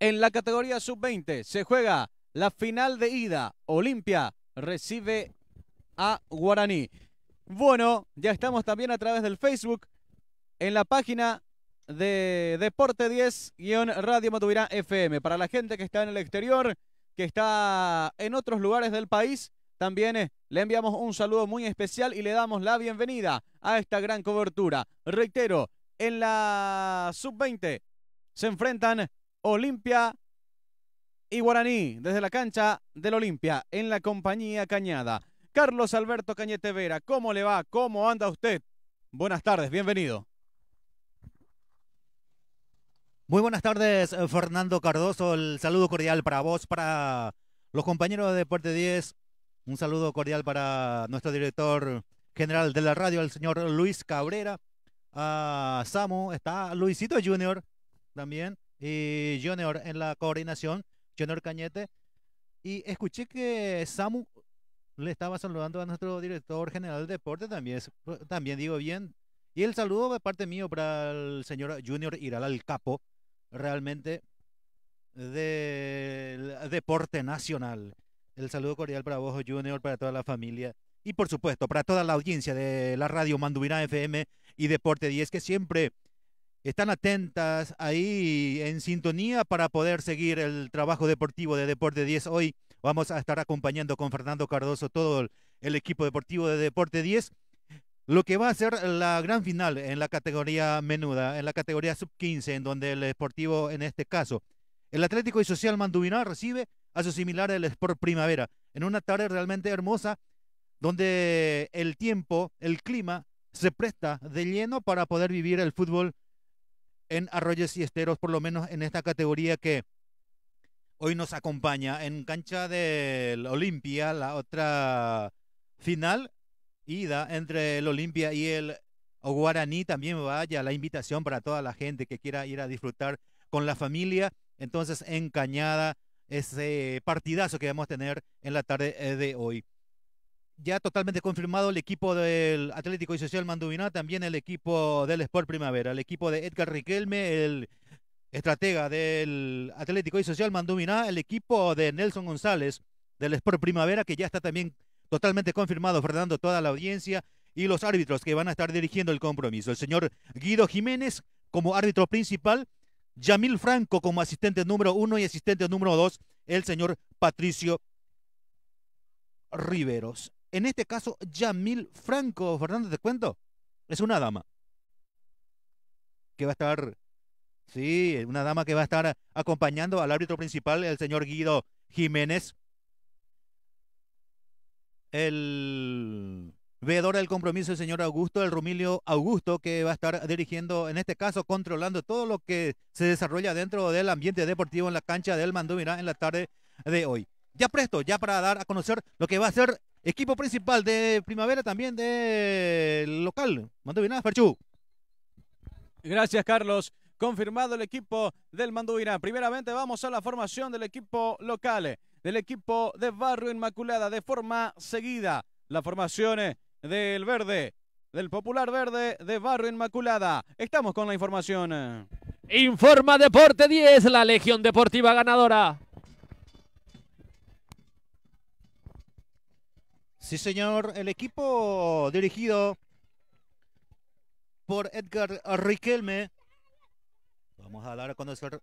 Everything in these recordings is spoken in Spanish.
En la categoría sub-20 se juega la final de ida. Olimpia recibe a Guaraní. Bueno, ya estamos también a través del Facebook, en la página de Deporte 10-Radio Matubirá FM. Para la gente que está en el exterior, que está en otros lugares del país, también eh, le enviamos un saludo muy especial y le damos la bienvenida a esta gran cobertura. Reitero, en la sub-20 se enfrentan Olimpia y Guaraní desde la cancha del Olimpia en la compañía Cañada. Carlos Alberto Cañete Vera, ¿cómo le va? ¿Cómo anda usted? Buenas tardes, bienvenido. Muy buenas tardes, eh, Fernando Cardoso. El saludo cordial para vos, para los compañeros de Deporte 10. Un saludo cordial para nuestro director general de la radio, el señor Luis Cabrera. A ah, Samu, está Luisito Junior también y Junior en la coordinación, Junior Cañete. Y escuché que Samu le estaba saludando a nuestro director general de deporte, también, también digo bien. Y el saludo de parte mío para el señor Junior Iral al capo, realmente, del deporte nacional. El saludo cordial para vos, Junior, para toda la familia y por supuesto para toda la audiencia de la radio Manduvina FM y Deporte 10 que siempre están atentas ahí en sintonía para poder seguir el trabajo deportivo de Deporte 10. Hoy vamos a estar acompañando con Fernando Cardoso todo el equipo deportivo de Deporte 10. Lo que va a ser la gran final en la categoría menuda, en la categoría sub-15, en donde el deportivo, en este caso, el Atlético y Social Mandubina recibe a su similar el Sport Primavera, en una tarde realmente hermosa, donde el tiempo, el clima, se presta de lleno para poder vivir el fútbol en arroyos y Esteros, por lo menos en esta categoría que hoy nos acompaña. En cancha del Olimpia, la otra final, ida entre el Olimpia y el Guaraní, también vaya la invitación para toda la gente que quiera ir a disfrutar con la familia. Entonces, en Cañada, ese partidazo que vamos a tener en la tarde eh, de hoy ya totalmente confirmado el equipo del Atlético y Social Mandubina, también el equipo del Sport Primavera, el equipo de Edgar Riquelme, el estratega del Atlético y Social Mandubina, el equipo de Nelson González del Sport Primavera, que ya está también totalmente confirmado, Fernando, toda la audiencia y los árbitros que van a estar dirigiendo el compromiso. El señor Guido Jiménez como árbitro principal, Yamil Franco como asistente número uno y asistente número dos, el señor Patricio Riveros. En este caso, Yamil Franco, Fernando te cuento, es una dama que va a estar, sí, una dama que va a estar acompañando al árbitro principal, el señor Guido Jiménez. El veedor del compromiso, el señor Augusto, el Romilio Augusto, que va a estar dirigiendo, en este caso, controlando todo lo que se desarrolla dentro del ambiente deportivo en la cancha del mira, en la tarde de hoy. Ya presto, ya para dar a conocer lo que va a ser Equipo principal de Primavera también del local. Manduvina, Farchú. Gracias, Carlos. Confirmado el equipo del Manduvina. Primeramente vamos a la formación del equipo local, del equipo de Barrio Inmaculada, de forma seguida. La formación del verde, del popular verde de Barrio Inmaculada. Estamos con la información. Informa Deporte 10, la Legión Deportiva ganadora. Sí, señor. El equipo dirigido por Edgar Riquelme. Vamos a hablar a conocer.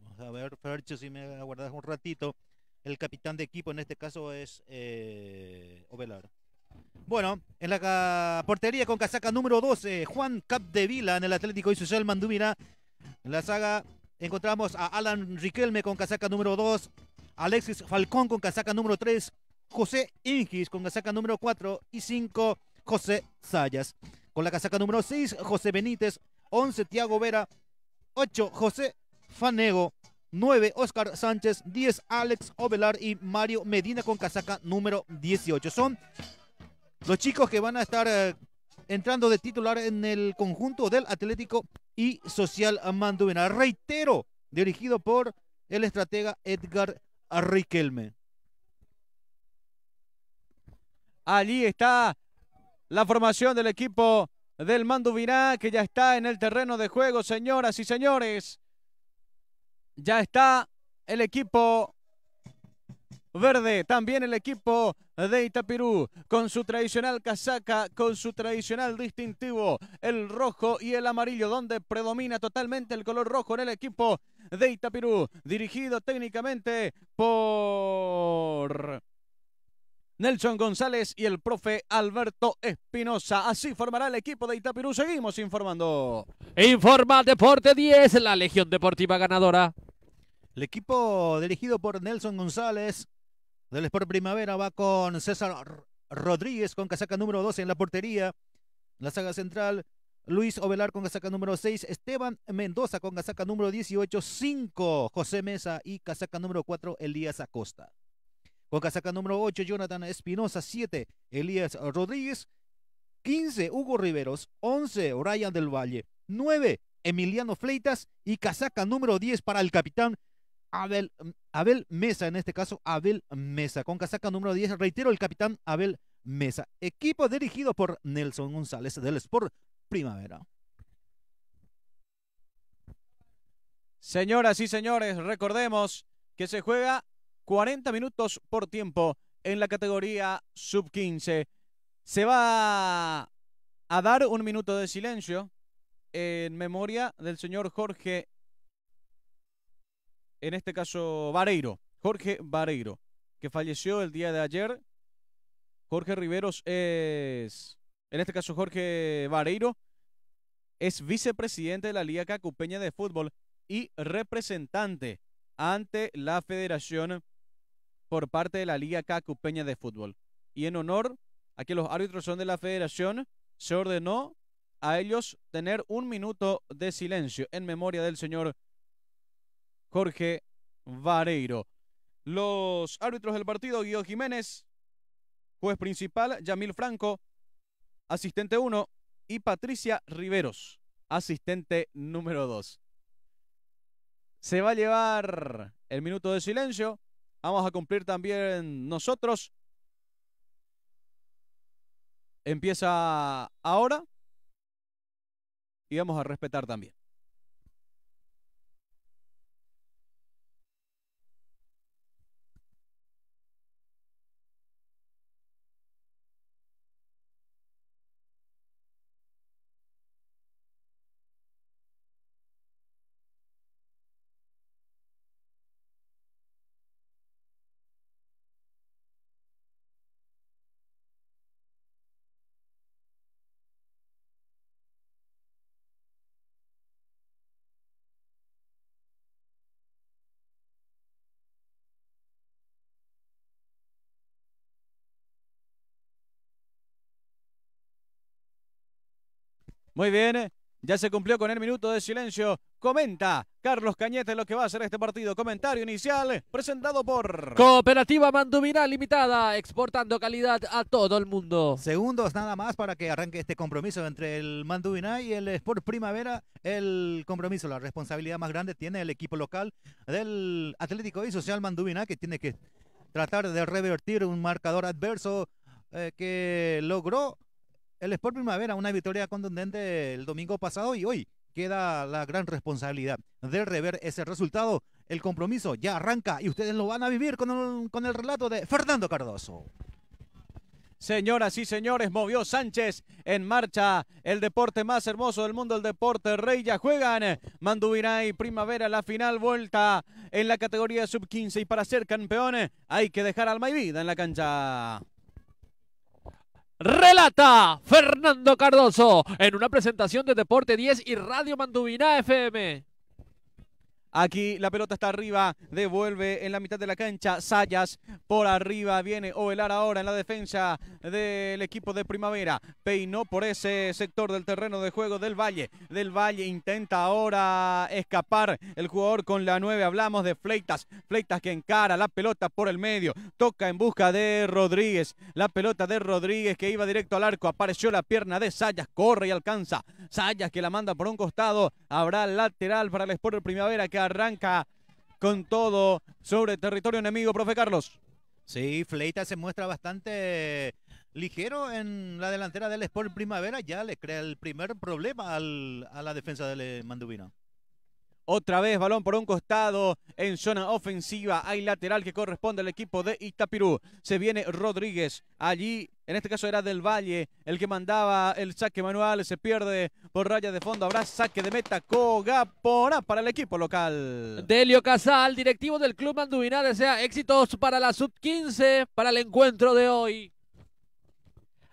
Vamos a ver, Fercho, si me aguardas un ratito. El capitán de equipo en este caso es eh, Ovelar. Bueno, en la portería con casaca número 12, Juan Capdevila en el Atlético y Social Mandumina. En la saga encontramos a Alan Riquelme con casaca número 2, Alexis Falcón con casaca número 3, José Ingis con casaca número 4 y 5, José Sayas. Con la casaca número 6, José Benítez, 11, Tiago Vera, 8, José Fanego, 9, Oscar Sánchez, 10, Alex Ovelar y Mario Medina con casaca número 18. Son los chicos que van a estar eh, entrando de titular en el conjunto del Atlético y Social Manduvena. Reitero, dirigido por el estratega Edgar a Riquelme. Allí está la formación del equipo del Mandubiná que ya está en el terreno de juego, señoras y señores. Ya está el equipo verde. También el equipo de Itapirú con su tradicional casaca, con su tradicional distintivo, el rojo y el amarillo, donde predomina totalmente el color rojo en el equipo de Itapirú, dirigido técnicamente por... Nelson González y el profe Alberto Espinosa. Así formará el equipo de Itapirú. Seguimos informando. Informa Deporte 10, la Legión Deportiva ganadora. El equipo dirigido por Nelson González del Sport Primavera va con César Rodríguez con casaca número 12 en la portería. la saga central, Luis Ovelar con casaca número 6, Esteban Mendoza con casaca número 18, 5, José Mesa y casaca número 4, Elías Acosta. Con casaca número 8, Jonathan Espinosa, 7, Elías Rodríguez, 15, Hugo Riveros, 11, Ryan del Valle, 9, Emiliano Fleitas y casaca número 10 para el capitán Mm, Abel, Mesa, en este caso Abel Mesa, con casaca número 10, reitero, el capitán Abel Mesa, equipo dirigido por Nelson González del Sport Primavera. Señoras y señores, recordemos que se juega 40 minutos por tiempo en la categoría sub 15. Se va a dar un minuto de silencio en memoria del señor Jorge en este caso Vareiro, Jorge Vareiro, que falleció el día de ayer. Jorge Riveros es, en este caso Jorge Vareiro, es vicepresidente de la Liga Cacupeña de Fútbol y representante ante la federación por parte de la Liga Cacupeña de Fútbol. Y en honor a que los árbitros son de la federación, se ordenó a ellos tener un minuto de silencio en memoria del señor Jorge Vareiro. Los árbitros del partido, Guido Jiménez, juez principal, Yamil Franco, asistente 1, y Patricia Riveros, asistente número 2. Se va a llevar el minuto de silencio. Vamos a cumplir también nosotros. Empieza ahora y vamos a respetar también. Muy bien, ya se cumplió con el minuto de silencio. Comenta Carlos Cañete lo que va a hacer este partido. Comentario inicial presentado por Cooperativa Manduvina Limitada, exportando calidad a todo el mundo. Segundos nada más para que arranque este compromiso entre el Manduvina y el Sport Primavera. El compromiso, la responsabilidad más grande tiene el equipo local del Atlético y Social Manduvina que tiene que tratar de revertir un marcador adverso eh, que logró el Sport Primavera, una victoria contundente el domingo pasado y hoy queda la gran responsabilidad de rever ese resultado. El compromiso ya arranca y ustedes lo van a vivir con el, relato de Fernando Cardoso. Señoras y señores, movió Sánchez en marcha el deporte más hermoso del mundo, el deporte rey. Ya juegan Mandubirá y Primavera la final vuelta en la categoría sub-15 y para ser campeones hay que dejar alma y vida en la cancha. Relata Fernando Cardoso en una presentación de Deporte 10 y Radio Mandubina FM. Aquí la pelota está arriba, devuelve en la mitad de la cancha. Sayas por arriba viene Ovelar ahora en la defensa del equipo de Primavera. Peinó por ese sector del terreno de juego del Valle. Del Valle intenta ahora escapar el jugador con la 9. Hablamos de Fleitas. Fleitas que encara la pelota por el medio. Toca en busca de Rodríguez. La pelota de Rodríguez que iba directo al arco. Apareció la pierna de Sayas. Corre y alcanza. Sayas que la manda por un costado. Habrá lateral para el Sport Primavera que arranca con todo sobre territorio enemigo, profe Carlos. Sí, Fleita se muestra bastante ligero en la delantera del Sport Primavera. Ya le crea el primer problema a la defensa del eh, Manduvino otra vez balón por un costado en zona ofensiva. Hay lateral que corresponde al equipo de Itapirú. Se viene Rodríguez. Allí, en este caso era del Valle, el que mandaba el saque manual. Se pierde por raya de fondo. Habrá saque de meta. Cogapora para el equipo local. Delio Casal, directivo del Club Anduvina desea éxitos para la sub-15 para el encuentro de hoy.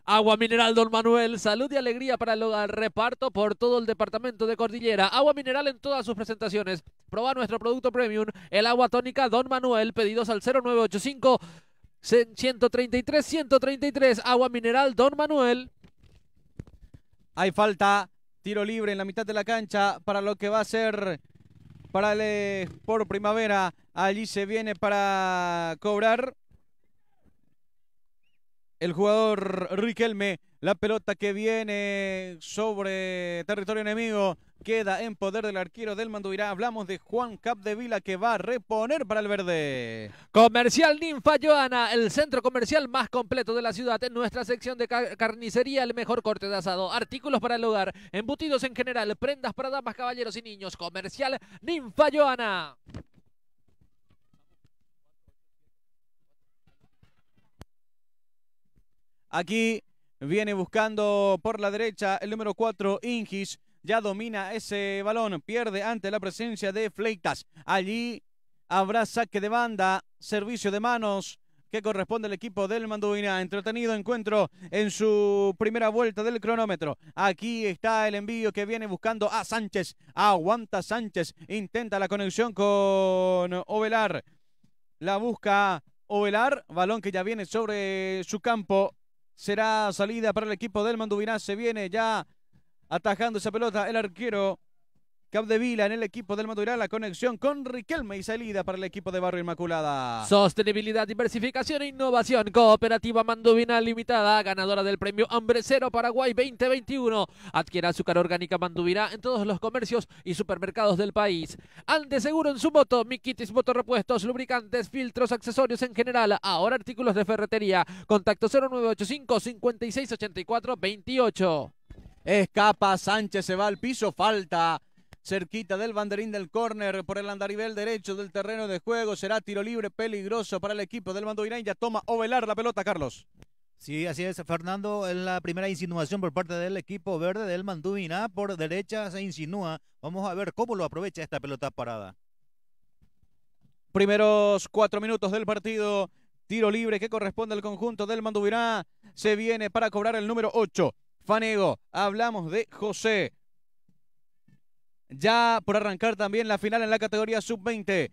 Agua Mineral Don Manuel, salud y alegría para el reparto por todo el departamento de Cordillera. Agua Mineral en todas sus presentaciones. Proba nuestro producto premium, el agua tónica Don Manuel, pedidos al 0985 133 133. Agua Mineral Don Manuel. Hay falta, tiro libre en la mitad de la cancha para lo que va a ser para el eh, por Primavera. Allí se viene para cobrar el jugador Riquelme. La pelota que viene sobre territorio enemigo queda en poder del arquero del Manduirá. Hablamos de Juan Capdevila que va a reponer para el verde. Comercial Ninfa Joana, el centro comercial más completo de la ciudad. En nuestra sección de carnicería, el mejor corte de asado, artículos para el hogar, embutidos en general, prendas para damas, caballeros y niños. Comercial Ninfa Joana. Aquí viene buscando por la derecha el número 4, Ingis. Ya domina ese balón, pierde ante la presencia de Fleitas. Allí habrá saque de banda, servicio de manos que corresponde al equipo del Manduina. Entretenido encuentro en su primera vuelta del cronómetro. Aquí está el envío que viene buscando a Sánchez. Aguanta Sánchez. Intenta la conexión con Ovelar. La busca Ovelar. Balón que ya viene sobre su campo. Será salida para el equipo del Manduvina, Se viene ya atajando esa pelota el arquero Vila en el equipo del Madurá, la conexión con Riquelme y salida para el equipo de Barrio Inmaculada. Sostenibilidad, diversificación e innovación. Cooperativa Manduvina Limitada, ganadora del premio Cero Paraguay 2021. Adquiera azúcar orgánica Manduvirá en todos los comercios y supermercados del país. Ande seguro en su moto, Miquitis Repuestos, lubricantes, filtros, accesorios en general. Ahora artículos de ferretería. Contacto 0985 5684 28. Escapa, Sánchez se va al piso, falta cerquita del banderín del córner por el andarivel derecho del terreno de juego. Será tiro libre peligroso para el equipo del Y Ya toma Ovelar la pelota, Carlos. Sí, así es, Fernando. En la primera insinuación por parte del equipo verde del Mandubiná, por derecha se insinúa. Vamos a ver cómo lo aprovecha esta pelota parada. Primeros cuatro minutos del partido. Tiro libre que corresponde al conjunto del Mandubiná. Se viene para cobrar el número 8. Fanego. Hablamos de José ya por arrancar también la final en la categoría sub-20.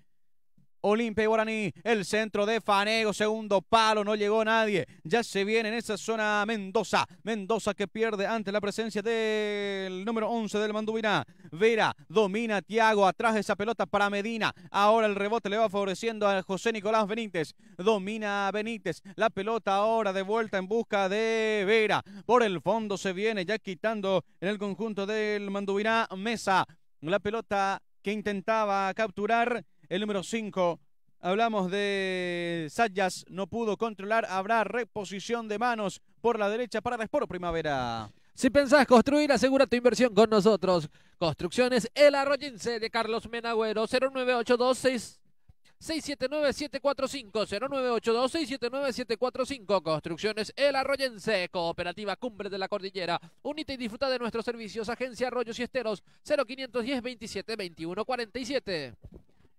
Olimpia y Guaraní, el centro de Fanego, segundo palo, no llegó nadie. Ya se viene en esa zona Mendoza. Mendoza que pierde ante la presencia del número 11 del Mandubina. Vera domina Tiago, atrás de esa pelota para Medina. Ahora el rebote le va favoreciendo a José Nicolás Benítez. Domina Benítez, la pelota ahora de vuelta en busca de Vera. Por el fondo se viene ya quitando en el conjunto del Mandubina Mesa. La pelota que intentaba capturar el número 5. Hablamos de Sayas, no pudo controlar. Habrá reposición de manos por la derecha para la Primavera. Si pensás construir, asegura tu inversión con nosotros. Construcciones El Arroyense de Carlos Menagüero, 09826. 679-745-0982-679-745. Construcciones El Arroyense, Cooperativa Cumbre de la Cordillera. Unita y disfruta de nuestros servicios. Agencia Arroyos y Esteros, 0510 27 21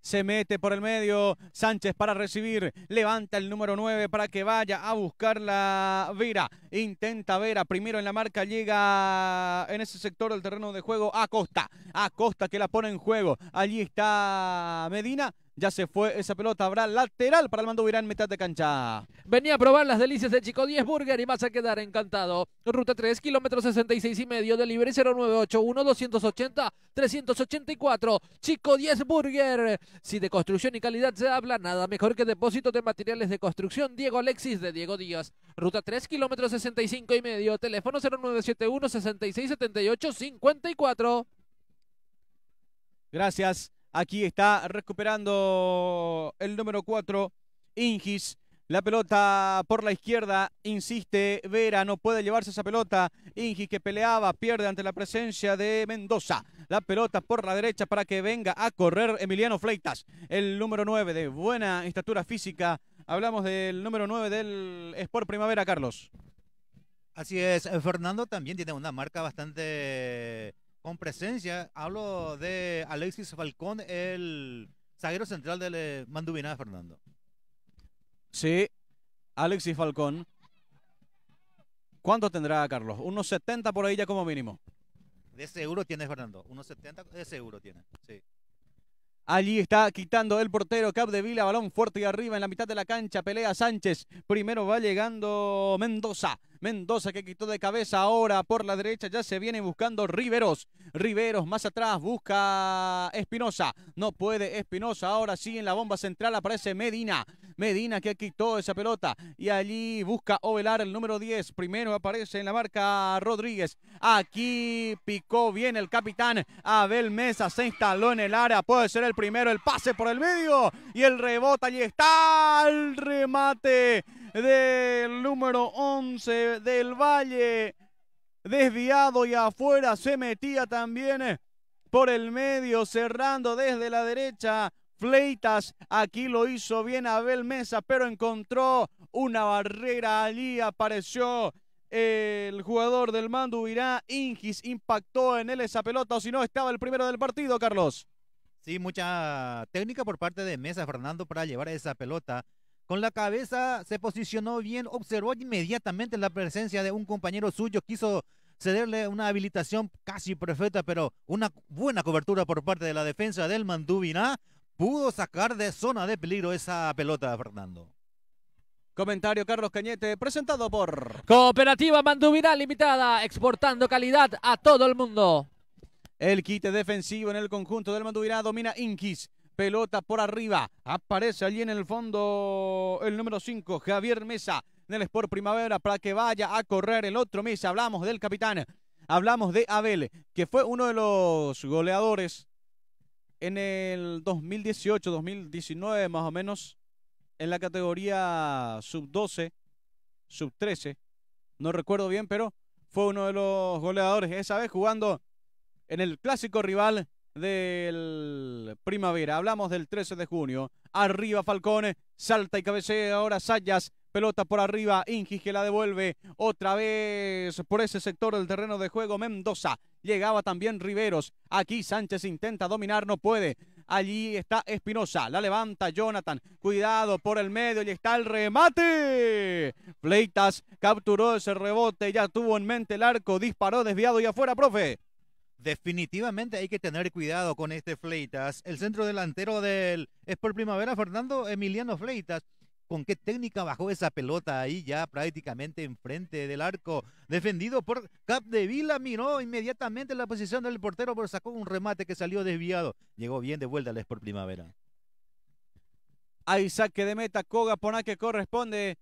Se mete por el medio Sánchez para recibir. Levanta el número 9 para que vaya a buscar la Vera. Intenta Vera. Primero en la marca llega en ese sector del terreno de juego Acosta. Acosta que la pone en juego. Allí está Medina. Ya se fue esa pelota. Habrá lateral para el mando Virán en mitad de cancha. Venía a probar las delicias de Chico 10 Burger y vas a quedar encantado. Ruta 3, kilómetro 66 y medio. Delivery 0981 280 384. Chico 10 Burger. Si de construcción y calidad se habla, nada mejor que depósito de materiales de construcción. Diego Alexis de Diego Díaz. Ruta 3, kilómetro 65 y medio. Teléfono 0971 6678 54. Gracias. Aquí está recuperando el número 4, Ingis. La pelota por la izquierda, insiste Vera, no puede llevarse esa pelota. Ingis que peleaba, pierde ante la presencia de Mendoza. La pelota por la derecha para que venga a correr Emiliano Fleitas, el número 9 de buena estatura física. Hablamos del número 9 del Sport Primavera, Carlos. Así es, Fernando también tiene una marca bastante con presencia. Hablo de Alexis Falcón, el zaguero central del eh, Mandubiná, Fernando. Sí, Alexis Falcón. ¿Cuánto tendrá, Carlos? Unos 70 por ahí ya como mínimo. De seguro tiene, Fernando. Unos 70 de seguro tiene, Allí está quitando el portero Cap de Capdevila, balón fuerte y arriba en la mitad de la cancha, pelea Sánchez. Primero va llegando Mendoza. Mendoza que quitó de cabeza ahora por la derecha. Ya se viene buscando Riveros. Riveros más atrás busca Espinosa. No puede Espinosa. Ahora sí en la bomba central aparece Medina. Medina que quitó esa pelota. Y allí busca Ovelar el número 10. Primero aparece en la marca Rodríguez. Aquí picó bien el capitán. Abel Mesa se instaló en el área. Puede ser el primero. El pase por el medio. Y el rebota. Allí está el remate del número 11 del Valle, desviado y afuera, se metía también eh, por el medio, cerrando desde la derecha. Fleitas, aquí lo hizo bien Abel Mesa, pero encontró una barrera allí, apareció el jugador del mando, Irá Ingis, impactó en él esa pelota, o si no, estaba el primero del partido, Carlos. Sí, mucha técnica por parte de Mesa, Fernando, para llevar esa pelota con la cabeza se posicionó bien, observó inmediatamente la presencia de un compañero suyo, quiso cederle una habilitación casi perfecta, pero una buena cobertura por parte de la defensa del Mandubiná pudo sacar de zona de peligro esa pelota, Fernando. Comentario Carlos Cañete, presentado por Cooperativa Mandubiná Limitada, exportando calidad a todo el mundo. El quite defensivo en el conjunto del Mandubiná domina Inquis pelota por arriba. Aparece allí en el fondo el número 5, Javier Mesa, del Sport Primavera, para que vaya a correr el otro Mesa. Hablamos del capitán, hablamos de Abel, que fue uno de los goleadores en el 2018, 2019 más o menos, en la categoría sub-12, sub-13, no recuerdo bien, pero fue uno de los goleadores esa vez jugando en el clásico rival del primavera. Hablamos del 13 de junio. Arriba Falcone, salta y cabecea ahora Sayas. Pelota por arriba, Ingi que la devuelve otra vez por ese sector del terreno de juego. Mendoza llegaba también Riveros. Aquí Sánchez intenta dominar, no puede. Allí está Espinosa, la levanta Jonathan. Cuidado por el medio y está el remate. Fleitas capturó ese rebote, ya tuvo en mente el arco, disparó desviado y afuera, profe. Definitivamente hay que tener cuidado con este Fleitas. El centro delantero del Sport Primavera, Fernando Emiliano Fleitas. ¿Con qué técnica bajó esa pelota ahí ya prácticamente enfrente del arco? Defendido por Cap de Vila, miró inmediatamente la posición del portero, pero sacó un remate que salió desviado. Llegó bien de vuelta al Sport Primavera. Hay saque de meta, Koga Poná que corresponde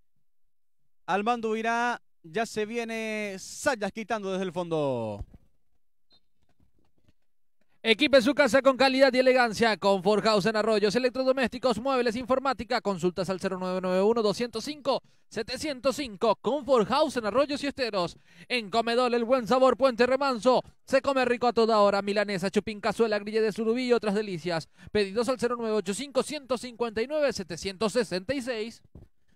al mando Irá. Ya se viene Sayas quitando desde el fondo. Equipe su casa con calidad y elegancia con House en Arroyos, electrodomésticos, muebles, informática, consultas al 0991-205-705 con House en Arroyos y Esteros. En Comedol, el buen sabor, Puente Remanso, se come rico a toda hora, milanesa, chupín, cazuela, grilla de surubí y otras delicias. Pedidos al 0985-159-766.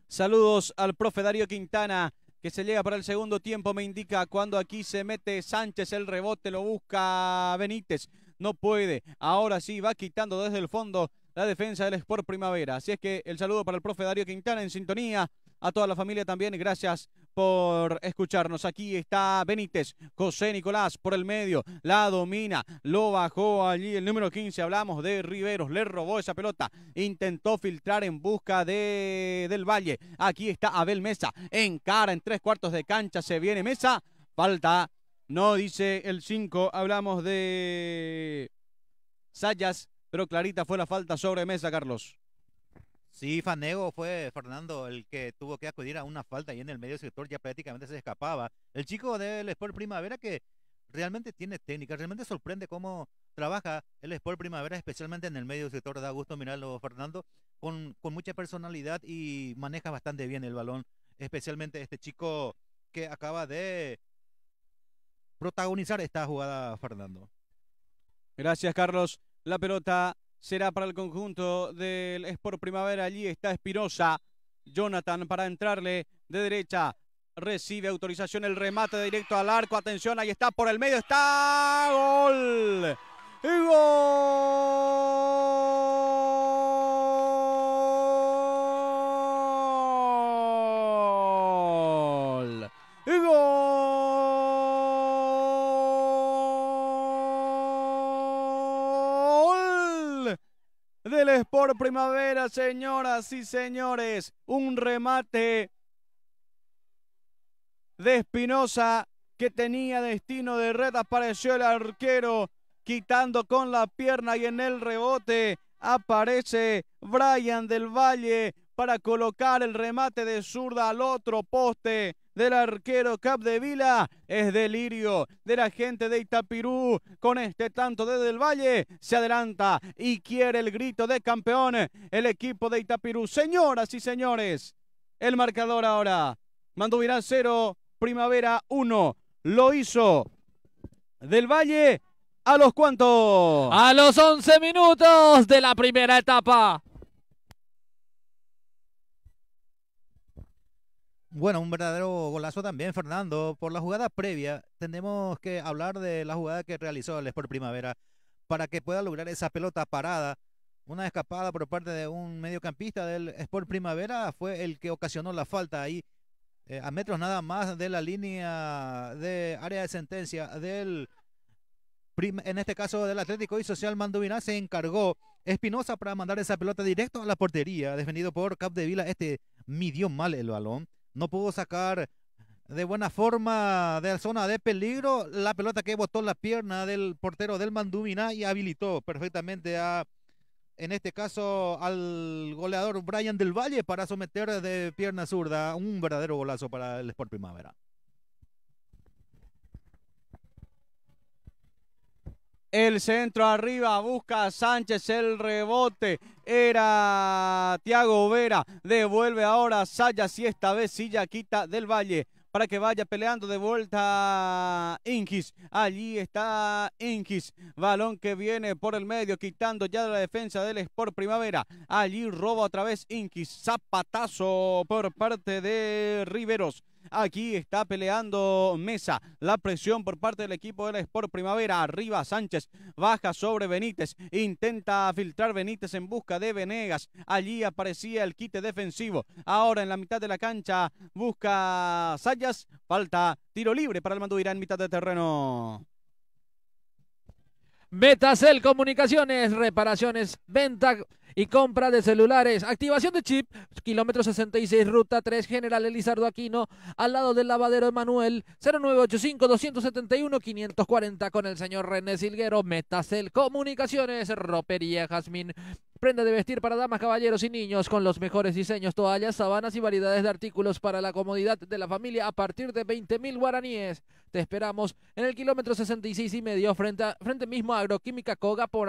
Saludos al profe Darío Quintana que se llega para el segundo tiempo, me indica cuando aquí se mete Sánchez, el rebote lo busca Benítez, no puede. Ahora sí va quitando desde el fondo la defensa del Sport Primavera. Así es que el saludo para el profe Darío Quintana en sintonía. A toda la familia también, gracias por escucharnos. Aquí está Benítez, José Nicolás por el medio, la domina, lo bajó allí el número 15, hablamos de Riveros, le robó esa pelota, intentó filtrar en busca de del Valle. Aquí está Abel Mesa, en cara en tres cuartos de cancha, se viene Mesa, falta no, dice el 5, hablamos de Sayas, pero clarita fue la falta sobre mesa, Carlos. Sí, Fanego fue Fernando el que tuvo que acudir a una falta y en el medio sector ya prácticamente se escapaba. El chico del Sport Primavera que realmente tiene técnica, realmente sorprende cómo trabaja el Sport Primavera, especialmente en el medio sector. Da gusto mirarlo, Fernando, con, con mucha personalidad y maneja bastante bien el balón, especialmente este chico que acaba de protagonizar esta jugada, Fernando. Gracias, Carlos. La pelota será para el conjunto del Sport Primavera. Allí está Espirosa. Jonathan para entrarle de derecha. Recibe autorización el remate directo al arco. Atención, ahí está por el medio. Está gol. ¡Gol! por primavera, señoras y señores. Un remate de Espinosa que tenía destino de red. Apareció el arquero quitando con la pierna y en el rebote aparece Brian del Valle para colocar el remate de zurda al otro poste del arquero de Vila, Es delirio de la gente de Itapirú. Con este tanto desde el Valle se adelanta y quiere el grito de campeón el equipo de Itapirú. Señoras y señores, el marcador ahora. Manduvirá 0, Primavera 1. Lo hizo del Valle. ¿A los cuantos? A los 11 minutos de la primera etapa. Bueno, un verdadero golazo también, Fernando. Por la jugada previa, tenemos que hablar de la jugada que realizó el Sport Primavera para que pueda lograr esa pelota parada. Una escapada por parte de un mediocampista del Sport Primavera fue el que ocasionó la falta ahí, eh, a metros nada más de la línea de área de sentencia del, en este caso del Atlético y Social Manduvina, se encargó Espinosa para mandar esa pelota directo a la portería, defendido por Capdevila. Este midió mal el balón no pudo sacar de buena forma de la zona de peligro la pelota que botó la pierna del portero del Manduvina y habilitó perfectamente a en este caso al goleador Brian del Valle para someter de pierna zurda un verdadero golazo para el Sport Primavera. El centro arriba busca a Sánchez el rebote. Era Tiago Vera. Devuelve ahora Saya. y esta vez Silla quita del Valle para que vaya peleando de vuelta Inquis. Allí está Inquis. Balón que viene por el medio, quitando ya de la defensa del Sport Primavera. Allí roba otra vez Inquis. Zapatazo por parte de Riveros. Aquí está peleando Mesa. La presión por parte del equipo del Sport Primavera. Arriba Sánchez. Baja sobre Benítez. Intenta filtrar Benítez en busca de Venegas. Allí aparecía el quite defensivo. Ahora en la mitad de la cancha busca Sayas. Falta tiro libre para el Manduirá en mitad de terreno. Betacel Comunicaciones, reparaciones, venta y compra de celulares. Activación de chip, kilómetro 66, ruta 3, General Elizardo Aquino, al lado del lavadero Emanuel, 0985-271-540 con el señor René Silguero, Metacel Comunicaciones, Ropería Jazmín. Prenda de vestir para damas, caballeros y niños con los mejores diseños, toallas, sabanas y variedades de artículos para la comodidad de la familia a partir de 20.000 guaraníes. Te esperamos en el kilómetro 66 y medio frente, frente mismo Agroquímica Coga por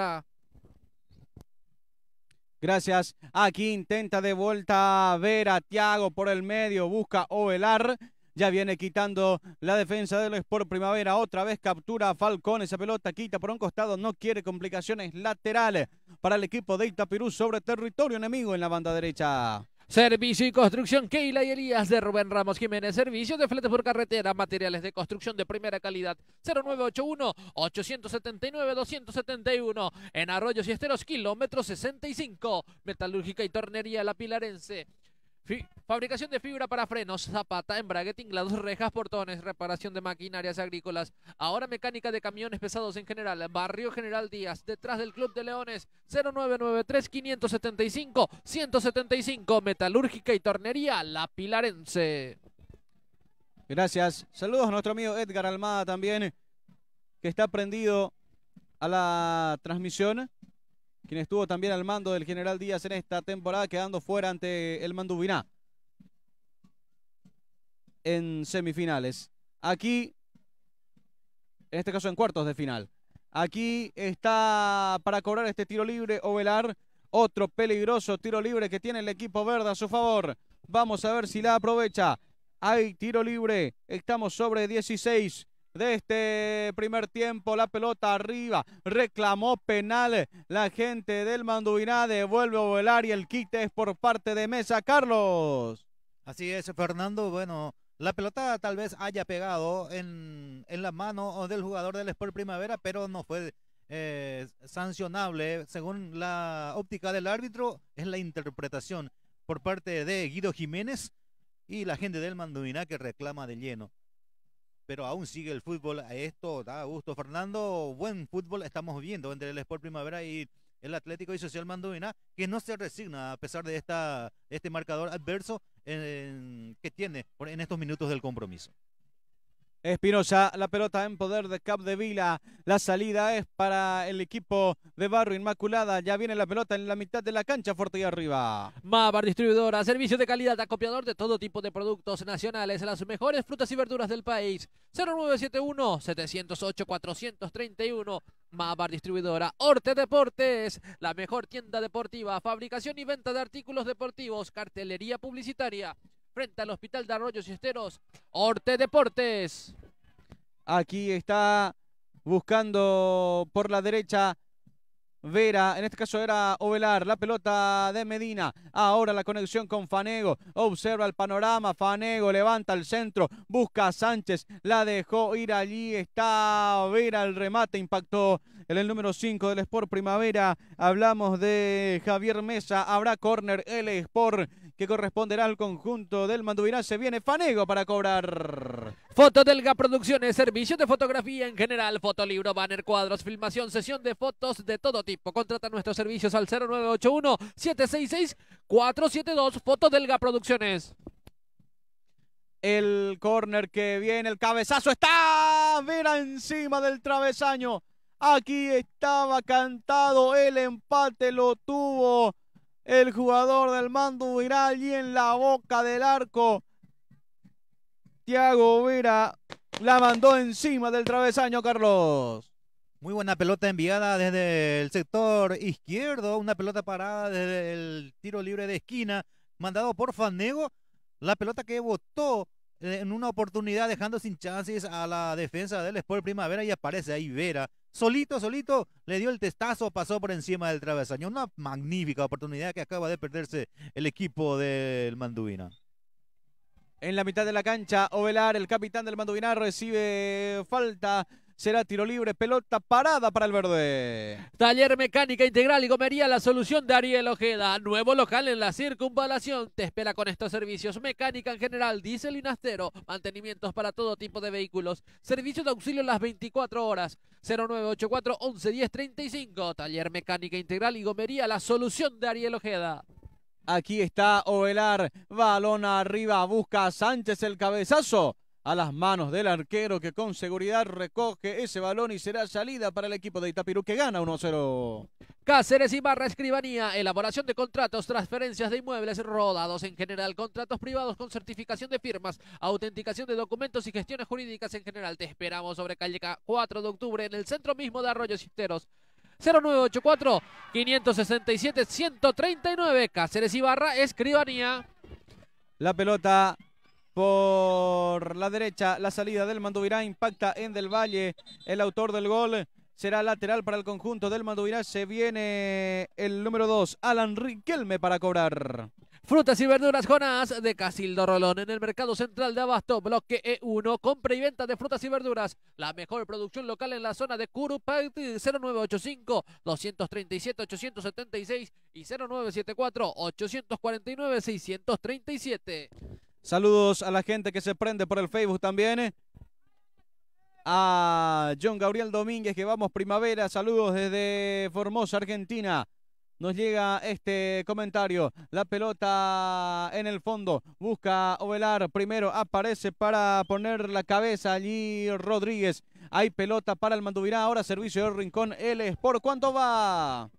Gracias. Aquí intenta de vuelta ver a Tiago por el medio. Busca Ovelar. Ya viene quitando la defensa de los por Primavera. Otra vez captura a Falcón. Esa pelota quita por un costado. No quiere complicaciones laterales para el equipo de Itapirú sobre territorio enemigo en la banda derecha. Servicio y construcción Keila y Elías de Rubén Ramos Jiménez. servicio de fletes por carretera, materiales de construcción de primera calidad. 0981-879-271. En Arroyos y Esteros, kilómetro 65. Metalúrgica y Tornería La Pilarense fabricación de fibra para frenos, zapata, embrague, tinglados, rejas, portones, reparación de maquinarias agrícolas. Ahora mecánica de camiones pesados en general. Barrio General Díaz, detrás del Club de Leones, 0993-575-175. Metalúrgica y tornería La Pilarense. Gracias. Saludos a nuestro amigo Edgar Almada también, que está prendido a la transmisión estuvo también al mando del general Díaz en esta temporada, quedando fuera ante el Mandubiná en semifinales. Aquí, en este caso en cuartos de final. Aquí está para cobrar este tiro libre Ovelar. Otro peligroso tiro libre que tiene el equipo verde a su favor. Vamos a ver si la aprovecha. Hay tiro libre. Estamos sobre 16 de este primer tiempo. La pelota arriba, reclamó penales, la gente del Mandubiná, devuelve a volar y el quite es por parte de Mesa Carlos. Así es, Fernando. Bueno, la pelota tal vez haya pegado en, la mano del jugador del Sport Primavera, pero no fue eh, sancionable. Según la óptica del árbitro, es la interpretación por parte de Guido Jiménez y la gente del manduvina que reclama de lleno pero aún sigue el fútbol. a Esto da gusto. Fernando, buen fútbol estamos viendo entre el Sport Primavera y el Atlético y Social Mandovina, que no se resigna a pesar de esta, este marcador adverso que tiene en estos minutos del compromiso. Espinosa, la pelota en poder de Capdevila. La salida es para el equipo de Barro Inmaculada. Ya viene la pelota en la mitad de la cancha, fuerte y arriba. Mabar Distribuidora, servicio de calidad, acopiador de todo tipo de productos nacionales, las mejores frutas y verduras del país. 0971-708-431. Mabar Distribuidora, Orte Deportes, la mejor tienda deportiva, fabricación y venta de artículos deportivos, cartelería publicitaria, frente al Hospital de Arroyos y Esteros, Orte Deportes. Aquí está buscando por la derecha Vera, en este caso era Ovelar, la pelota de Medina, ahora la conexión con Fanego, observa el panorama, Fanego levanta el centro, busca a Sánchez, la dejó ir allí, está Vera, el remate impactó en el número 5 del Sport Primavera, hablamos de Javier Mesa, habrá córner, el Sport que corresponderá al conjunto del Manduvirá. Se viene Fanego para cobrar. Foto Delga Producciones, servicio de fotografía en general, fotolibro, banner, cuadros, filmación, sesión de fotos de todo tipo. Contrata nuestros servicios al 0981-766-472. Foto Delga Producciones. El corner que viene, el cabezazo está. Mira encima del travesaño. Aquí estaba cantado el empate, lo tuvo el jugador del mando viral allí en la boca del arco. Tiago Vera la mandó encima del travesaño, Carlos. Muy buena pelota enviada desde el sector izquierdo. Una pelota parada desde el tiro libre de esquina, mandado por Fanego. La pelota que votó eh, en una oportunidad, dejando sin chances a la defensa del Sport Primavera. Y aparece ahí Vera solito, solito, le dio el testazo, pasó por encima del travesaño. Una magnífica oportunidad que acaba de perderse el equipo del Manduvina. En la mitad de la cancha, Ovelar, el capitán del Manduvina, recibe falta Será tiro libre, pelota parada para el verde. Taller Mecánica Integral y Gomería, la solución de Ariel Ojeda. Nuevo local en la circunvalación. Te espera con estos servicios. Mecánica en general, diésel y nastero. Mantenimientos para todo tipo de vehículos. Servicio de auxilio las 24 horas. 0984 111035 Taller Mecánica Integral y Gomería, la solución de Ariel Ojeda. Aquí está Ovelar. Balón arriba. Busca a Sánchez el cabezazo a las manos del arquero que con seguridad recoge ese balón y será salida para el equipo de Itapirú que gana 1-0. Cáceres y Barra Escribanía, elaboración de contratos, transferencias de inmuebles rodados en general, contratos privados con certificación de firmas, autenticación de documentos y gestiones jurídicas en general. Te esperamos sobre calle 4 de octubre en el centro mismo de Arroyos Cisteros. 0984 567 139 Cáceres y Barra Escribanía. La pelota por la derecha. La salida del Manduvirá impacta en Del Valle, el autor del gol. Será lateral para el conjunto del Manduvirá. Se viene el número 2, Alan Riquelme, para cobrar. Frutas y verduras Jonas de Casildo Rolón en el mercado central de Abasto, bloque E1, compra y venta de frutas y verduras. La mejor producción local en la zona de Curupacti 0985 237 876 y 0974 849 637. Saludos a la gente que se prende por el Facebook también. Eh. A John Gabriel Domínguez, que vamos primavera. Saludos desde Formosa, Argentina. Nos llega este comentario. La pelota en el fondo. Busca Ovelar. Primero aparece para poner la cabeza allí Rodríguez. Hay pelota para el Mandubirá. Ahora servicio de rincón L. ¿Por cuánto va?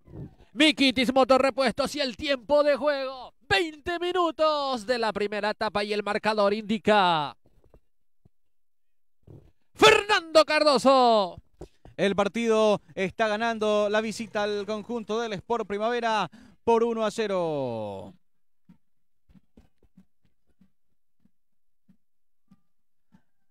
motor repuesto y el tiempo de juego. 20 minutos de la primera etapa y el marcador indica Fernando Cardoso. El partido está ganando la visita al conjunto del Sport Primavera por 1 a 0.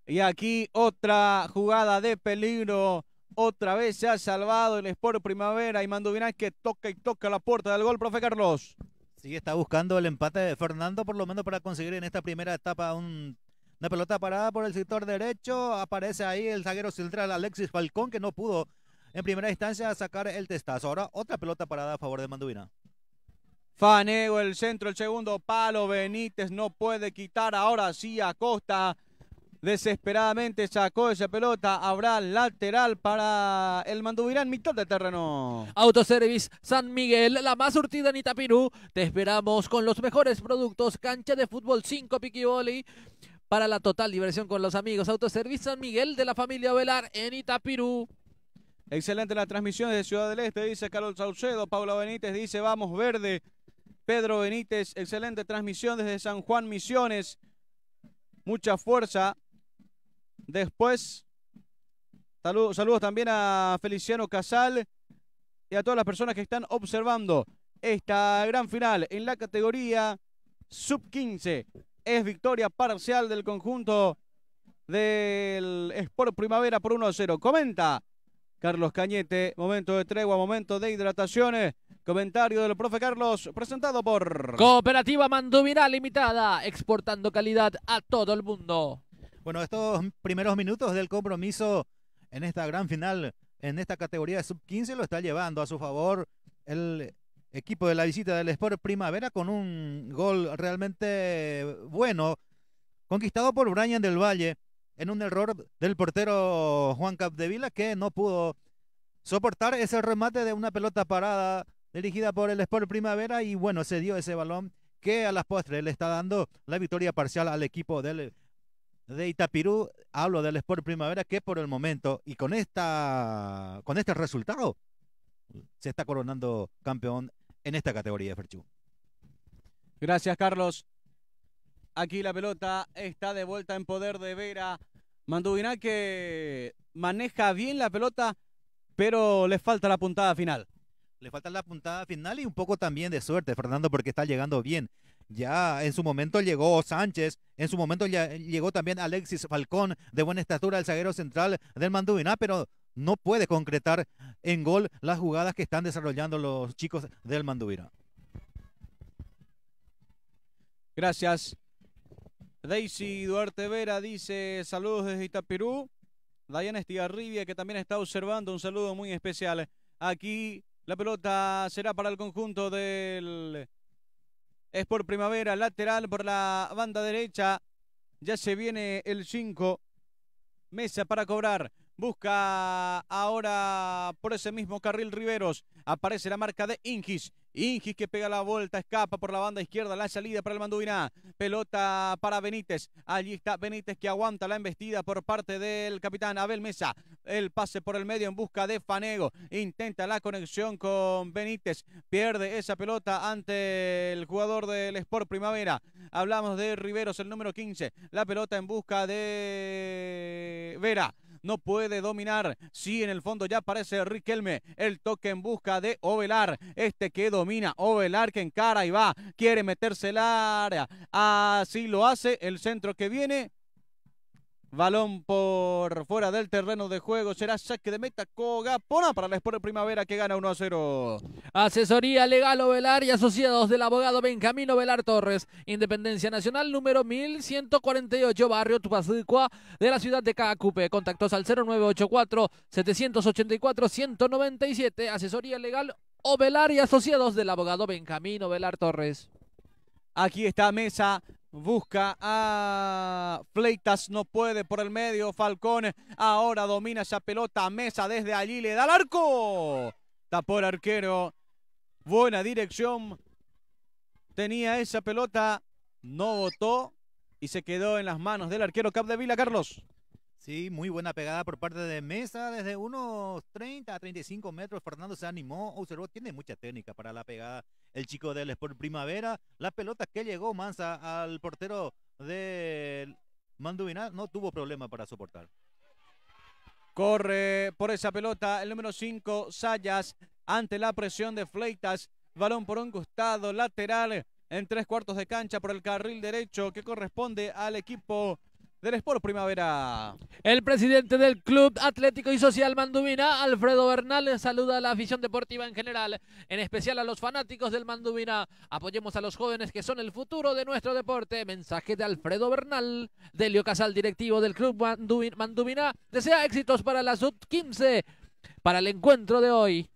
Y aquí otra jugada de peligro otra vez se ha salvado el Sport Primavera y es que toca y toca la puerta del gol, profe Carlos. Sigue está buscando el empate de Fernando, por lo menos para conseguir en esta primera etapa una pelota parada por el sector derecho. Aparece ahí el zaguero central Alexis Falcón, que no pudo en primera instancia sacar el testazo. Ahora otra pelota parada a favor de Manduvina. Fanego, el centro, el segundo palo. Benítez no puede quitar. Ahora sí, Acosta Desesperadamente sacó esa pelota. Habrá lateral para el manduvirán, mitad de terreno. Autoservice San Miguel, la más surtida en Itapirú. Te esperamos con los mejores productos. Cancha de fútbol 5 Piquiboli para la total diversión con los amigos. Autoservice San Miguel de la familia Velar en Itapirú. Excelente la transmisión desde Ciudad del Este, dice Carlos Saucedo. Paula Benítez dice, vamos verde. Pedro Benítez, excelente transmisión desde San Juan Misiones. Mucha fuerza Después, saludos, también a Feliciano Casal y a todas las personas que están observando esta gran final en la categoría sub-15. Es victoria parcial del conjunto del Sport Primavera por 1 0. Comenta Carlos Cañete, momento de tregua, momento de hidrataciones. Comentario del profe Carlos, presentado por Cooperativa Mandubina Limitada, exportando calidad a todo el mundo. Bueno, estos primeros minutos del compromiso en esta gran final, en esta categoría de sub-15, lo está llevando a su favor el equipo de la visita del Sport Primavera con un gol realmente bueno, conquistado por Brian del Valle en un error del portero Juan Capdevila que no pudo soportar ese remate de una pelota parada dirigida por el Sport Primavera y bueno, se dio ese balón que a las postres le está dando la victoria parcial al equipo del de Itapirú, hablo del Sport Primavera, que por el momento y con, esta, con este resultado se está coronando campeón en esta categoría, de Ferchu. Gracias, Carlos. Aquí la pelota está de vuelta en poder de Vera. Manduvina que maneja bien la pelota, pero le falta la puntada final. Le falta la puntada final y un poco también de suerte, Fernando, porque está llegando bien ya en su momento llegó Sánchez, en su momento eh, llegó también Alexis Falcón, de buena estatura, el zaguero central del Mandubiná, pero no puede concretar en gol las jugadas que están desarrollando los chicos del Mandubiná. Gracias. Daisy Duarte Vera dice saludos desde Itapirú. Diana Estigarribia que también está observando un saludo muy especial. Aquí la pelota será para el conjunto del es por primavera, lateral por la banda derecha. Ya se viene el 5. Mesa para cobrar. Busca ahora por ese mismo carril Riveros. Aparece la marca de Ingis. Ingis que pega la vuelta, escapa por la banda izquierda, la salida para el Mandubiná. Pelota para Benítez. Allí está Benítez que aguanta la embestida por parte del capitán Abel Mesa. El pase por el medio en busca de Fanego. Intenta la conexión con Benítez. Pierde esa pelota ante el jugador del Sport Primavera. Hablamos de Riveros, el número 15. La pelota en busca de Vera no puede dominar. Sí, en el fondo ya aparece Riquelme. El toque en busca de Ovelar. Este que domina. Ovelar que encara y va. Quiere meterse el área. Así lo hace el centro que viene. Balón por fuera del terreno de juego. Será saque de meta Cogapona para la Sport Primavera que gana 1 a 0. Asesoría legal Ovelar y asociados del abogado Benjamín Ovelar Torres. Independencia Nacional número 1148, barrio Tupacicua de la ciudad de Cacupe. Contactos al 0984-784-197. Asesoría legal Ovelar y asociados del abogado Benjamín Ovelar Torres. Aquí está Mesa Busca a Fleitas, no puede por el medio. Falcón ahora domina esa pelota. Mesa desde allí le da al arco. Tapó el arquero. Buena dirección. Tenía esa pelota. No votó y se quedó en las manos del arquero Capdevila, Carlos. Sí, muy buena pegada por parte de Mesa. Desde unos 30 a 35 metros, Fernando se animó, observó, tiene mucha técnica para la pegada. El chico del Sport Primavera, la pelota que llegó Mansa al portero de Manduvina, no tuvo problema para soportar. Corre por esa pelota el número 5, Sayas, ante la presión de Fleitas. Balón por un costado lateral en tres cuartos de cancha por el carril derecho que corresponde al equipo del Sport Primavera. El presidente del Club Atlético y Social Manduvina, Alfredo Bernal, saluda a la afición deportiva en general, en especial a los fanáticos del Manduvina. Apoyemos a los jóvenes que son el futuro de nuestro deporte. Mensaje de Alfredo Bernal. Delio Casal, directivo del Club Mandubina, desea éxitos para la Sub-15 para el encuentro de hoy.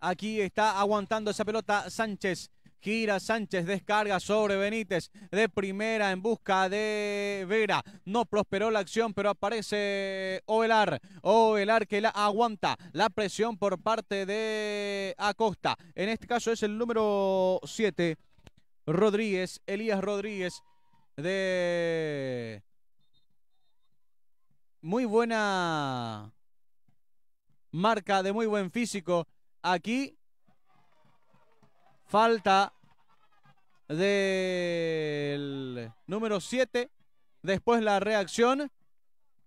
Aquí está aguantando esa pelota Sánchez. Gira Sánchez descarga sobre Benítez de primera en busca de Vera. No prosperó la acción, pero aparece Ovelar. Ovelar que la aguanta la presión por parte de Acosta. En este caso es el número 7, Rodríguez, Elías Rodríguez de muy buena marca, de muy buen físico. Aquí Falta del número 7. Después la reacción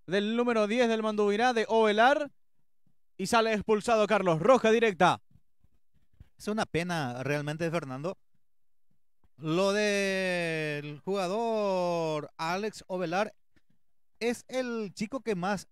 del número 10 del Mandubirá de Ovelar. Y sale expulsado Carlos. Roja directa. Es una pena realmente, Fernando. Lo del jugador Alex Ovelar es el chico que más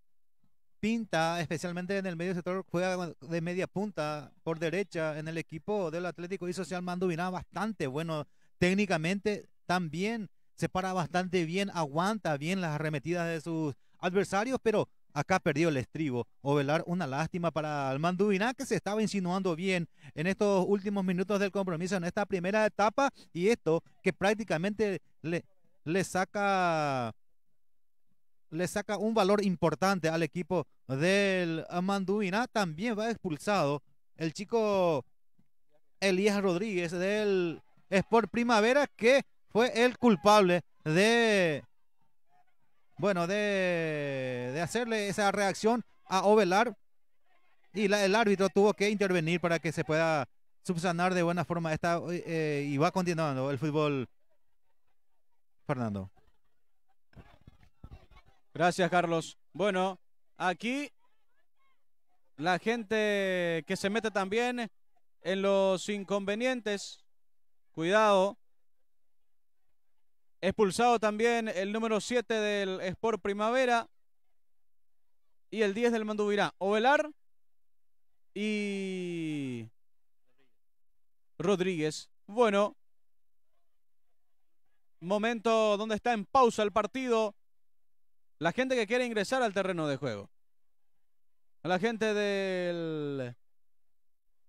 Pinta, especialmente en el medio sector, juega de media punta por derecha en el equipo del Atlético y Social Manduvina, bastante bueno técnicamente también se para bastante bien, aguanta bien las arremetidas de sus adversarios, pero acá perdió el estribo. Ovelar, una lástima para el Mandubiná, que se estaba insinuando bien en estos últimos minutos del compromiso, en esta primera etapa, y esto que prácticamente le, le saca le saca un valor importante al equipo del Manduina. También va expulsado el chico Elías Rodríguez del Sport Primavera, que fue el culpable de, bueno, de, hacerle esa reacción a Ovelar. Y el árbitro tuvo que intervenir para que se pueda subsanar de buena forma esta eh, y va continuando el fútbol. Fernando. Gracias, Carlos. Bueno, aquí la gente que se mete también en los inconvenientes. Cuidado. Expulsado también el número 7 del Sport Primavera y el 10 del Manduvirá. Ovelar y Rodríguez. Bueno, momento donde está en pausa el partido. La gente que quiere ingresar al terreno de juego. La gente del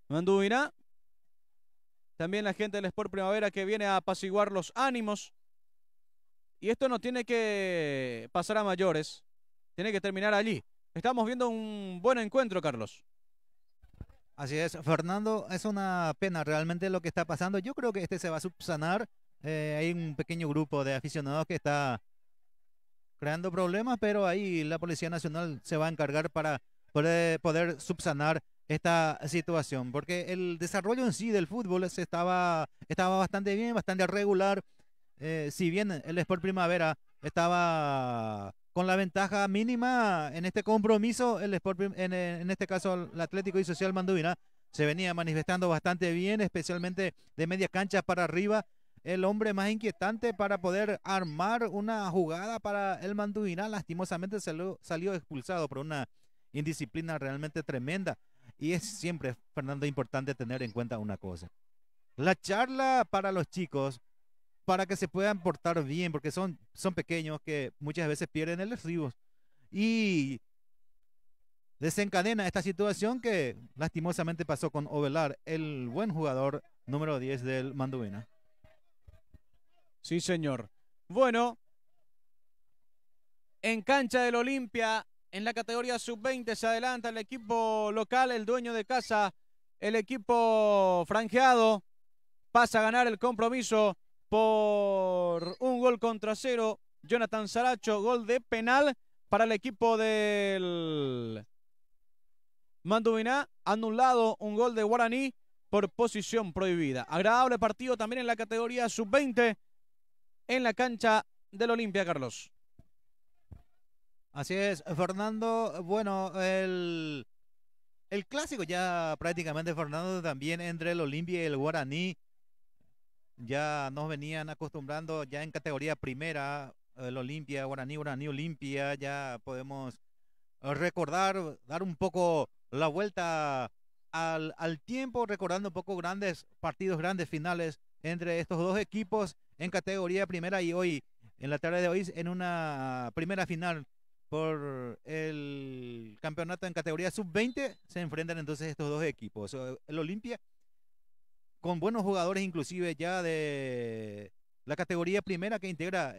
Mandubiná. También la gente del Sport Primavera que viene a apaciguar los ánimos. Y esto no tiene que pasar a mayores. Tiene que terminar allí. Estamos viendo un buen encuentro, Carlos. Así es, Fernando, es una pena realmente lo que está pasando. Yo creo que este se va a subsanar. Eh, hay un pequeño grupo de aficionados que está creando problemas, pero ahí la Policía Nacional se va a encargar para poder, subsanar esta situación, porque el desarrollo en sí del fútbol estaba, estaba bastante bien, bastante regular. Eh, si bien el Sport Primavera estaba con la ventaja mínima en este compromiso, el Sport, en, en este caso el Atlético y Social Manduvina, se venía manifestando bastante bien, especialmente de medias canchas para arriba, el hombre más inquietante para poder armar una jugada para el Manduvina, Lastimosamente salió, expulsado por una indisciplina realmente tremenda. Y es siempre, Fernando, importante tener en cuenta una cosa. La charla para los chicos, para que se puedan portar bien, porque son, son pequeños que muchas veces pierden el estribo. Y desencadena esta situación que lastimosamente pasó con Ovelar, el buen jugador número 10 del Mandubina. Sí, señor. Bueno, en cancha del Olimpia, en la categoría sub-20, se adelanta el equipo local, el dueño de casa, el equipo franjeado, pasa a ganar el compromiso por un gol contra cero. Jonathan Saracho, gol de penal para el equipo del Mandubiná, anulado un gol de Guaraní por posición prohibida. Agradable partido también en la categoría sub-20 en la cancha del Olimpia, Carlos. Así es, Fernando. Bueno, el, clásico ya prácticamente, Fernando, también entre el Olimpia y el Guaraní. Ya nos venían acostumbrando ya en categoría primera, el Olimpia, Guaraní, Guaraní, Olimpia. Ya podemos recordar, dar un poco la vuelta al, al tiempo, recordando un poco grandes partidos, grandes finales entre estos dos equipos en categoría primera y hoy, en la tarde de hoy, en una primera final por el campeonato en categoría sub-20, se enfrentan entonces estos dos equipos. El Olimpia, con buenos jugadores inclusive ya de la categoría primera que integra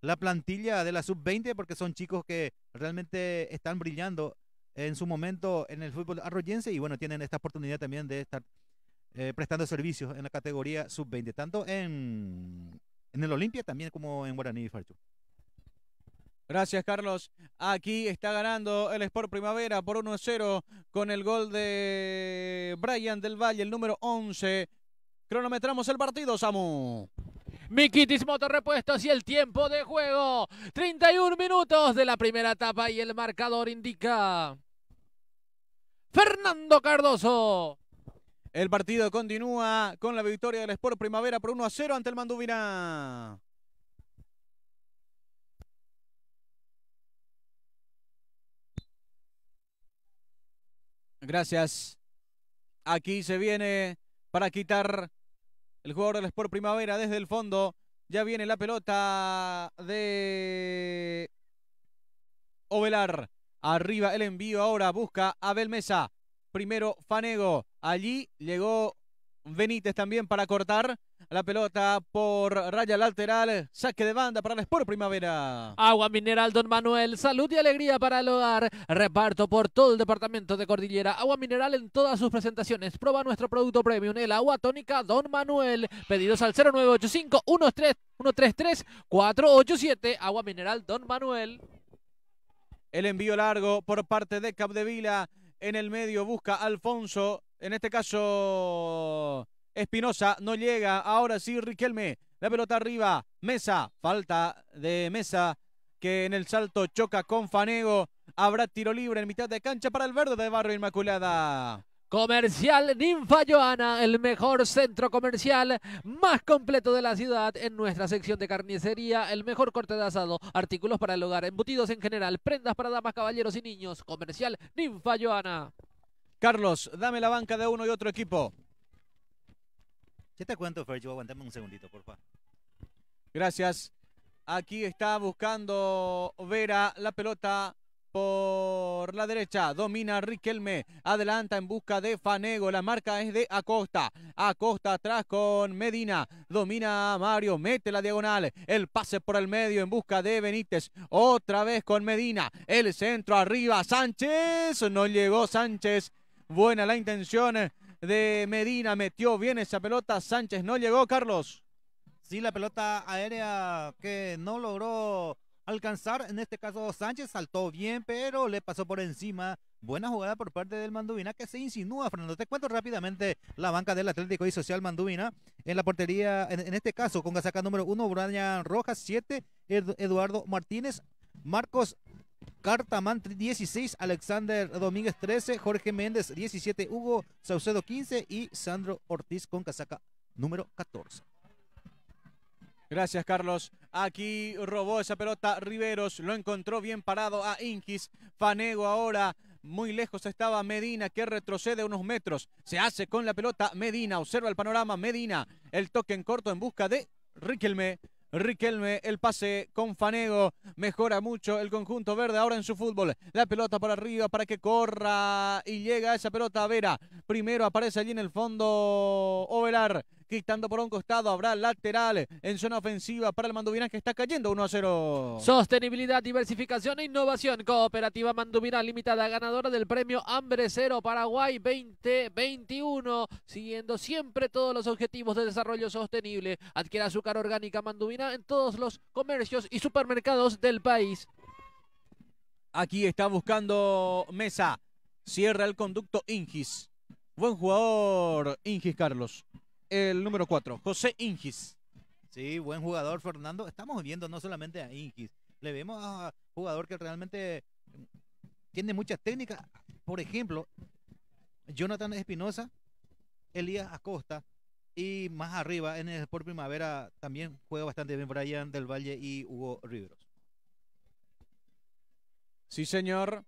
la plantilla de la sub-20, porque son chicos que realmente están brillando en su momento en el fútbol arroyense y bueno, tienen esta oportunidad también de estar eh, prestando servicios en la categoría sub-20, tanto en, en el Olimpia también como en Guaraní y Gracias, Carlos. Aquí está ganando el Sport Primavera por 1-0 con el gol de Brian del Valle, el número 11. Cronometramos el partido, Samu. Mikitis Repuestos y el tiempo de juego. 31 minutos de la primera etapa y el marcador indica. Fernando Cardoso. El partido continúa con la victoria del Sport Primavera por 1 a 0 ante el manduvirá Gracias. Aquí se viene para quitar el jugador del Sport Primavera desde el fondo. Ya viene la pelota de Ovelar. Arriba el envío ahora. Busca Abel Mesa primero Fanego. Allí llegó Benítez también para cortar la pelota por raya lateral. Saque de banda para el Sport Primavera. Agua mineral, don Manuel. Salud y alegría para el hogar. Reparto por todo el departamento de Cordillera. Agua mineral en todas sus presentaciones. Proba nuestro producto premium, el agua tónica, don Manuel. Pedidos al 0985 133 487. Agua mineral, don Manuel. El envío largo por parte de Capdevila en el medio busca Alfonso, en este caso Espinosa, no llega, ahora sí Riquelme, la pelota arriba, Mesa, falta de Mesa que en el salto choca con Fanego, habrá tiro libre en mitad de cancha para el verde de Barrio Inmaculada. Comercial Ninfa Joana, el mejor centro comercial más completo de la ciudad en nuestra sección de carnicería, el mejor corte de asado, artículos para el hogar, embutidos en general, prendas para damas, caballeros y niños. Comercial Ninfa Joana. Carlos, dame la banca de uno y otro equipo. ¿Qué te cuento, aguantame un segundito, por favor. Gracias. Aquí está buscando Vera la pelota por la derecha domina Riquelme. Adelanta en busca de Fanego. La marca es de Acosta. Acosta atrás con Medina. Domina Mario. Mete la diagonal. El pase por el medio en busca de Benítez. Otra vez con Medina. El centro arriba. Sánchez. No llegó Sánchez. Buena la intención de Medina. Metió bien esa pelota. Sánchez no llegó, Carlos. Sí, la pelota aérea que no logró alcanzar. En este caso, Sánchez saltó bien, pero le pasó por encima. Buena jugada por parte del Manduvina que se insinúa, Fernando. Te cuento rápidamente la banca del Atlético y Social Manduvina En la portería, en, este caso, con casaca número uno, Brian Rojas, 7, Eduardo Martínez, Marcos Cartamán 16, Alexander Domínguez 13, Jorge Méndez 17, Hugo Saucedo 15 y Sandro Ortiz con casaca número 14. Gracias, Carlos. Aquí robó esa pelota Riveros, lo encontró bien parado a Inquis. Fanego ahora, muy lejos estaba Medina, que retrocede unos metros. Se hace con la pelota Medina, observa el panorama Medina. El toque en corto en busca de Riquelme. Riquelme, el pase con Fanego, mejora mucho el conjunto verde ahora en su fútbol. La pelota para arriba para que corra y llega esa pelota a Vera. Primero aparece allí en el fondo Ovelar estando por un costado, habrá lateral en zona ofensiva para el Manduvinal que está cayendo 1 a 0. Sostenibilidad, diversificación e innovación. Cooperativa Manduvina Limitada, ganadora del premio Hambre Cero Paraguay 2021. Siguiendo siempre todos los objetivos de desarrollo sostenible. Adquiera azúcar orgánica Manduvina en todos los comercios y supermercados del país. Aquí está buscando Mesa. Cierra el conducto Ingis. Buen jugador Ingis Carlos el número 4, José Ingis. Sí, buen jugador, Fernando. Estamos viendo no solamente a Ingis, le vemos a jugador que realmente mm, tiene muchas técnicas. Por ejemplo, Jonathan Espinosa, Elías Acosta y más arriba en el Sport Primavera también juega bastante bien Brian del Valle y Hugo Riveros. Sí, señor.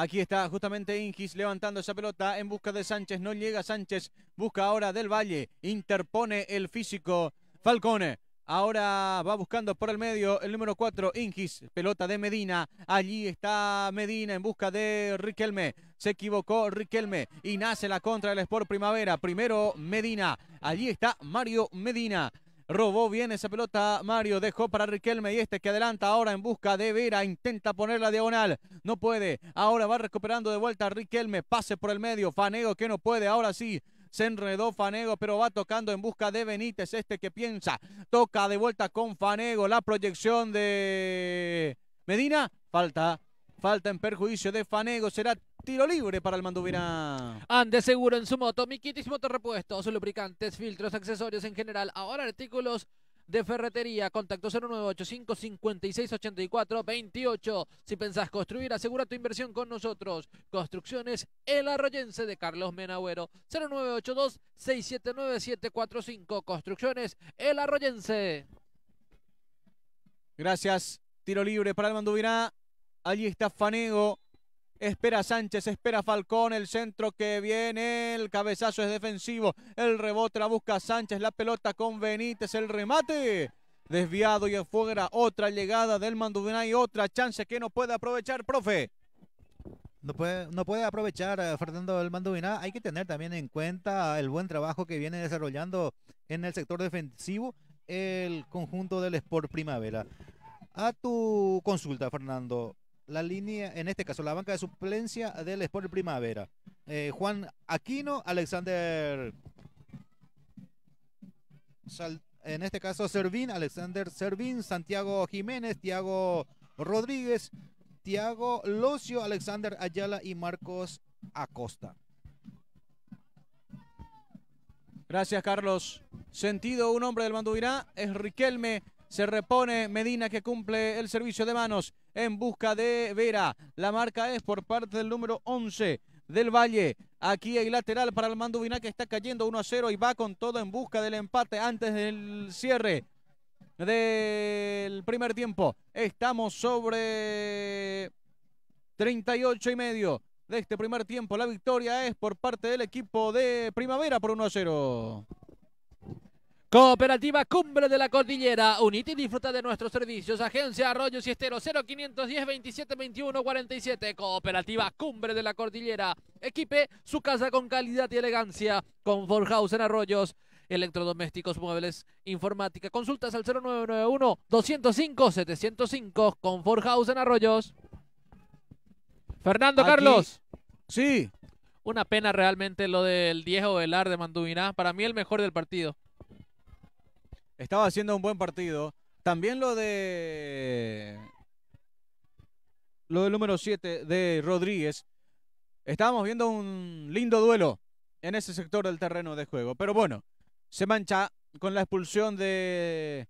Aquí está justamente Ingis levantando esa pelota en busca de Sánchez. No llega Sánchez. Busca ahora Del Valle. Interpone el físico Falcone. Ahora va buscando por el medio el número 4, Ingis, pelota de Medina. Allí está Medina en busca de Riquelme. Se equivocó Riquelme y nace la contra del Sport Primavera. Primero Medina. Allí está Mario Medina. Robó bien esa pelota Mario, dejó para Riquelme y este que adelanta ahora en busca de Vera, intenta poner la diagonal, no puede, ahora va recuperando de vuelta Riquelme, pase por el medio, Fanego que no puede, ahora sí, se enredó Fanego, pero va tocando en busca de Benítez, este que piensa, toca de vuelta con Fanego, la proyección de Medina, falta Falta en perjuicio de Fanego. Será tiro libre para el Mandubirá. Ande seguro en su moto. Miquitis Motorrepuestos, lubricantes, filtros, accesorios en general. Ahora artículos de ferretería. Contacto 0985 5684 28. Si pensás construir, asegura tu inversión con nosotros. Construcciones El Arroyense de Carlos Menagüero. 0982 679 745. Construcciones El Arroyense. Gracias. Tiro libre para el Mandubirá. Allí está Fanego. Espera Sánchez, espera Falcón, el centro que viene, el cabezazo es defensivo, el rebote la busca Sánchez, la pelota con Benítez, el remate desviado y afuera, otra llegada del y otra chance que no puede aprovechar, profe. No puede, no puede aprovechar eh, Fernando el Manduviná. Hay que tener también en cuenta el buen trabajo que viene desarrollando en el sector defensivo el conjunto del Sport Primavera. A tu consulta, Fernando la línea, en este caso, la banca de suplencia del Sport Primavera. Eh, Juan Aquino, Alexander. en este caso, Servín, Alexander Servín, Santiago Jiménez, Tiago Rodríguez, Tiago Locio, Alexander Ayala y Marcos Acosta. Gracias, Carlos. Sentido, un hombre del Manduvirá es Riquelme. Se repone Medina que cumple el servicio de manos en busca de Vera. La marca es por parte del número 11 del Valle. Aquí hay lateral para el Vina que está cayendo 1 a 0 y va con todo en busca del empate antes del cierre del primer tiempo. Estamos sobre 38 y medio de este primer tiempo. La victoria es por parte del equipo de Primavera por 1 a 0. Cooperativa Cumbre de la Cordillera. Unite y disfruta de nuestros servicios. Agencia Arroyo Siestero 0510 27 Cooperativa Cumbre de la Cordillera. Equipe su casa con calidad y elegancia. Con House en Arroyos. Electrodomésticos, muebles, informática. Consultas al 0991-205-705 con House en Arroyos. Fernando Carlos. Sí. Una pena realmente lo del 10 ar de Manduvirá. Para mí el mejor del partido estaba haciendo un buen partido. También lo de. Lo del número 7 de Rodríguez. Estábamos viendo un lindo duelo en ese sector del terreno de juego. Pero bueno, se mancha con la expulsión de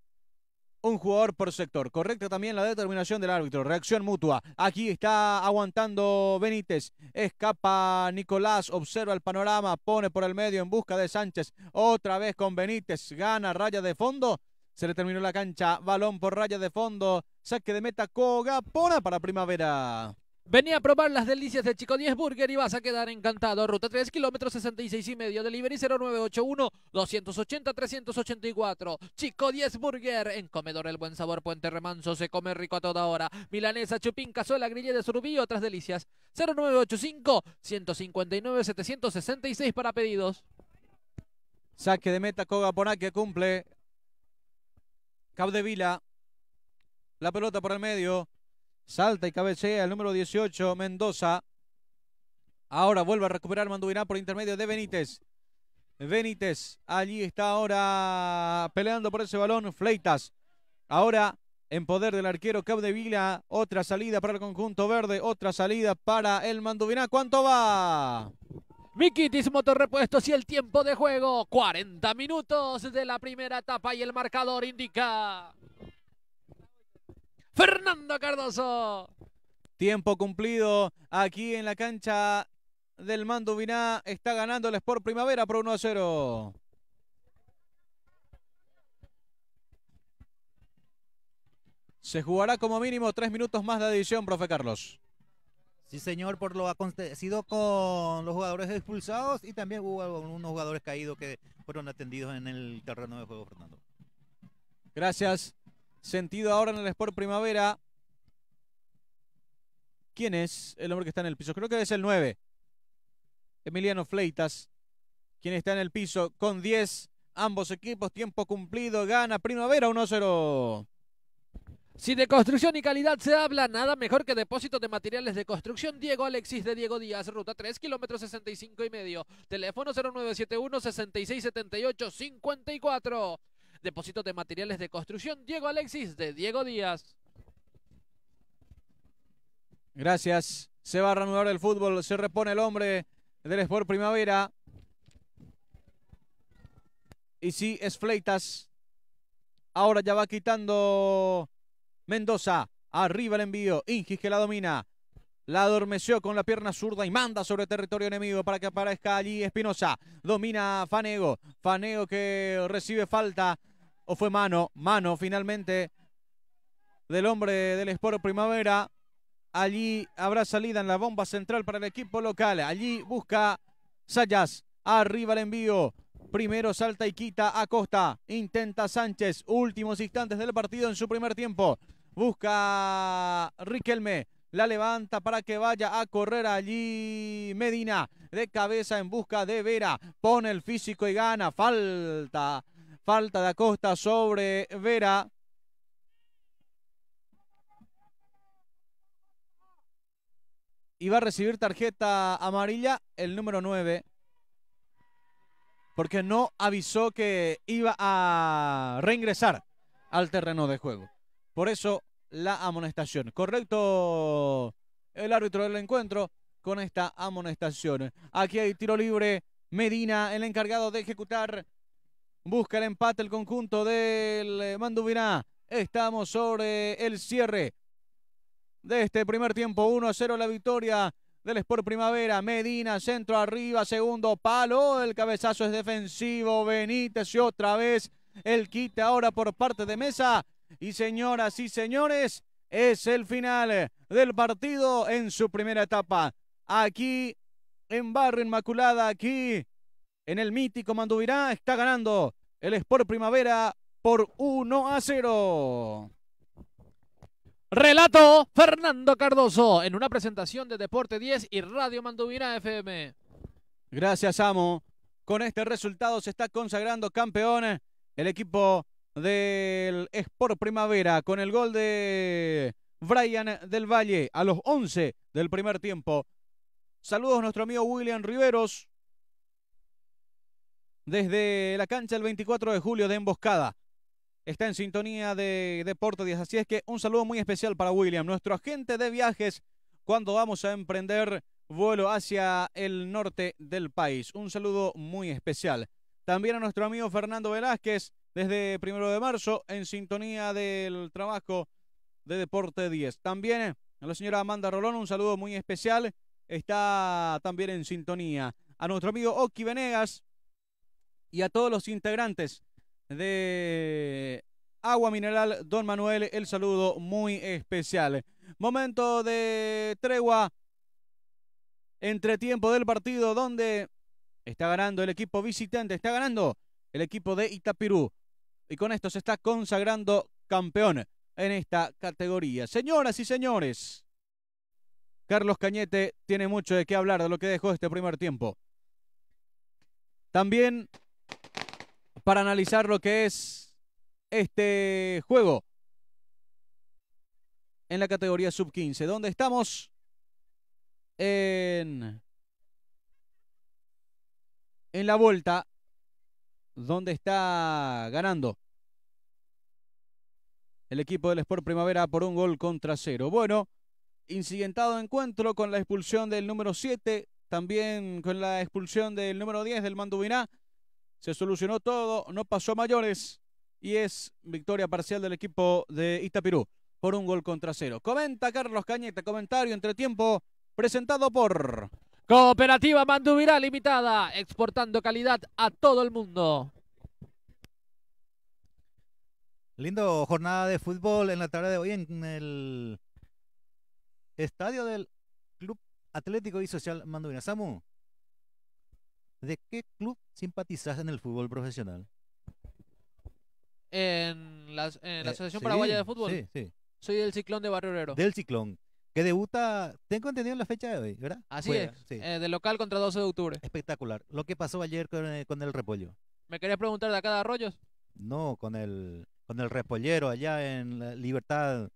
un jugador por sector. Correcta también la determinación del árbitro. Reacción mutua. Aquí está aguantando Benítez. Escapa Nicolás. Observa el panorama. Pone por el medio en busca de Sánchez. Otra vez con Benítez. Gana raya de fondo. Se le terminó la cancha. Balón por raya de fondo. Saque de meta Cogapona para Primavera. Vení a probar las delicias de Chico 10 Burger y vas a quedar encantado. Ruta 3, kilómetros 66 y medio. Delivery 0981-280-384. Chico 10 Burger. En Comedor El Buen Sabor Puente Remanso se come rico a toda hora. Milanesa, chupín, cazuela, Grille de surubí y otras delicias. 0985-159-766 para pedidos. Saque de meta, Koga que cumple. de Vila. La pelota por el medio. Salta y cabecea el número 18, Mendoza. Ahora vuelve a recuperar Mandubiná por intermedio de Benítez. Benítez, allí está ahora peleando por ese balón, Fleitas. Ahora en poder del arquero Vila. otra salida para el conjunto verde, otra salida para el Mandubiná. ¿Cuánto va? motor repuesto y el tiempo de juego, 40 minutos de la primera etapa y el marcador indica Fernando Cardoso. Tiempo cumplido aquí en la cancha del Mando Está ganando el Sport Primavera por 1 a 0. Se jugará como mínimo tres minutos más de división, profe Carlos. Sí, señor, por lo acontecido con los jugadores expulsados y también hubo algunos jugadores caídos que fueron atendidos en el terreno de juego, Fernando. Gracias. Sentido ahora en el Sport Primavera. ¿Quién es el hombre que está en el piso? Creo que es el 9. Emiliano Fleitas. Quien está en el piso con 10. Ambos equipos, tiempo cumplido, gana Primavera 1-0. Si de construcción y calidad se habla, nada mejor que depósito de materiales de construcción Diego Alexis de Diego Díaz, ruta 3, kilómetros 65 y medio, teléfono 0971 6678 54. Depósito de materiales de construcción. Diego Alexis de Diego Díaz. Gracias. Se va a reanudar el fútbol. Se repone el hombre del Sport Primavera. Y sí, es Fleitas. Ahora ya va quitando Mendoza. Arriba el envío. Ingis que la domina. La adormeció con la pierna zurda y manda sobre territorio enemigo para que aparezca allí Espinosa. Domina Fanego. Faneo que recibe falta. O fue mano. Mano finalmente del hombre del Sport Primavera. Allí habrá salida en la bomba central para el equipo local. Allí busca Sayas. Arriba el envío. Primero salta y quita a Costa Intenta Sánchez. Últimos instantes del partido en su primer tiempo. Busca Riquelme. La levanta para que vaya a correr allí Medina. De cabeza en busca de Vera. Pone el físico y gana. Falta. Falta de Acosta sobre Vera. iba a recibir tarjeta amarilla el número 9 porque no avisó que iba a reingresar al terreno de juego. Por eso la amonestación. Correcto el árbitro del encuentro con esta amonestación. Aquí hay tiro libre. Medina, el encargado de ejecutar. Busca el empate el conjunto del eh, Mandubiná. Estamos sobre el cierre de este primer tiempo. 1 a 0 la victoria del Sport Primavera. Medina, centro arriba, segundo palo. El cabezazo es defensivo. Benítez y otra vez el quite ahora por parte de Mesa. Y señoras y señores, es el final eh, del partido en su primera etapa. Aquí en Barrio Inmaculada, aquí en el mítico Manduvirá, está ganando el Sport Primavera por 1 a 0. Relato Fernando Cardoso en una presentación de Deporte 10 y Radio Manduvirá FM. Gracias, Amo. Con este resultado se está consagrando campeón eh, el equipo del Sport Primavera con el gol de Brian del Valle a los 11 del primer tiempo. Saludos a nuestro amigo William Riveros desde la cancha el 24 de julio de Emboscada. Está en sintonía de Deporte 10, así es que un saludo muy especial para William, nuestro agente de viajes cuando vamos a emprender vuelo hacia el norte del país. Un saludo muy especial. También a nuestro amigo Fernando Velázquez, desde primero de marzo en sintonía del trabajo de Deporte 10. También eh, a la señora Amanda Rolón, un saludo muy especial. Está también en sintonía. A nuestro amigo Oki Venegas y a todos los integrantes de Agua Mineral Don Manuel, el saludo muy especial. Momento de tregua entre tiempo del partido donde está ganando el equipo visitante, está ganando el equipo de Itapirú y con esto se está consagrando campeón en esta categoría. Señoras y señores, Carlos Cañete tiene mucho de qué hablar de lo que dejó este primer tiempo. También para analizar lo que es este juego en la categoría sub 15, donde estamos en en la vuelta donde está ganando el equipo del Sport Primavera por un gol contra cero. Bueno, incidentado encuentro con la expulsión del número 7, también con la expulsión del número 10 del Mandubiná. Se solucionó todo, no pasó mayores y es victoria parcial del equipo de Itapirú por un gol contra cero. Comenta Carlos Cañeta, comentario entre tiempo presentado por... Cooperativa Manduvira Limitada, exportando calidad a todo el mundo. Lindo jornada de fútbol en la tarde de hoy en el estadio del Club Atlético y Social Manduvirá. Samu, ¿de qué club simpatizas en el fútbol profesional? En la, eh, Asociación Paraguaya de Fútbol. Sí, sí. Soy del Ciclón de Barrio Herrero. Del Ciclón que debuta, tengo entendido la fecha de hoy, ¿verdad? Así es, eh, de local contra 12 de octubre. Espectacular. Lo que pasó ayer eh, con, el repollo. ¿Me querías preguntar de acá de Arroyos? No, con el, con el repollero allá en la Libertad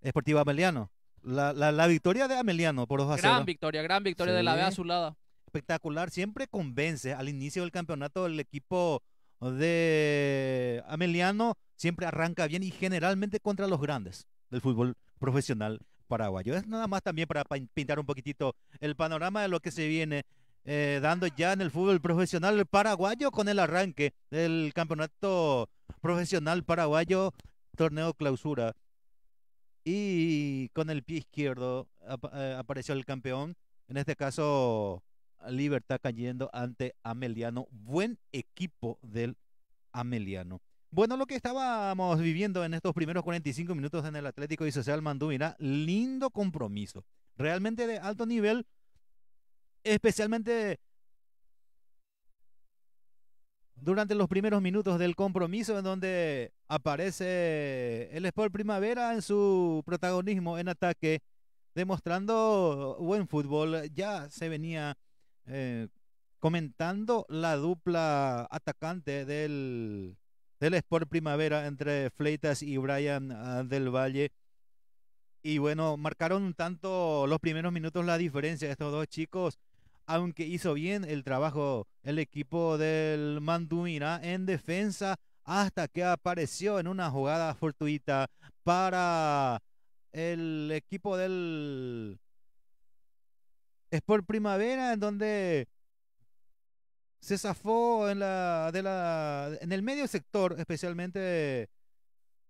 Esportiva Ameliano. La, la, victoria de Ameliano por dos a Gran victoria, gran victoria de la B azulada. Espectacular, siempre convence al inicio del campeonato el equipo de Ameliano siempre arranca bien y generalmente contra los grandes del fútbol profesional paraguayo. Es nada más también para pintar un poquitito el panorama de lo que se viene eh, dando ya en el fútbol profesional paraguayo con el arranque del campeonato profesional paraguayo, torneo clausura. Y con el pie izquierdo eh, apareció el campeón, en este caso Libertad cayendo ante Ameliano. Buen equipo del Ameliano. Bueno, lo que estábamos viviendo en estos primeros 45 minutos en el Atlético y Social Mandú, mira, lindo compromiso. Realmente de alto nivel, especialmente durante los primeros minutos del compromiso en donde aparece el Sport Primavera en su protagonismo en ataque, demostrando buen fútbol. Ya se venía eh, comentando la dupla atacante del del Sport Primavera entre Fleitas y Brian ah, del Valle. Y bueno, marcaron tanto los primeros minutos la diferencia estos dos chicos, aunque hizo bien el trabajo el equipo del Manduina en defensa hasta que apareció en una jugada fortuita para el equipo del Sport Primavera en donde se zafó en, la, de la, en el medio sector, especialmente,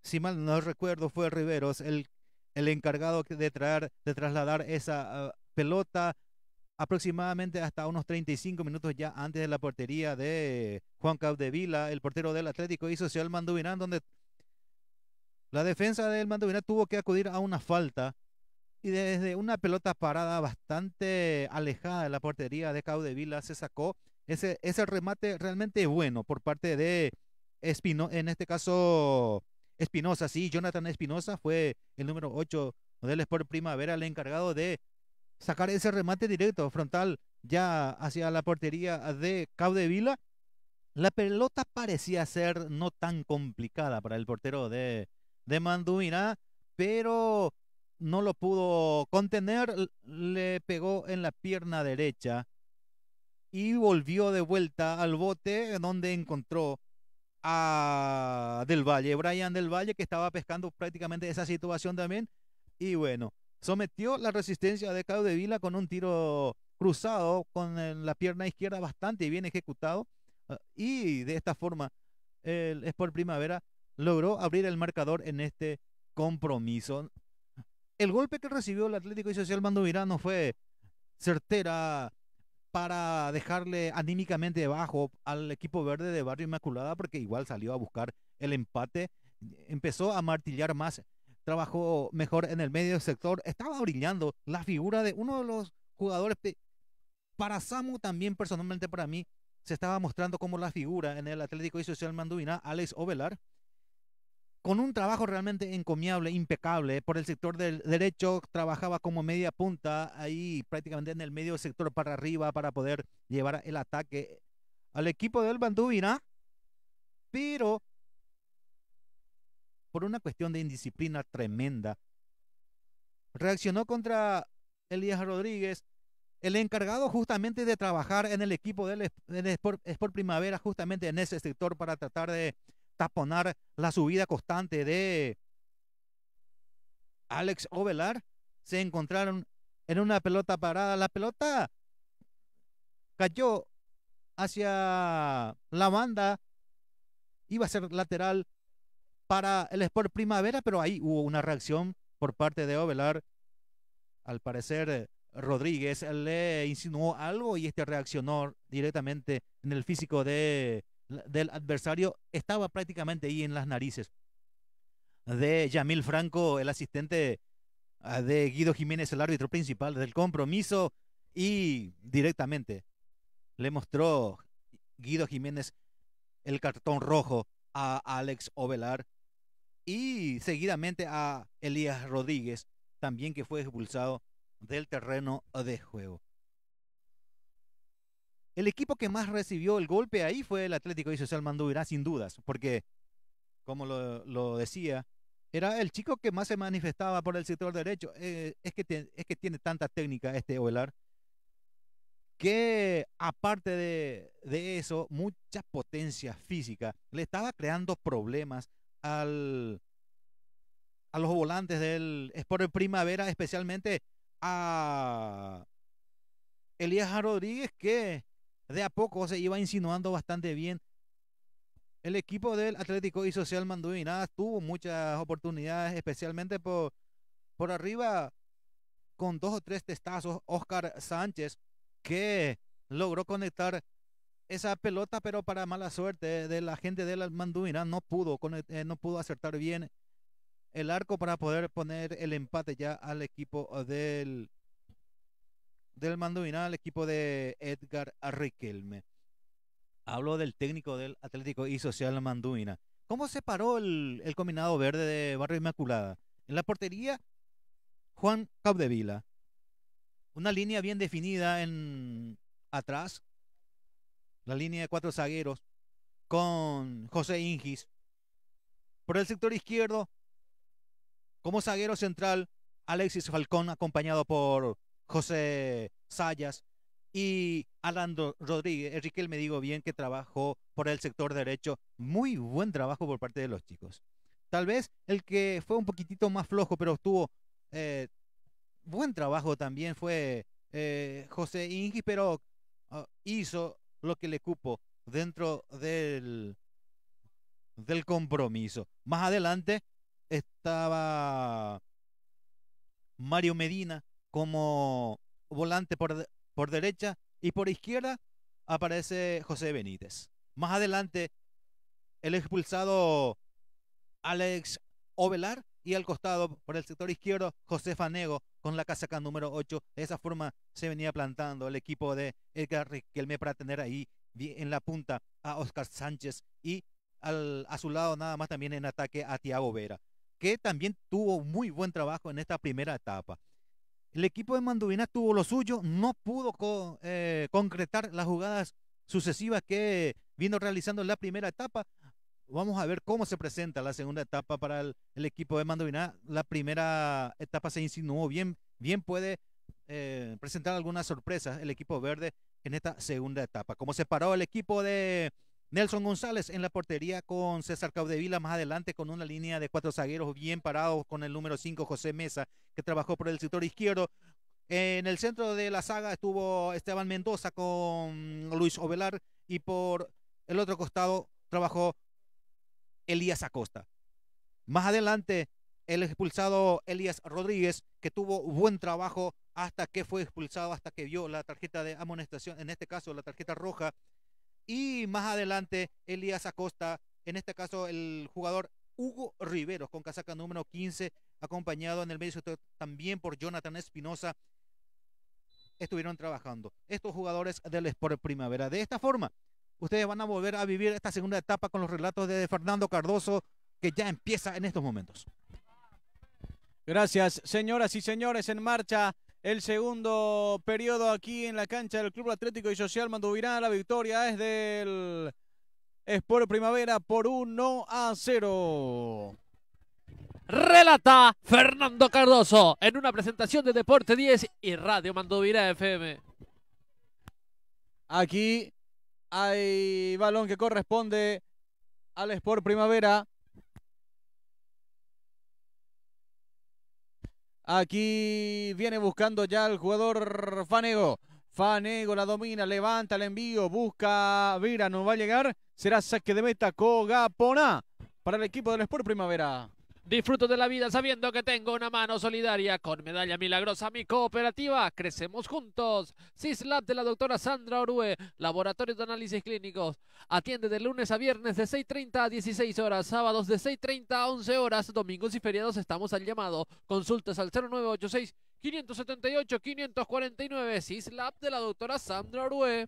si mal no recuerdo, fue Riveros el, el encargado de, traer, de trasladar esa ah, pelota aproximadamente hasta unos 35 minutos ya antes de la portería de Juan Vila, el portero del Atlético y Social Mandubinán, donde la defensa del Mandubinán tuvo que acudir a una falta y desde una pelota parada bastante alejada de la portería de Vila se sacó ese, remate realmente bueno por parte de Espino, en este caso Espinosa, sí, Jonathan Espinosa fue el número 8 del Sport Primavera, el encargado de sacar ese remate directo frontal ya hacia la portería de de Vila La pelota parecía ser no tan complicada para el portero de, de pero no lo pudo contener, le pegó en la pierna derecha y volvió de vuelta al bote donde encontró a Del Valle, Brian Del Valle, que estaba pescando prácticamente esa situación también. Y bueno, sometió la resistencia de Caudevila de Vila con un tiro cruzado con eh, la pierna izquierda bastante bien ejecutado. Ah, y de esta forma, el Sport Primavera logró abrir el marcador en este compromiso. El golpe que recibió el Atlético y Social no fue certera para dejarle anímicamente debajo al equipo verde de Barrio Inmaculada, porque igual salió a buscar el empate, empezó a martillar más, trabajó mejor en el medio sector, estaba brillando la figura de uno de los jugadores. Para Samu también personalmente para mí se estaba mostrando como la figura en el Atlético y Social Manduvina, Alex Ovelar, con un trabajo realmente encomiable, impecable. Por el sector del derecho trabajaba como media punta, ahí prácticamente en el medio sector para arriba para poder llevar el ataque al equipo del Bandubina. Pero por una cuestión de indisciplina tremenda, reaccionó contra Elías Rodríguez, el encargado justamente de trabajar en el equipo del, Sport, Sport Primavera, justamente en ese sector para tratar de taponar la subida constante de Alex Ovelar. Se encontraron en una pelota parada. La pelota cayó hacia la banda. Iba a ser lateral para el Sport Primavera, pero ahí hubo una reacción por parte de Ovelar. Al parecer, Rodríguez le insinuó algo y este reaccionó directamente en el físico de del adversario estaba prácticamente ahí en las narices de Yamil Franco, el asistente ah, de Guido Jiménez, el árbitro principal del compromiso, y directamente le mostró Guido Jiménez el cartón rojo a Alex Ovelar y seguidamente a Elías Rodríguez, también que fue expulsado del terreno de juego. El equipo que más recibió el golpe ahí fue el Atlético y Social Mandubirá, sin dudas, porque, como lo, decía, era el chico que más se manifestaba por el sector derecho. Eh, es, que es que tiene tanta técnica este Ovelar, que aparte de, de eso, mucha potencia física le estaba creando problemas al, a los volantes del Sport Primavera, especialmente a Elías Rodríguez, que de a poco se iba insinuando bastante bien. El equipo del Atlético y Social Manduina tuvo muchas oportunidades, especialmente por, por arriba con dos o tres testazos. Oscar Sánchez que logró conectar esa pelota, pero para mala suerte de la gente del Manduina no pudo, eh, no pudo acertar bien el arco para poder poner el empate ya al equipo del del Manduina, al equipo de Edgar Arriquelme. Hablo del técnico del Atlético y Social Manduina. ¿Cómo se paró el, combinado verde de Barrio Inmaculada? En la portería, Juan Capdevila. Una línea bien definida en atrás. La línea de cuatro zagueros con José Ingis. Por el sector izquierdo, como zaguero central, Alexis Falcón, acompañado por José Sayas y Alando Rodríguez, Enrique me digo bien que trabajó por el sector derecho, muy buen trabajo por parte de los chicos. Tal vez el que fue un poquitito más flojo, pero obtuvo eh, buen trabajo también fue eh, José Ingi, pero ah, hizo lo que le cupo dentro del, del compromiso. Más adelante estaba Mario Medina, como volante por, por derecha y por izquierda aparece José Benítez. Más adelante, el expulsado Alex Ovelar y al costado, por el sector izquierdo, José Fanego con la casaca número 8. De esa forma se venía plantando el equipo de Edgar Riquelme para tener ahí en la punta a Oscar Sánchez y al, a su lado nada más también en ataque a Tiago Vera, que también tuvo muy buen trabajo en esta primera etapa. El equipo de Manduvina tuvo lo suyo, no pudo eh, concretar las jugadas sucesivas que vino realizando en la primera etapa. Vamos a ver cómo se presenta la segunda etapa para el, equipo de Manduvina La primera etapa se insinuó bien, bien puede eh, presentar algunas sorpresas el equipo verde en esta segunda etapa. Como se paró el equipo de Nelson González en la portería con César Caudevila más adelante con una línea de cuatro zagueros bien parados con el número 5 José Mesa que trabajó por el sector izquierdo. En el centro de la saga estuvo Esteban Mendoza con Luis Ovelar y por el otro costado trabajó Elías Acosta. Más adelante el expulsado Elías Rodríguez que tuvo buen trabajo hasta que fue expulsado, hasta que vio la tarjeta de amonestación, en este caso la tarjeta roja y más adelante, Elías Acosta, en este caso el jugador Hugo Riveros con casaca número 15, acompañado en el medio también por Jonathan Espinosa, estuvieron trabajando estos jugadores del Sport Primavera. De esta forma, ustedes van a volver a vivir esta segunda etapa con los relatos de Fernando Cardoso, que ya empieza en estos momentos. Gracias, señoras y señores, en marcha el segundo periodo aquí en la cancha del Club Atlético y Social Mandovirá. La victoria es del Sport Primavera por 1 a 0. Relata Fernando Cardoso en una presentación de Deporte 10 y Radio Mandovirá FM. Aquí hay balón que corresponde al Sport Primavera. Aquí viene buscando ya el jugador Fanego. Fanego la domina, levanta el envío, busca Vira, no va a llegar. Será saque de meta Kogaponá para el equipo del Sport Primavera. Disfruto de la vida sabiendo que tengo una mano solidaria con medalla milagrosa mi cooperativa. Crecemos juntos. CISLAB de la doctora Sandra Orue, Laboratorio de Análisis Clínicos. Atiende de lunes a viernes de 6.30 a 16 horas, sábados de 6.30 a 11 horas, domingos y feriados estamos al llamado. Consultas al 0986 578 549 CISLAB de la doctora Sandra Orue.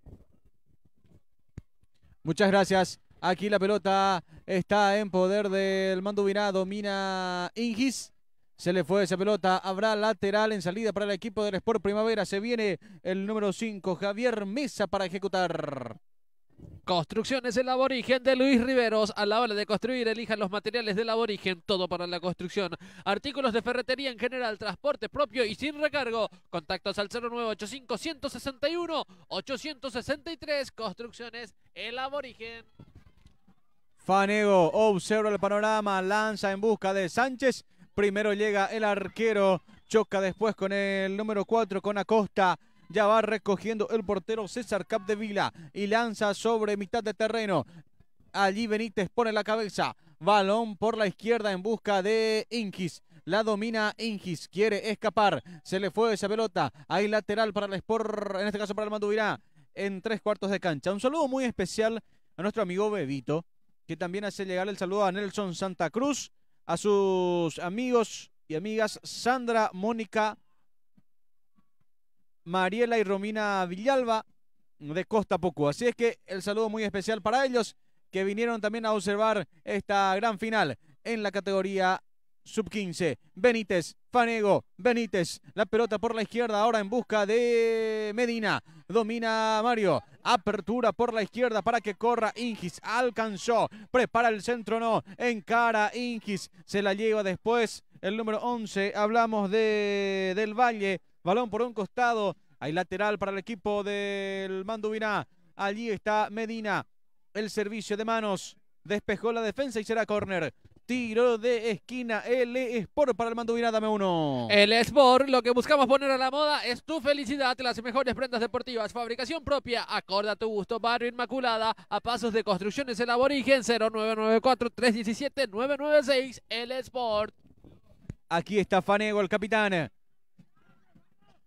Muchas gracias. Aquí la pelota está en poder del Mandubirá, domina Ingis. Se le fue esa pelota, habrá lateral en salida para el equipo del Sport Primavera. Se viene el número 5, Javier Mesa, para ejecutar. Construcciones el aborigen de Luis Riveros. A la hora de construir, elijan los materiales del aborigen, todo para la construcción. Artículos de ferretería en general, transporte propio y sin recargo. Contactos al 0985 161 863. Construcciones el aborigen. Fanego observa el panorama, lanza en busca de Sánchez. Primero llega el arquero, choca después con el número 4, con Acosta. Ya va recogiendo el portero César Capdevila y lanza sobre mitad de terreno. Allí Benítez pone la cabeza. Balón por la izquierda en busca de Inquis. La domina Ingis, quiere escapar. Se le fue esa pelota. Ahí lateral para el Sport, en este caso para el Manduvirá, en tres cuartos de cancha. Un saludo muy especial a nuestro amigo Bebito, que también hace llegar el saludo a Nelson Santa Cruz, a sus amigos y amigas Sandra, Mónica, Mariela y Romina Villalba de Costa Poco. Así es que el saludo muy especial para ellos que vinieron también a observar esta gran final en la categoría sub 15. Benítez, Fanego, Benítez, la pelota por la izquierda, ahora en busca de Medina. Domina Mario, apertura por la izquierda para que corra Ingis. Alcanzó, prepara el centro, no, encara Ingis, se la lleva después. El número 11, hablamos de del Valle, balón por un costado, hay lateral para el equipo del Mandubiná. Allí está Medina, el servicio de manos, despejó la defensa y será córner. Tiro de esquina. El Sport para el mando dame uno. El Sport, lo que buscamos poner a la moda es tu felicidad. Las mejores prendas deportivas, fabricación propia, acorda a tu gusto. Barrio Inmaculada, a pasos de construcciones el aborigen 0994-317-996. El Sport. Aquí está Fanego, el capitán.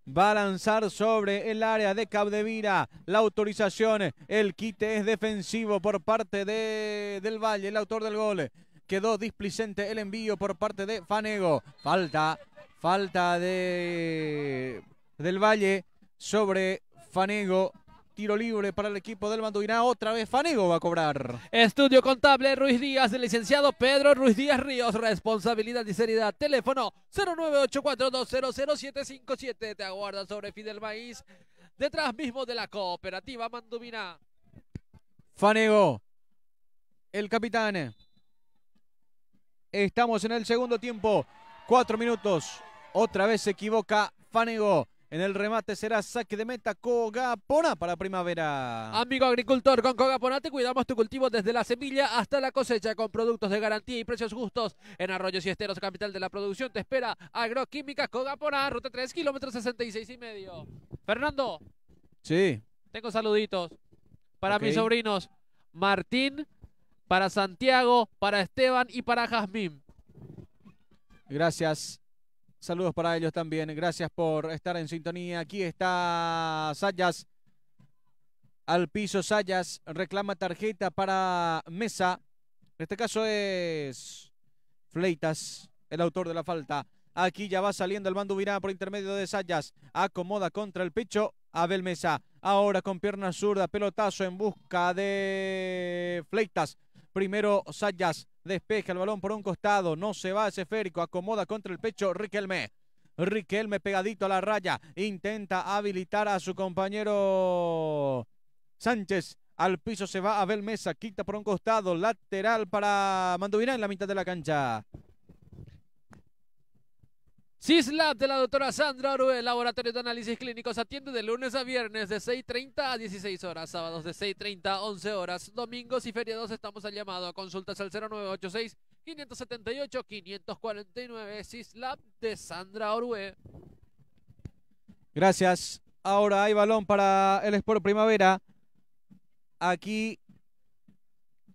Va a lanzar sobre el área de Cabdevira. La autorización. El quite es defensivo por parte de, del Valle, el autor del gol quedó displicente el envío por parte de Fanego. Falta, falta de del Valle sobre Fanego. Tiro libre para el equipo del Manduiná. Otra vez Fanego va a cobrar. Estudio Contable Ruiz Díaz, el licenciado Pedro Ruiz Díaz Ríos. Responsabilidad y seriedad. Teléfono 0984200757. Te aguarda sobre Fidel Maíz. Detrás mismo de la cooperativa Mandubiná. Fanego. El capitán Estamos en el segundo tiempo. Cuatro minutos. Otra vez se equivoca Fanego. En el remate será saque de meta Cogapona para primavera. Amigo agricultor, con Cogapona te cuidamos tu cultivo desde la semilla hasta la cosecha con productos de garantía y precios justos. En Arroyos y Esteros, capital de la producción, te espera Agroquímica Cogapona, ruta 3, kilómetros 66 y medio. Fernando. Sí. Tengo saluditos para mis sobrinos Martín para Santiago, para Esteban y para Jazmín. Gracias. Saludos para ellos también. Gracias por estar en sintonía. Aquí está Sayas. Al piso Sayas reclama tarjeta para Mesa. En este caso es Fleitas, el autor de la falta. Aquí ya va saliendo el bando por intermedio de Sayas. Acomoda contra el pecho Abel Mesa. Ahora con pierna zurda, pelotazo en busca de Fleitas. Primero Sayas despeja el balón por un costado. No se va ese esférico. Acomoda contra el pecho Riquelme. Riquelme pegadito a la raya. Intenta habilitar a su compañero Sánchez. Al piso se va Abel Mesa. Quita por un costado. Lateral para Mandovina en la mitad de la cancha. CISLAB de la doctora Sandra Orue, Laboratorio de Análisis Clínicos, atiende de lunes a viernes de 6.30 a 16 horas, sábados de 6.30 a 11 horas, domingos y feriados estamos al llamado a consultas al 0986-578-549, CISLAB de Sandra Orue. Gracias. Ahora hay balón para el Sport Primavera. Aquí,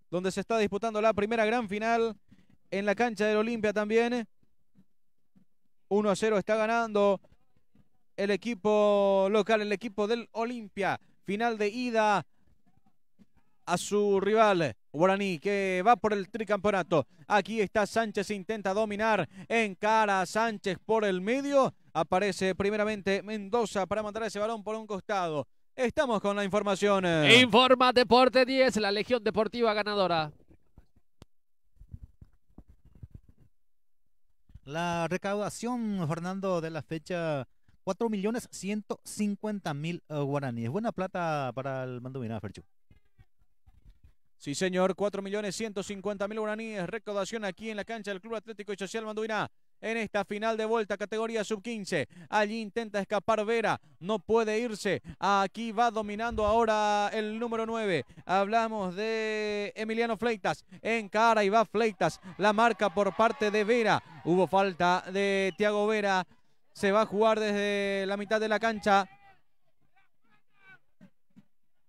donde se está disputando la primera gran final en la cancha del Olimpia también 1 a 0 está ganando el equipo local, el equipo del Olimpia. Final de ida a su rival Guaraní que va por el tricampeonato. Aquí está Sánchez, intenta dominar, en cara a Sánchez por el medio. Aparece primeramente Mendoza para mandar ese balón por un costado. Estamos con la información. Informa Deporte 10, la Legión Deportiva ganadora. La recaudación, Fernando, de la fecha, 4.150.000 eh, guaraníes. Buena plata para el Mandubina, Ferchu. Sí, señor, 4.150.000 guaraníes. Recaudación aquí en la cancha del Club Atlético y Social Manduina en esta final de vuelta categoría sub-15. Allí intenta escapar Vera, no puede irse. Aquí va dominando ahora el número 9. Hablamos de Emiliano Fleitas. En cara y va Fleitas. La marca por parte de Vera. Hubo falta de Tiago Vera. Se va a jugar desde la mitad de la cancha.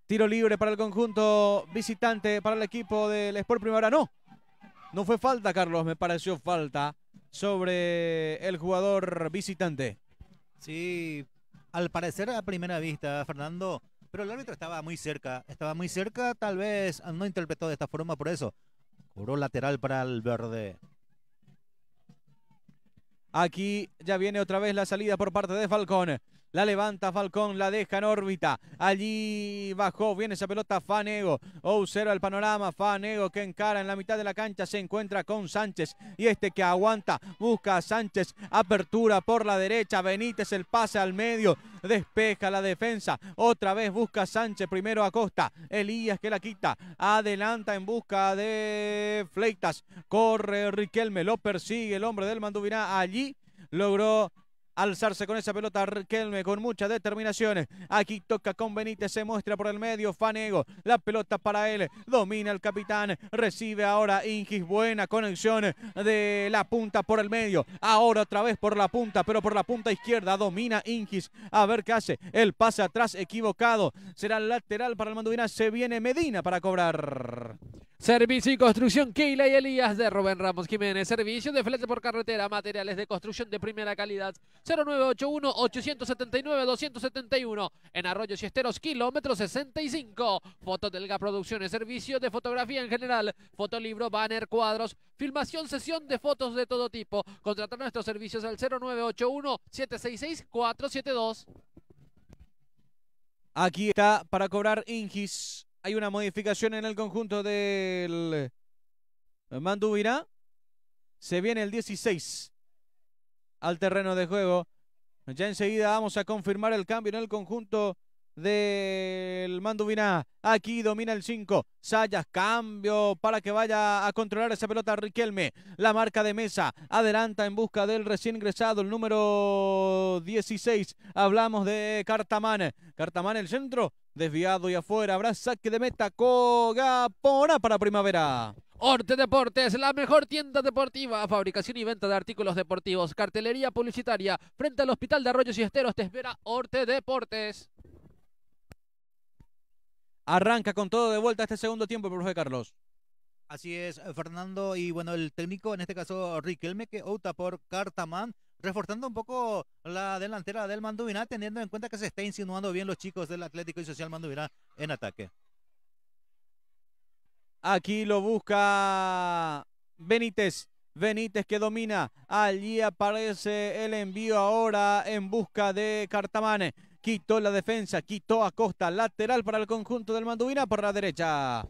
Tiro libre para el conjunto visitante, para el equipo del Sport Primavera. No, no fue falta, Carlos, me pareció falta sobre el jugador visitante. Sí, al parecer a primera vista, Fernando, pero el árbitro estaba muy cerca, estaba muy cerca, tal vez no interpretó de esta forma por eso. Cobró lateral para el verde. Aquí ya viene otra vez la salida por parte de Falcón. La levanta Falcón, la deja en órbita. Allí bajó, viene esa pelota Fanego. observa el panorama, Fanego que encara en la mitad de la cancha, se encuentra con Sánchez. Y este que aguanta, busca a Sánchez. Apertura por la derecha, Benítez el pase al medio. Despeja la defensa, otra vez busca Sánchez, primero Acosta. Elías que la quita, adelanta en busca de Fleitas. Corre Riquelme, lo persigue el hombre del Manduvina, Allí logró alzarse con esa pelota Arquelme con mucha determinación. Aquí toca con Benítez, se muestra por el medio Fanego. La pelota para él, domina el capitán, recibe ahora Ingis, buena conexión de la punta por el medio. Ahora otra vez por la punta, pero por la punta izquierda domina Ingis. A ver qué hace, el pase atrás equivocado. Será lateral para el Manduvina, se viene Medina para cobrar. Servicio y construcción Keila y Elías de Rubén Ramos Jiménez. Servicio de flete por carretera, materiales de construcción de primera calidad. 0981-879-271. En Arroyos y Esteros, kilómetro 65. Foto Delga Producciones, servicio de fotografía en general. Fotolibro, banner, cuadros, filmación, sesión de fotos de todo tipo. Contratar nuestros servicios al 0981-766-472. Aquí está para cobrar Ingis hay una modificación en el conjunto del Mandubirá. Se viene el 16 al terreno de juego. Ya enseguida vamos a confirmar el cambio en el conjunto del Mandubina. Aquí domina el 5. Sayas, cambio para que vaya a controlar esa pelota Riquelme. La marca de mesa adelanta en busca del recién ingresado, el número 16. Hablamos de Cartamán. Cartamán el centro. Desviado y afuera. Habrá saque de meta. Cogapora para primavera. Orte Deportes, la mejor tienda deportiva, fabricación y venta de artículos deportivos, cartelería publicitaria, frente al Hospital de Arroyos y Esteros te espera Orte Deportes. Arranca con todo de vuelta este segundo tiempo, profe Carlos. Así es, Fernando, y bueno, el técnico, en este caso Riquelme, que opta por Cartamán, reforzando un poco la delantera del Manduvina, teniendo en cuenta que se está insinuando bien los chicos del Atlético y Social Mandubina en ataque. Aquí lo busca Benítez. Benítez que domina. Allí aparece el envío ahora en busca de Cartamane. Quitó la defensa, quitó a Costa. Lateral para el conjunto del Manduvina por la derecha.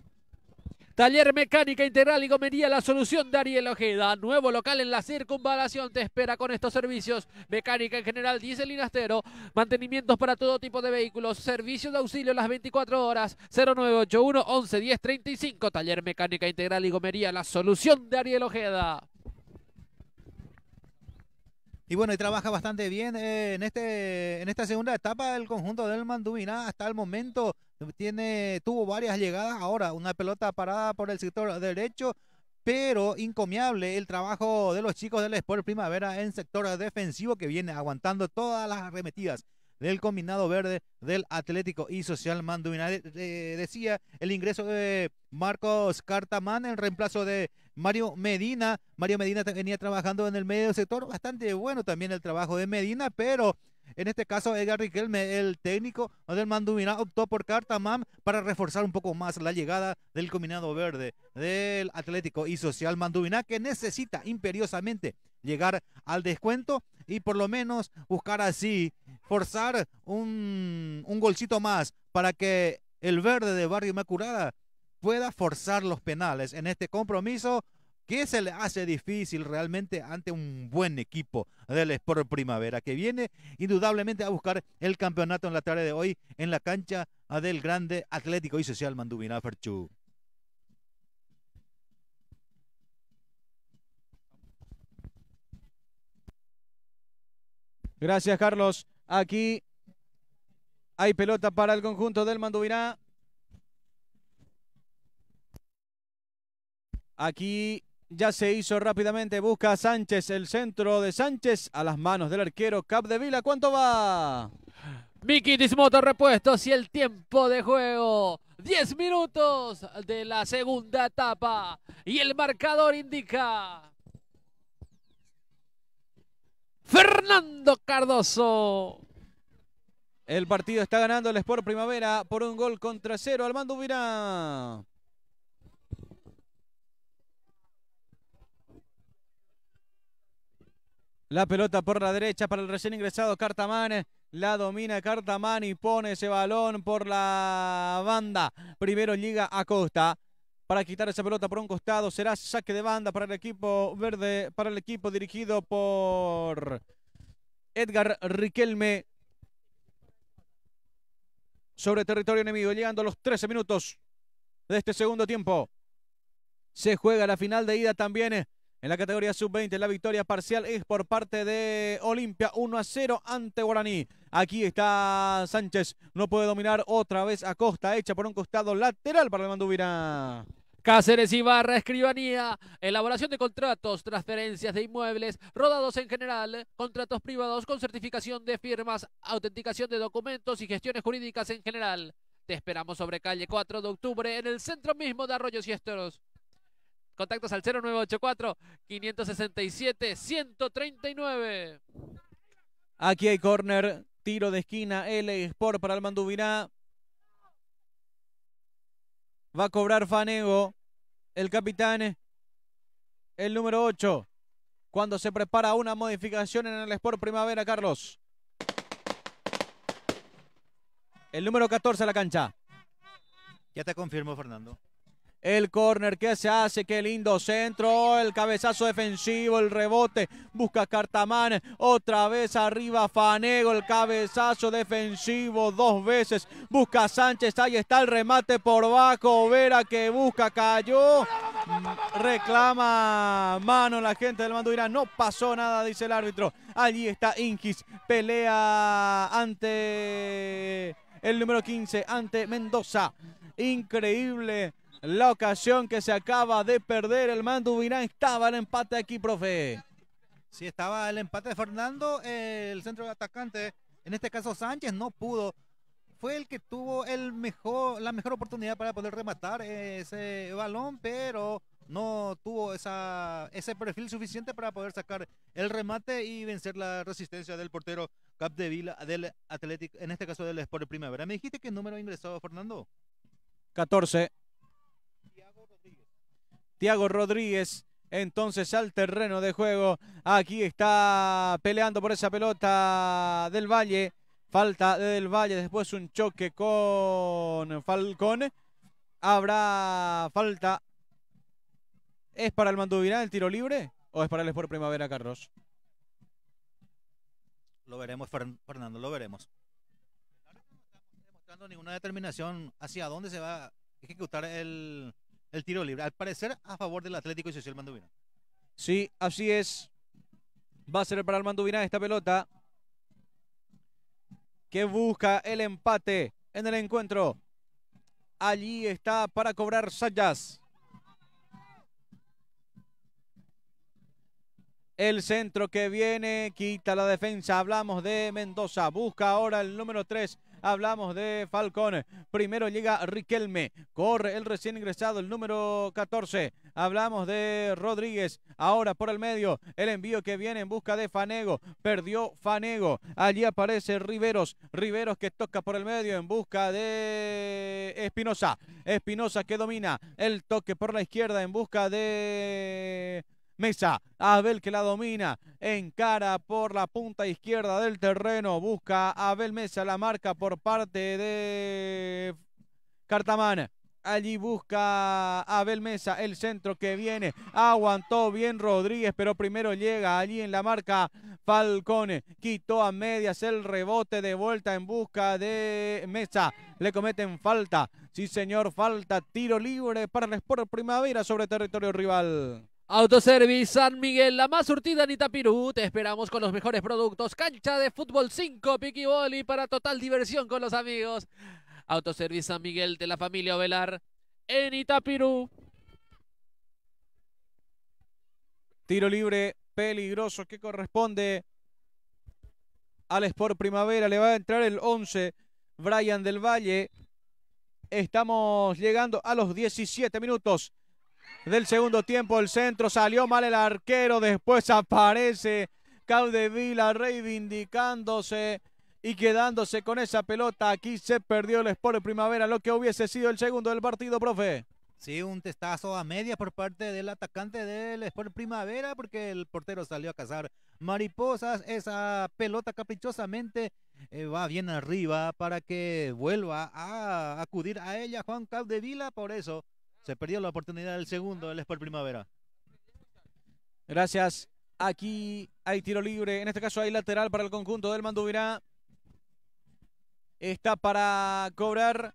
Taller Mecánica Integral y Gomería La Solución de Ariel Ojeda. Nuevo local en la circunvalación te espera con estos servicios. Mecánica en general, diésel y Mantenimientos para todo tipo de vehículos. Servicios de auxilio las 24 horas. 0981 11 10 35. Taller Mecánica Integral y Gomería La Solución Ariel Ojeda. Y bueno, y trabaja bastante bien eh, en, este, en esta segunda etapa del conjunto del Mandubiná hasta el momento. Tiene, tuvo varias llegadas ahora, una pelota parada por el sector derecho, pero incomiable el trabajo de los chicos del Sport Primavera en sector defensivo que viene aguantando todas las arremetidas del combinado verde del Atlético y Social manduvina eh, decía el ingreso de Marcos Cartamán en reemplazo de Mario Medina. Mario Medina venía trabajando en el medio sector, bastante bueno también el trabajo de Medina, pero en este caso, Edgar Riquelme, el técnico del manduvina optó por Cartamán para reforzar un poco más la llegada del combinado verde del Atlético y Social manduvina que necesita imperiosamente llegar al descuento y por lo menos buscar así, forzar un, golcito más para que el verde de Barrio Inmaculada pueda forzar los penales en este compromiso que se le hace difícil realmente ante un buen equipo del Sport Primavera que viene indudablemente a buscar el campeonato en la tarde de hoy en la cancha del Grande Atlético y Social Mandubina Ferchú. Gracias, Carlos. Aquí hay pelota para el conjunto del Manduvirá. Aquí ya se hizo rápidamente. Busca Sánchez el centro de Sánchez a las manos del arquero Capdevila. ¿Cuánto va? Vicky Dismoto repuestos y el tiempo de juego. Diez minutos de la segunda etapa y el marcador indica Fernando Cardoso. El partido está ganando el Sport Primavera por un gol contra cero. Armando Virá. La pelota por la derecha para el recién ingresado Cartamane. La domina Cartamane y pone ese balón por la banda. Primero llega Acosta para quitar esa pelota por un costado. Será saque de banda para el equipo verde, para el equipo dirigido por Edgar Riquelme. Sobre territorio enemigo, llegando a los 13 minutos de este segundo tiempo. Se juega la final de ida también en la categoría sub-20. La victoria parcial es por parte de Olimpia 1 a 0 ante Guaraní. Aquí está Sánchez. No puede dominar otra vez a Costa. Hecha por un costado lateral para el Manduvira. Cáceres Ibarra, escribanía, elaboración de contratos, transferencias de inmuebles, rodados en general, contratos privados con certificación de firmas, autenticación de documentos y gestiones jurídicas en general. Te esperamos sobre calle 4 de octubre en el centro mismo de Arroyos y Estoros. Contactos al 0984 567 139. Aquí hay corner, tiro de esquina L Sport para el Manduvirá. Va a cobrar Fanego el capitán, el número 8, cuando se prepara una modificación en el Sport Primavera, Carlos. El número 14 a la cancha. Ya te confirmo, Fernando. El córner que se hace, qué lindo centro, el cabezazo defensivo, el rebote, busca Cartamán, otra vez arriba Fanego, el cabezazo defensivo dos veces, busca Sánchez, ahí está el remate por bajo, Vera que busca, cayó, reclama mano la gente del mando no pasó nada, dice el árbitro, allí está Inquis, pelea ante el número 15, ante Mendoza, increíble la ocasión que se acaba de perder. El Virán estaba el empate aquí, profe. Sí, estaba el empate de Fernando, el centro atacante, en este caso Sánchez, no pudo. Fue el que tuvo la mejor oportunidad para poder rematar ese balón, pero no tuvo ese perfil suficiente para poder sacar el remate y vencer la resistencia del portero Capdevila del Atlético, en este caso del Sport Primavera. ¿Me dijiste qué número ingresado, Fernando? 14. Tiago Rodríguez. Entonces al terreno de juego. Aquí está peleando por esa pelota del Valle. Falta del Valle. Después un choque con Falcón. Habrá falta. ¿Es para el Manduvirá el tiro libre o es para el Sport Primavera, Carlos? Lo veremos, Fernando, lo veremos. No estamos ninguna determinación hacia dónde se va a ejecutar el, el tiro libre. Al parecer, a favor del Atlético y Social Manduvina. Sí, así es. Va a ser para el Manduvina esta pelota. Que busca el empate en el encuentro. Allí está para cobrar Sayas. El centro que viene, quita la defensa. Hablamos de Mendoza. Busca ahora el número 3, Hablamos de Falcón. Primero llega Riquelme. Corre el recién ingresado, el número 14. Hablamos de Rodríguez. Ahora por el medio. El envío que viene en busca de Fanego. Perdió Fanego. Allí aparece Riveros. Riveros que toca por el medio en busca de Espinosa. Espinosa que domina el toque por la izquierda en busca de... Mesa, Abel que la domina, encara por la punta izquierda del terreno, busca Abel Mesa la marca por parte de Cartamán. Allí busca Abel Mesa el centro que viene. Aguantó bien Rodríguez, pero primero llega allí en la marca Falcone. Quitó a medias el rebote de vuelta en busca de Mesa. Le cometen falta. Sí, señor, falta. Tiro libre para el Sport Primavera sobre territorio rival. Autoservice San Miguel, la más surtida en Itapirú. Te esperamos con los mejores productos. Cancha de fútbol 5, piquiboli para total diversión con los amigos. Autoservice San Miguel de la familia Ovelar en Itapirú. Tiro libre peligroso que corresponde al Sport Primavera. Le va a entrar el 11, Brian del Valle. Estamos llegando a los 17 minutos del segundo tiempo. El centro salió mal el arquero. Después aparece caldevila reivindicándose y quedándose con esa pelota. Aquí se perdió el Sport Primavera, lo que hubiese sido el segundo del partido, profe. Sí, un testazo a media por parte del atacante del Sport Primavera porque el portero salió a cazar mariposas. Esa pelota caprichosamente eh, va bien arriba para que vuelva a acudir a ella Juan caldevila Por eso se perdió la oportunidad del segundo del Sport Primavera. Gracias. Aquí hay tiro libre. En este caso hay lateral para el conjunto del Manduvirá. Está para cobrar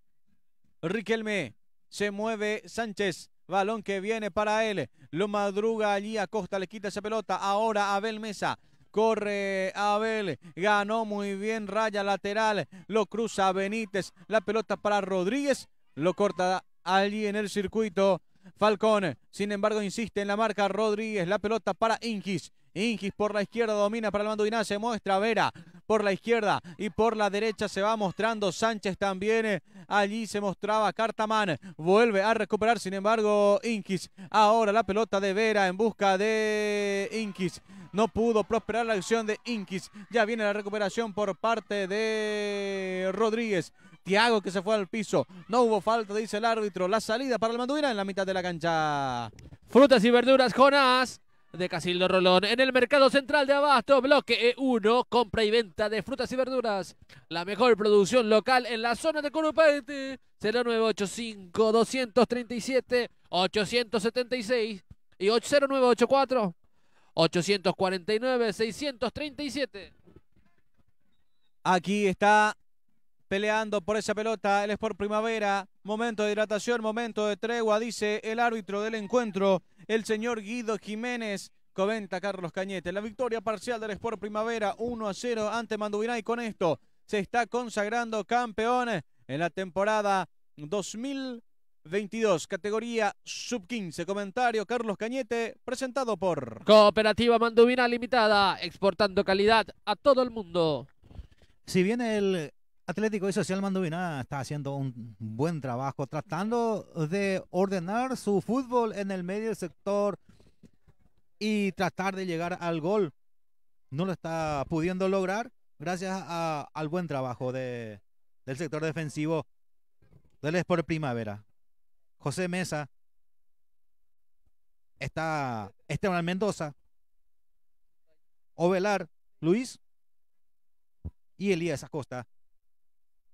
Riquelme. Se mueve Sánchez. Balón que viene para él. Lo madruga allí a Costa. Le quita esa pelota. Ahora Abel Mesa. Corre Abel, ganó muy bien, raya lateral, lo cruza Benítez, la pelota para Rodríguez, lo corta allí en el circuito. Falcón, sin embargo, insiste en la marca Rodríguez. La pelota para Inquis, Inquis por la izquierda domina para el mando se muestra Vera por la izquierda y por la derecha se va mostrando Sánchez también. Allí se mostraba Cartamán. Vuelve a recuperar, sin embargo, Inquis. Ahora la pelota de Vera en busca de Inquis. No pudo prosperar la acción de Inquis. Ya viene la recuperación por parte de Rodríguez. Tiago que se fue al piso. No hubo falta, dice el árbitro. La salida para el Manduina en la mitad de la cancha. Frutas y verduras, Jonas de Casildo Rolón. En el mercado central de Abasto, bloque E1, compra y venta de frutas y verduras. La mejor producción local en la zona de Corupete. 0985 237 876 y 0984 849 637. Aquí está peleando por esa pelota el Sport Primavera. Momento de hidratación, momento de tregua, dice el árbitro del encuentro, el señor Guido Jiménez. Comenta Carlos Cañete. La victoria parcial del Sport Primavera 1 a 0 ante Manduvina, y con esto se está consagrando campeón en la temporada 2022, categoría sub 15. Comentario Carlos Cañete, presentado por Cooperativa Manduvina Limitada, exportando calidad a todo el mundo. Si bien el Atlético y Social Manduvina está haciendo un buen trabajo tratando de ordenar su fútbol en el medio sector y tratar de llegar al gol. No lo está pudiendo lograr gracias al buen trabajo de, del sector defensivo del Sport Primavera. José Mesa está Esteban Mendoza, Ovelar, Luis y Elías Acosta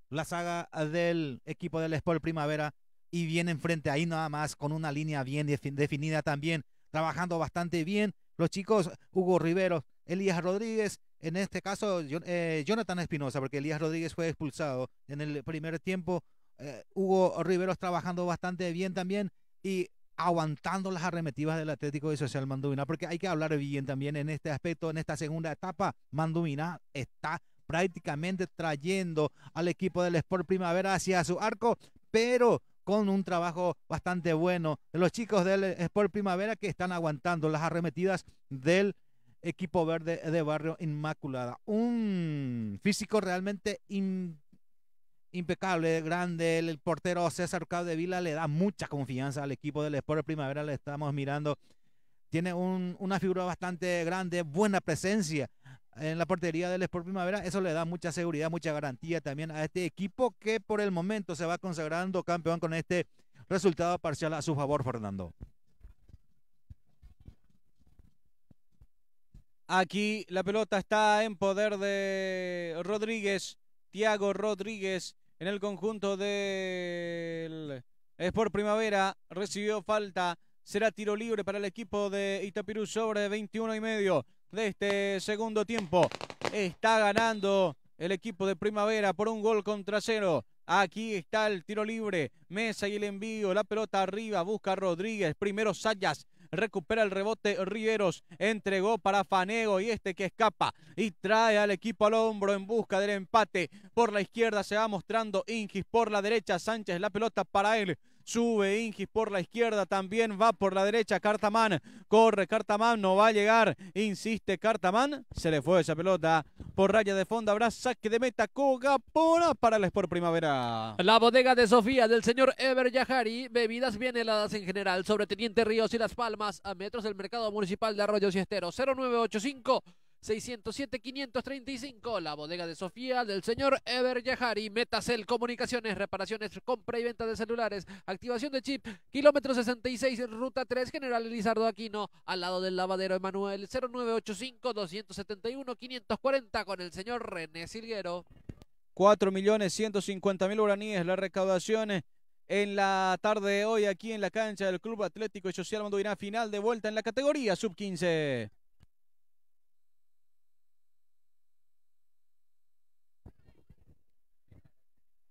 la saga del equipo del Sport Primavera y viene enfrente ahí nada más con una línea bien definida también, trabajando bastante bien. Los chicos Hugo Riveros, Elías Rodríguez, en este caso eh, Jonathan Espinosa, porque Elías Rodríguez fue expulsado en el primer tiempo. Eh, Hugo Riveros trabajando bastante bien también y aguantando las arremetivas del Atlético de Social Manduvina, porque hay que hablar bien también en este aspecto, en esta segunda etapa. Mandumina está prácticamente trayendo al equipo del Sport Primavera hacia su arco, pero con un trabajo bastante bueno los chicos del Sport Primavera que están aguantando las arremetidas del equipo verde de Barrio Inmaculada. Un físico realmente impecable, grande. El, portero César de Vila le da mucha confianza al equipo del Sport Primavera, le estamos mirando. Tiene una figura bastante grande, buena presencia en la portería del Sport Primavera, eso le da mucha seguridad, mucha garantía también a este equipo que por el momento se va consagrando campeón con este resultado parcial a su favor, Fernando. Aquí la pelota está en poder de Rodríguez, Tiago Rodríguez en el conjunto del Sport Primavera. Recibió falta, será tiro libre para el equipo de Itapirú sobre 21 y medio de este segundo tiempo. Está ganando el equipo de Primavera por un gol contra cero. Aquí está el tiro libre. Mesa y el envío. La pelota arriba. Busca Rodríguez. Primero Sayas. Recupera el rebote Riveros. Entregó para Fanego y este que escapa y trae al equipo al hombro en busca del empate. Por la izquierda se va mostrando Ingis. Por la derecha Sánchez. La pelota para él. Sube Ingis por la izquierda, también va por la derecha Cartamán. Corre Cartamán, no va a llegar. Insiste Cartamán, se le fue esa pelota. Por raya de fondo habrá saque de meta Cogapora para el Sport Primavera. La bodega de Sofía del señor Ever Yajari. Bebidas bien heladas en general sobre Teniente Ríos y Las Palmas a metros del mercado municipal de Arroyos y Estero. 0985 607-535, la bodega de Sofía del señor Ever Yajari, Metacel Comunicaciones, reparaciones, compra y venta de celulares, activación de chip, kilómetro 66, ruta 3, General Elizardo Aquino, al lado del lavadero Emanuel, 0985-271-540 con el señor René Silguero. 4.150.000 millones la recaudación en la tarde de hoy aquí en la cancha del Club Atlético y Social irá final de vuelta en la categoría sub-15.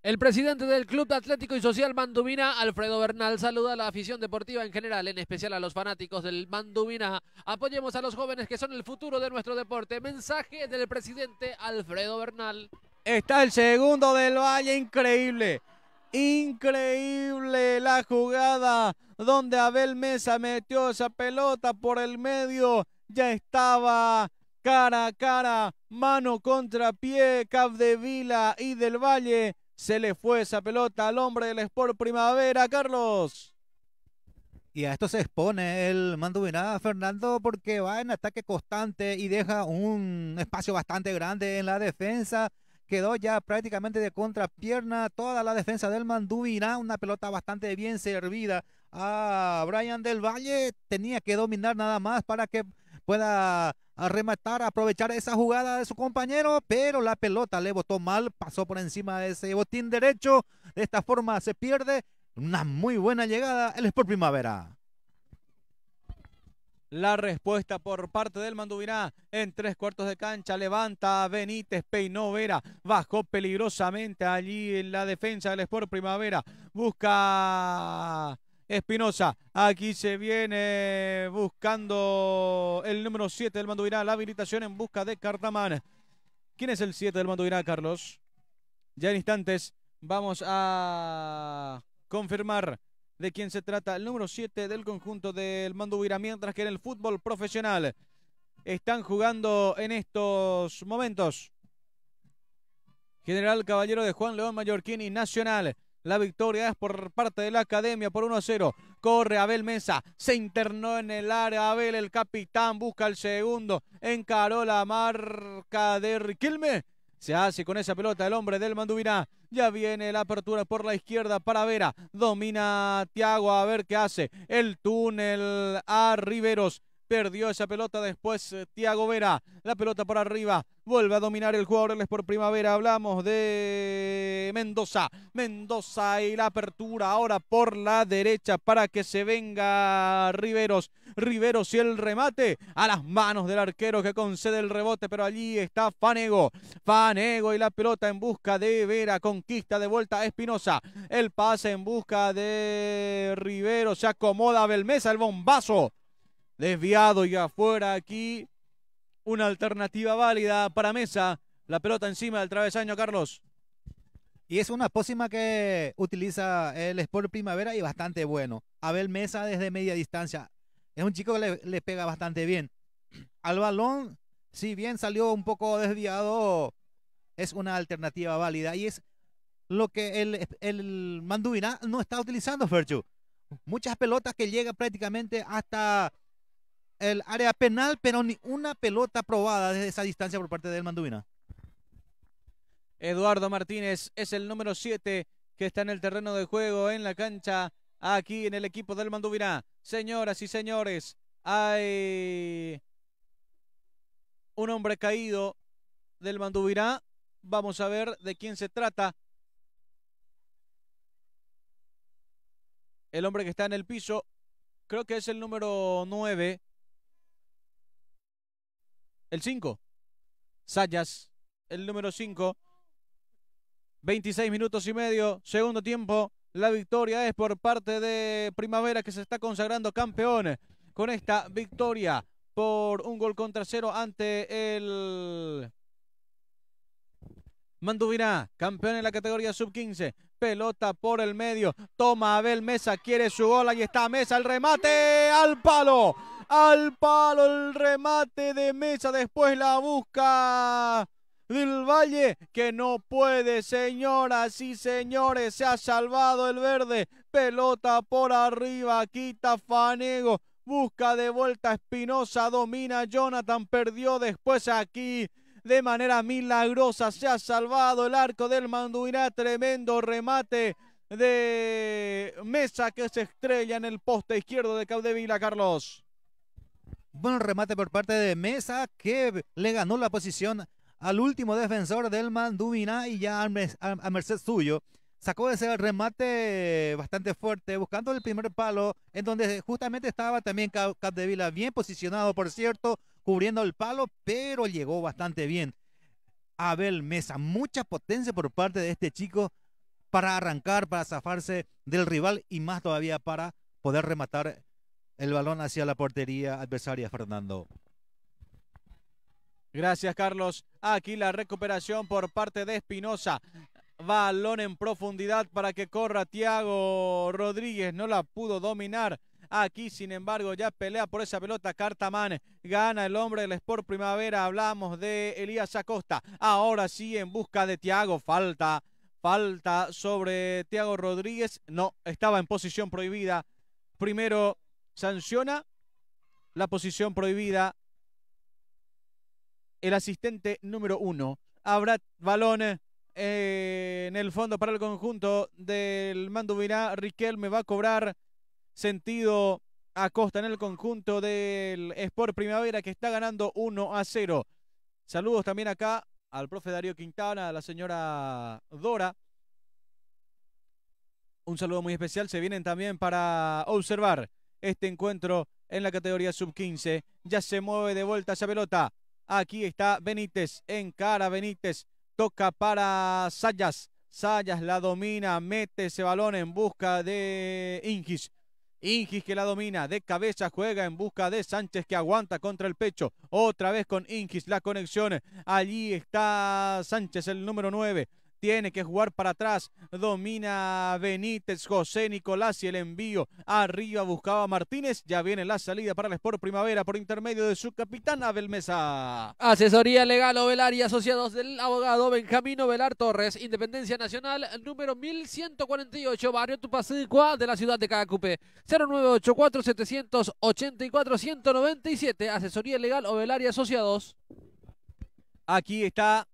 El presidente del Club Atlético y Social Mandubina, Alfredo Bernal, saluda a la afición deportiva en general, en especial a los fanáticos del Manduvina. Apoyemos a los jóvenes que son el futuro de nuestro deporte. Mensaje del presidente Alfredo Bernal. Está el segundo del Valle, increíble. Increíble la jugada donde Abel Mesa metió esa pelota por el medio. Ya estaba cara a cara, mano contra pie, de Vila y del Valle se le fue esa pelota al hombre del Sport Primavera, Carlos. Y a esto se expone el Mandubina Fernando porque va en ataque constante y deja un espacio bastante grande en la defensa. Quedó ya prácticamente de contrapierna toda la defensa del Mandubina. Una pelota bastante bien servida a Brian del Valle. Tenía que dominar nada más para que pueda ah, rematar, aprovechar esa jugada de su compañero, pero la pelota le botó mal, pasó por encima de ese botín derecho, de esta forma se pierde una muy buena llegada el Sport Primavera. La respuesta por parte del manduvirá en tres cuartos de cancha. Levanta Benítez, Peinovera Bajó peligrosamente allí en la defensa del Sport Primavera. Busca Espinosa. Aquí se viene buscando el número 7 del Manduvirá, La habilitación en busca de Cartamán. ¿Quién es el 7 del Manduvirá, Carlos? Ya en instantes vamos a confirmar de quién se trata el número 7 del conjunto del Manduirá. Mientras que en el fútbol profesional están jugando en estos momentos. General Caballero de Juan León Mallorquín y Nacional. La victoria es por parte de la academia por 1 a 0. Corre Abel Mesa, se internó en el área. Abel, el capitán, busca el segundo. Encaró la marca de Riquilme. Se hace con esa pelota el hombre del Mandubirá. Ya viene la apertura por la izquierda para Vera. Domina Tiago a ver qué hace. El túnel a Riveros. Perdió esa pelota después eh, Tiago Vera. La pelota por arriba. Vuelve a dominar el jugador por Primavera. Hablamos de Mendoza. Mendoza y la apertura ahora por la derecha para que se venga Riveros. Riveros y el remate a las manos del arquero que concede el rebote. Pero allí está Fanego. Fanego y la pelota en busca de Vera. Conquista de vuelta a Espinosa. El pase en busca de Riveros. Se acomoda Belmesa. El bombazo desviado y afuera aquí. Una alternativa válida para Mesa. La pelota encima del travesaño, Carlos. Y es una pócima que utiliza el Sport Primavera y bastante bueno. Abel Mesa desde media distancia. Es un chico que le, pega bastante bien. Al balón, si bien salió un poco desviado, es una alternativa válida. Y es lo que el, el no está utilizando, Ferchu. Muchas pelotas que llega prácticamente hasta el área penal, pero ni una pelota probada desde esa distancia por parte del Mandubina. Eduardo Martínez es el número 7 que está en el terreno de juego, en la cancha, aquí en el equipo del Mandubina. Señoras y señores, hay un hombre caído del Mandubirá. Vamos a ver de quién se trata. El hombre que está en el piso, creo que es el número 9, el 5. Sayas, el número 5. 26 minutos y medio, segundo tiempo. La victoria es por parte de Primavera que se está consagrando campeón con esta victoria por un gol contra cero ante el Manduvirá, campeón en la categoría sub-15. Pelota por el medio. Toma Abel Mesa, quiere su gol. Ahí está Mesa, el remate al palo. Al palo el remate de Mesa. Después la busca del Valle que no puede, señoras y señores. Se ha salvado el verde. Pelota por arriba. Quita Fanego. Busca de vuelta Espinosa. Domina Jonathan. Perdió después aquí de manera milagrosa. Se ha salvado el arco del Manduina, Tremendo remate de Mesa que se estrella en el poste izquierdo de Caudevila, Carlos. Buen remate por parte de Mesa que le ganó la posición al último defensor del Manduvina y ya a, merced suyo. Sacó ese remate bastante fuerte, buscando el primer palo, en donde justamente estaba también Capdevila, bien posicionado, por cierto, cubriendo el palo, pero llegó bastante bien. Abel Mesa, mucha potencia por parte de este chico para arrancar, para zafarse del rival y más todavía para poder rematar el balón hacia la portería adversaria, Fernando. Gracias, Carlos. Aquí la recuperación por parte de Espinosa. Balón en profundidad para que corra Tiago Rodríguez. No la pudo dominar. Aquí, sin embargo, ya pelea por esa pelota Cartamán. Gana el hombre del Sport Primavera. Hablamos de Elías Acosta. Ahora sí, en busca de Tiago. Falta. Falta sobre Tiago Rodríguez. No, estaba en posición prohibida. Primero sanciona la posición prohibida. El asistente número uno. Habrá balón eh, en el fondo para el conjunto del riquel me va a cobrar sentido a costa en el conjunto del Sport Primavera que está ganando 1 a 0. Saludos también acá al profe Darío Quintana, a la señora Dora. Un saludo muy especial. Se vienen también para observar este encuentro en la categoría sub-15. Ya se mueve de vuelta esa pelota. Aquí está Benítez, en cara Benítez, toca para Sayas. Sayas la domina, mete ese balón en busca de Ingis. Ingis que la domina, de cabeza juega en busca de Sánchez que aguanta contra el pecho. Otra vez con Ingis, la conexión. Allí está Sánchez, el número 9. Tiene que jugar para atrás. Domina Benítez, José Nicolás y el envío. Arriba buscaba Martínez. Ya viene la salida para el Sport Primavera por intermedio de su capitán Abel Mesa. Asesoría legal Ovelar y asociados del abogado Benjamín Ovelar Torres. Independencia Nacional número 1148, Barrio Tupacicua de la ciudad de Cacupe. 0984 784 197. Asesoría legal Ovelar y asociados. Aquí está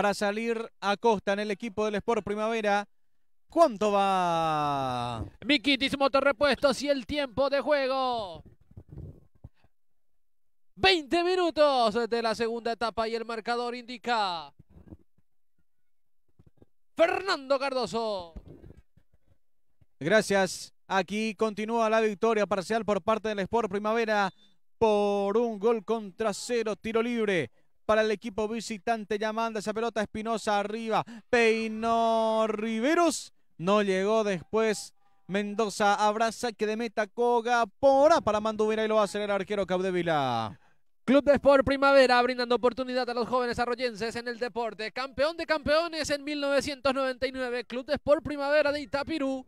para salir a Costa en el equipo del Sport Primavera. ¿Cuánto va? motor Motorrepuestos y el tiempo de juego. 20 minutos de la segunda etapa y el marcador indica Fernando Cardoso. Gracias. Aquí continúa la victoria parcial por parte del Sport Primavera por un gol contra cero, tiro libre para el equipo visitante. llamando esa pelota Espinosa arriba. Peino Riveros. No llegó después. Mendoza abraza que de meta Coga Pora para Manduvira y lo va a hacer el arquero Vila. Club de Sport Primavera brindando oportunidad a los jóvenes arroyenses en el deporte. Campeón de campeones en 1999. Club de Sport Primavera de Itapirú.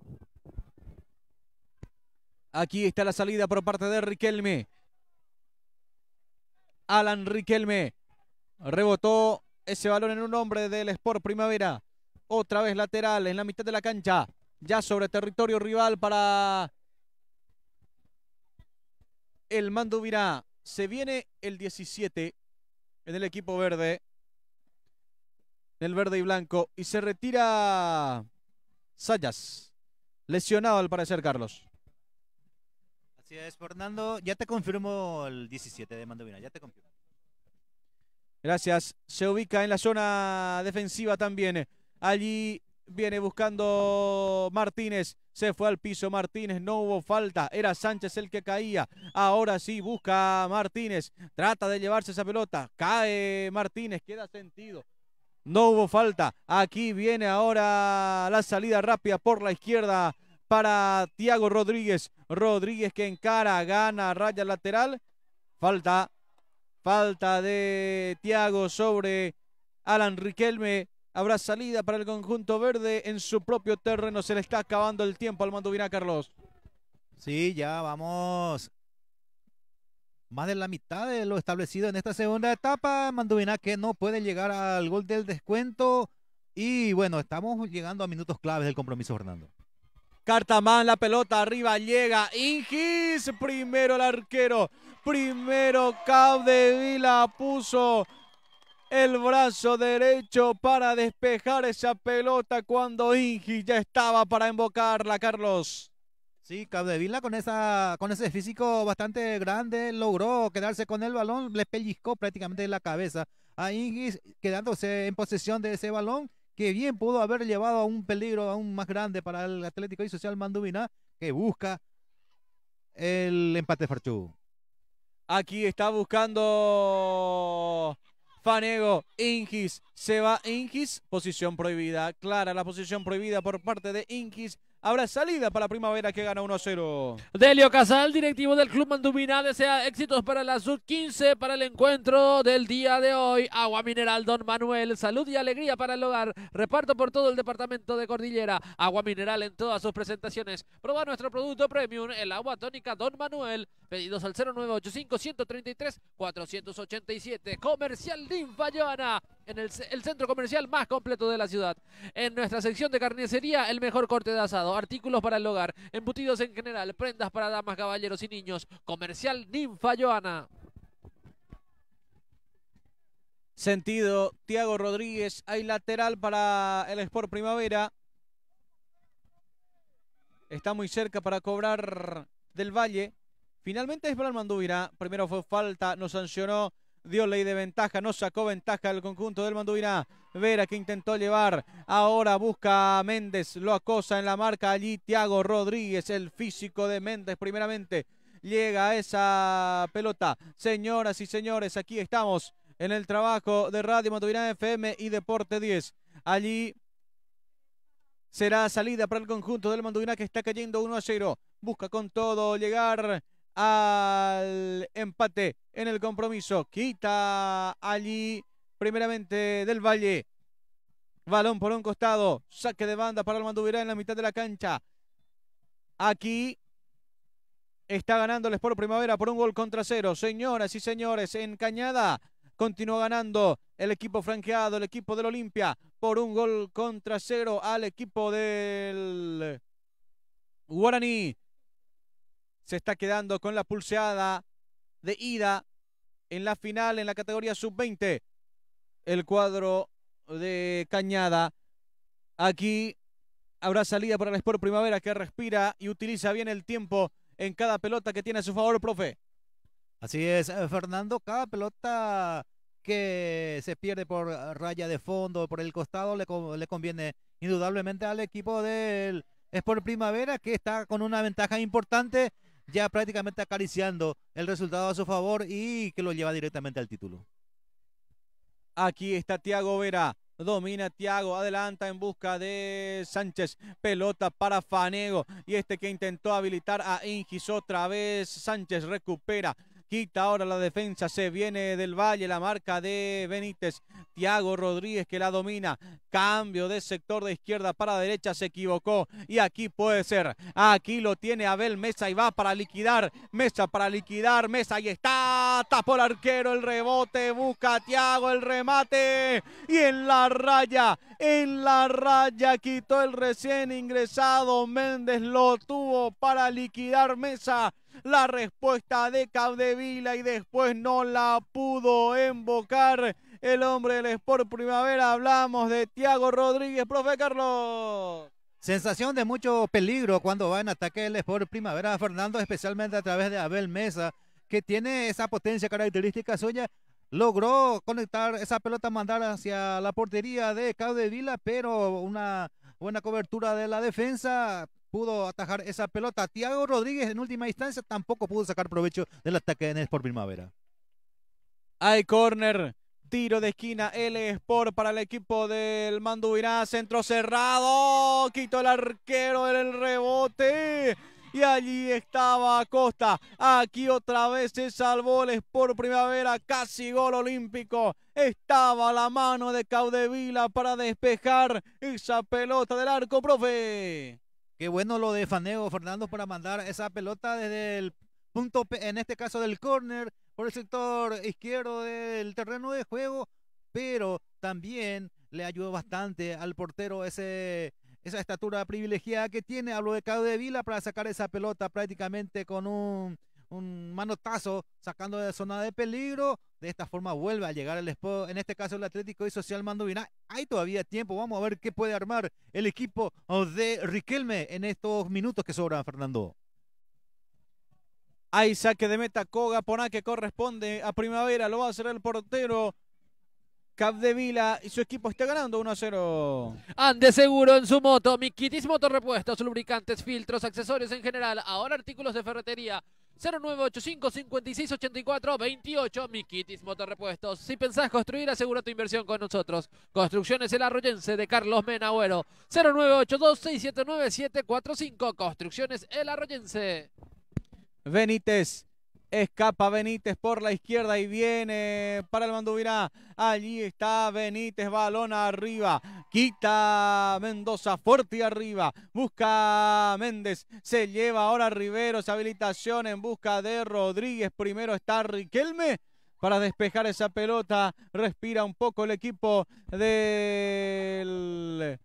Aquí está la salida por parte de Riquelme. Alan Riquelme Rebotó ese balón en un hombre del Sport Primavera. Otra vez lateral en la mitad de la cancha. Ya sobre territorio rival para el Mandubirá. Se viene el 17 en el equipo verde. En el verde y blanco. Y se retira Sayas. Lesionado al parecer, Carlos. Así es, Fernando. Ya te confirmo el 17 de Mandubirá. Ya te confirmo. Gracias. Se ubica en la zona defensiva también. Allí viene buscando Martínez. Se fue al piso Martínez, no hubo falta. Era Sánchez el que caía. Ahora sí busca Martínez. Trata de llevarse esa pelota. Cae Martínez, queda sentido. No hubo falta. Aquí viene ahora la salida rápida por la izquierda para Tiago Rodríguez. Rodríguez que encara, gana, raya lateral. Falta Falta de Tiago sobre Alan Riquelme. Habrá salida para el conjunto verde en su propio terreno. Se le está acabando el tiempo al Manduvina, Carlos. Sí, ya vamos. Más de la mitad de lo establecido en esta segunda etapa. Manduvina que no puede llegar al gol del descuento. Y bueno, estamos llegando a minutos claves del compromiso, Fernando. Cartamán, la pelota arriba llega. Ingis, primero el arquero. Primero Vila puso el brazo derecho para despejar esa pelota cuando Ingis ya estaba para invocarla, Carlos. Sí, Cabdevila con, esa, con ese físico bastante grande logró quedarse con el balón, le pellizcó prácticamente la cabeza a Ingis, quedándose en posesión de ese balón que bien pudo haber llevado a un peligro aún más grande para el Atlético y Social Mandubina, que busca el empate Farchú. Aquí está buscando Fanego, Inquis, se va Inquis, posición prohibida, clara la posición prohibida por parte de Inquis, habrá salida para la Primavera que gana 1-0. Delio Casal, directivo del Club Mandubina, desea éxitos para la Sub-15 para el encuentro del día de hoy. Agua Mineral Don Manuel, salud y alegría para el hogar. Reparto por todo el departamento de Cordillera. Agua Mineral en todas sus presentaciones. Proba nuestro producto premium, el agua tónica Don Manuel. Pedidos al 0985 133 487. Comercial Linfa Joana en el, centro comercial más completo de la ciudad. En nuestra sección de carnicería, el mejor corte de asado, artículos para el hogar, embutidos en general, prendas para damas, caballeros y niños. Comercial Ninfa Joana. Sentido, Tiago Rodríguez, hay lateral para el Sport Primavera. Está muy cerca para cobrar del Valle. Finalmente es para el Manduvirá. Primero fue falta, nos sancionó dio ley de ventaja, no sacó ventaja al conjunto del Manduina. Vera que intentó llevar, ahora busca a Méndez, lo acosa en la marca allí Tiago Rodríguez, el físico de Méndez primeramente. Llega a esa pelota. Señoras y señores, aquí estamos en el trabajo de Radio Manduina FM y Deporte 10. Allí será salida para el conjunto del Manduina que está cayendo 1 a 0. Busca con todo llegar al empate en el compromiso. Quita allí primeramente del Valle. Balón por un costado. Saque de banda para el Manduvirá en la mitad de la cancha. Aquí está ganando el Sport Primavera por un gol contra cero. Señoras y señores, en Cañada continúa ganando el equipo franqueado, el equipo del Olimpia, por un gol contra cero al equipo del Guaraní se está quedando con la pulseada de ida en la final en la categoría sub-20. El cuadro de Cañada. Aquí habrá salida para el Sport Primavera que respira y utiliza bien el tiempo en cada pelota que tiene a su favor, profe. Así es, eh, Fernando, cada pelota que se pierde por raya de fondo, por el costado, le, le conviene indudablemente al equipo del Sport Primavera que está con una ventaja importante ya prácticamente acariciando el resultado a su favor y que lo lleva directamente al título. Aquí está Tiago Vera. Domina Tiago, adelanta en busca de Sánchez. Pelota para Fanego. Y este que intentó habilitar a Ingis otra vez. Sánchez recupera. Quita ahora la defensa, se viene del Valle, la marca de Benítez. Tiago Rodríguez que la domina. Cambio de sector de izquierda para derecha, se equivocó. Y aquí puede ser. Aquí lo tiene Abel Mesa y va para liquidar. Mesa para liquidar, Mesa y está. Tapó el arquero, el rebote, busca a Tiago el remate. Y en la raya, en la raya quitó el recién ingresado Méndez. Lo tuvo para liquidar Mesa la respuesta de Vila y después no la pudo embocar el hombre del Sport Primavera. Hablamos de Tiago Rodríguez, profe Carlos. Sensación de mucho peligro cuando va en ataque el Sport Primavera Fernando, especialmente a través de Abel Mesa, que tiene esa potencia característica suya. Logró conectar esa pelota, mandar hacia la portería de Vila pero una buena cobertura de la defensa pudo atajar esa pelota. Tiago Rodríguez en última instancia tampoco pudo sacar provecho del ataque de Sport Primavera. Hay corner, tiro de esquina, el Sport para el equipo del Manduirá, centro cerrado, quitó el arquero el rebote. Y allí estaba Costa Aquí otra vez se salvó el Sport Primavera. Casi gol olímpico. Estaba la mano de Caudevila para despejar esa pelota del arco, profe. Qué bueno lo de Faneo, Fernando, para mandar esa pelota desde el punto, en este caso del corner, por el sector izquierdo del terreno de juego, pero también le ayudó bastante al portero ese, esa estatura privilegiada que tiene. Hablo de Cabo de Vila para sacar esa pelota prácticamente con un un manotazo sacando de zona de peligro. De esta forma vuelve a llegar el spot. En este caso el Atlético y Social Mandovina. Hay todavía tiempo. Vamos a ver qué puede armar el equipo de Riquelme en estos minutos que sobran, Fernando. Hay saque de meta Koga que corresponde a Primavera. Lo va a hacer el portero. Capdevila y su equipo está ganando 1 a 0. Ande seguro en su moto. Miquitísimo Motor Repuestos, lubricantes, filtros, accesorios en general. Ahora artículos de ferretería. 0985 5684 28 Miquitis Motorrepuestos. Si pensás construir, asegura tu inversión con nosotros. Construcciones El Arroyense de Carlos Menagüero. 0982 679 745 Construcciones El Arroyense. Benítez Escapa Benítez por la izquierda y viene para el Mandubirá. Allí está Benítez, balón arriba. Quita Mendoza, fuerte arriba. Busca Méndez, se lleva ahora Riveros, habilitación en busca de Rodríguez. Primero está Riquelme para despejar esa pelota. Respira un poco el equipo del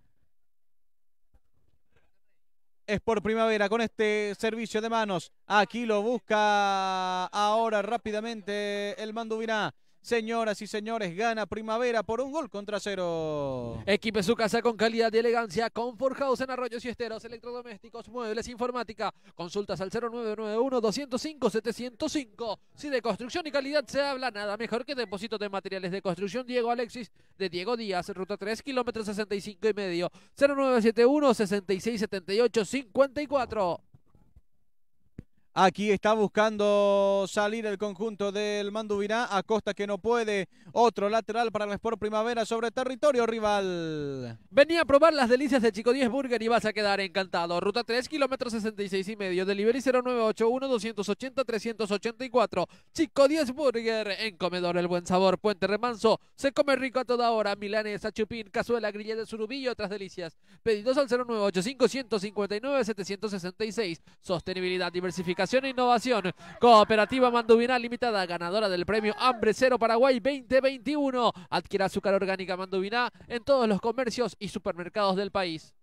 es por primavera con este servicio de manos. Aquí lo busca ahora rápidamente el Mandubiná. Señoras y señores, gana Primavera por un gol contra cero. Equipe su casa con calidad y elegancia. Comfort House en Arroyos y Esteros, electrodomésticos, muebles, informática. Consultas al 0991-205-705. Si de construcción y calidad se habla, nada mejor que depósito de materiales de construcción Diego Alexis de Diego Díaz, ruta 3, kilómetros 65 y medio. 0971 6678 54 Aquí está buscando salir el conjunto del a costa que no puede. Otro lateral para el Sport Primavera sobre territorio rival. Venía a probar las delicias de Chico 10 Burger y vas a quedar encantado. Ruta 3, kilómetros 66 y medio. Delivery 0981-280-384. Chico 10 Burger. En comedor el buen sabor. Puente Remanso. Se come rico a toda hora. Milanesa, chupín, cazuela, grilla de surubillo. Otras delicias. Pedidos al 098, 559, 766 Sostenibilidad, diversificación e Innovación. Cooperativa Manduvina Limitada, ganadora del premio Hambre Cero Paraguay 2021. Adquiera azúcar orgánica Manduvina en todos los comercios y supermercados del país.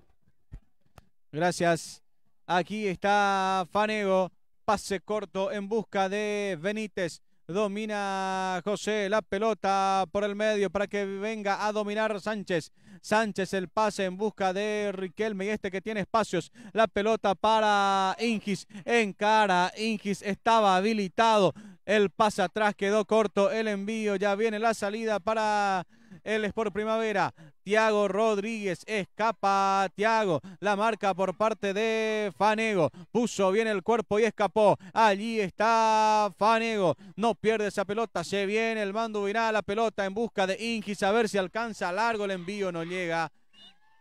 Gracias. Aquí está Fanego. Pase corto en busca de Benítez. Domina José la pelota por el medio para que venga a dominar Sánchez. Sánchez el pase en busca de Riquelme y este que tiene espacios. La pelota para Ingis. En cara, Ingis estaba habilitado. El pase atrás quedó corto. El envío ya viene la salida para el Sport Primavera. Tiago Rodríguez escapa. Tiago, la marca por parte de Fanego. Puso bien el cuerpo y escapó. Allí está Fanego. No pierde esa pelota. Se viene el mando a la pelota en busca de Ingis. A ver si alcanza largo el envío. No llega.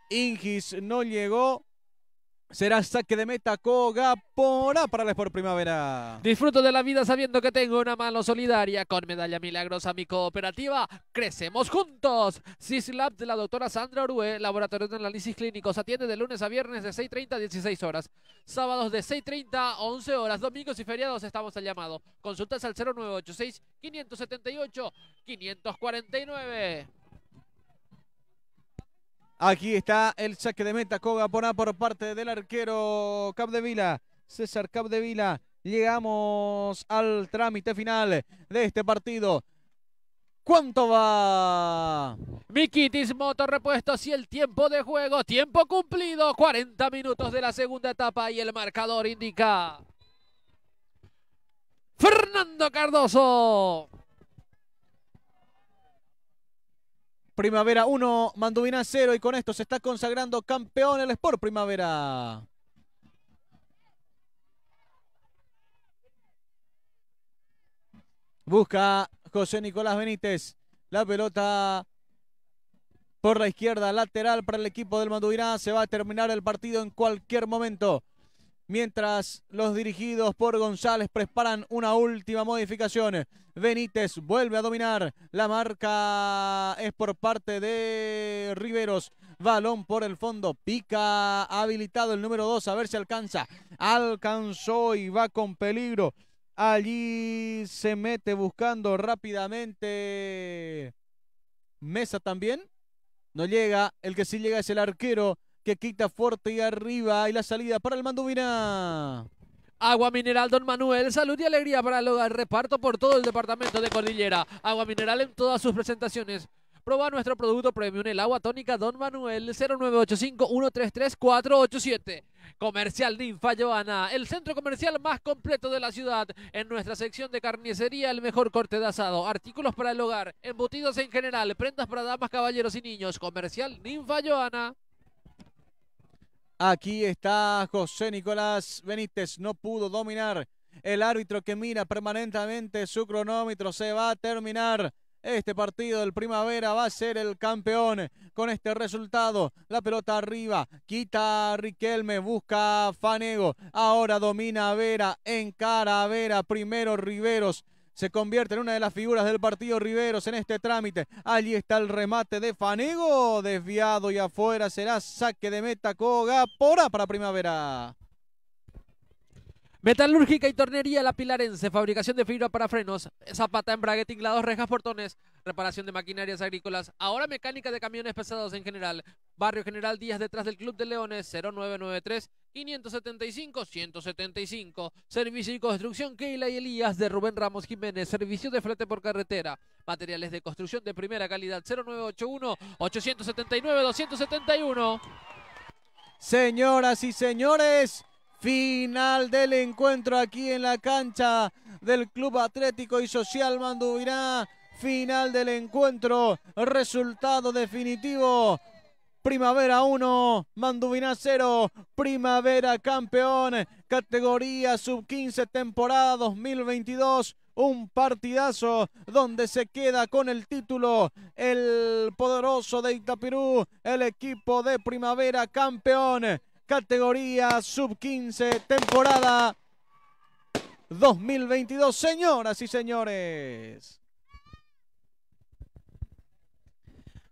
Ingis no llegó. Será saque de meta Cogapora para el Sport Primavera. Disfruto de la vida sabiendo que tengo una mano solidaria. Con medalla milagrosa mi cooperativa. Crecemos juntos. Cislab de la doctora Sandra Orue, Laboratorio de Análisis Clínicos. Atiende de lunes a viernes de 6.30 a 16 horas. Sábados de 6.30 a 11 horas. Domingos y feriados estamos al llamado. Consultas al 0986 578 549. Aquí está el saque de meta Cogapona por parte del arquero Capdevila. César Capdevila. Llegamos al trámite final de este partido. ¿Cuánto va? Mikitis Motor repuesto. y el tiempo de juego. Tiempo cumplido. 40 minutos de la segunda etapa y el marcador indica. Fernando Cardoso. Primavera 1, Manduvina 0 y con esto se está consagrando campeón el Sport Primavera. Busca José Nicolás Benítez. La pelota por la izquierda, lateral para el equipo del manduvirá Se va a terminar el partido en cualquier momento mientras los dirigidos por González preparan una última modificación. Benítez vuelve a dominar. La marca es por parte de Riveros. Balón por el fondo. Pica habilitado el número 2. A ver si alcanza. Alcanzó y va con peligro. Allí se mete buscando rápidamente. Mesa también. No llega. El que sí llega es el arquero que quita fuerte y arriba. Y la salida para el Manduvina. Agua Mineral Don Manuel, salud y alegría para el hogar, reparto por todo el departamento de Cordillera. Agua Mineral en todas sus presentaciones. Proba nuestro producto premium, el agua tónica Don Manuel 0985-133-487. Comercial Ninfa Joana, el centro comercial más completo de la ciudad. En nuestra sección de carnicería, el mejor corte de asado, artículos para el hogar, embutidos en general, prendas para damas, caballeros y niños. Comercial Ninfa Joana. Aquí está José Nicolás Benítez. No pudo dominar. El árbitro que mira permanentemente su cronómetro se va a terminar. Este partido del primavera va a ser el campeón. Con este resultado, la pelota arriba, quita Riquelme, busca a Fanego. Ahora domina Vera, encara a Vera, primero Riveros, se convierte en una de las figuras del partido Riveros en este trámite. Allí está el remate de Fanego, desviado y afuera será saque de meta pora para Primavera. Metalúrgica y tornería La Pilarense, fabricación de fibra para frenos, zapata, embrague, tinglados, rejas, portones, reparación de maquinarias agrícolas, ahora mecánica de camiones pesados en general. Barrio General Díaz detrás del Club de Leones 0993 575 175. Servicio y construcción Keila y Elías de Rubén Ramos Jiménez. Servicio de flete por carretera. Materiales de construcción de primera calidad 0981 879 271. Señoras y señores, final del encuentro aquí en la cancha del Club Atlético y Social Manduvirá final del encuentro. Resultado definitivo. Primavera 1, Manduvina 0, Primavera campeón, categoría sub 15, temporada 2022. Un partidazo donde se queda con el título el poderoso de Itapirú, el equipo de Primavera campeón, categoría sub 15, temporada 2022. Señoras y señores.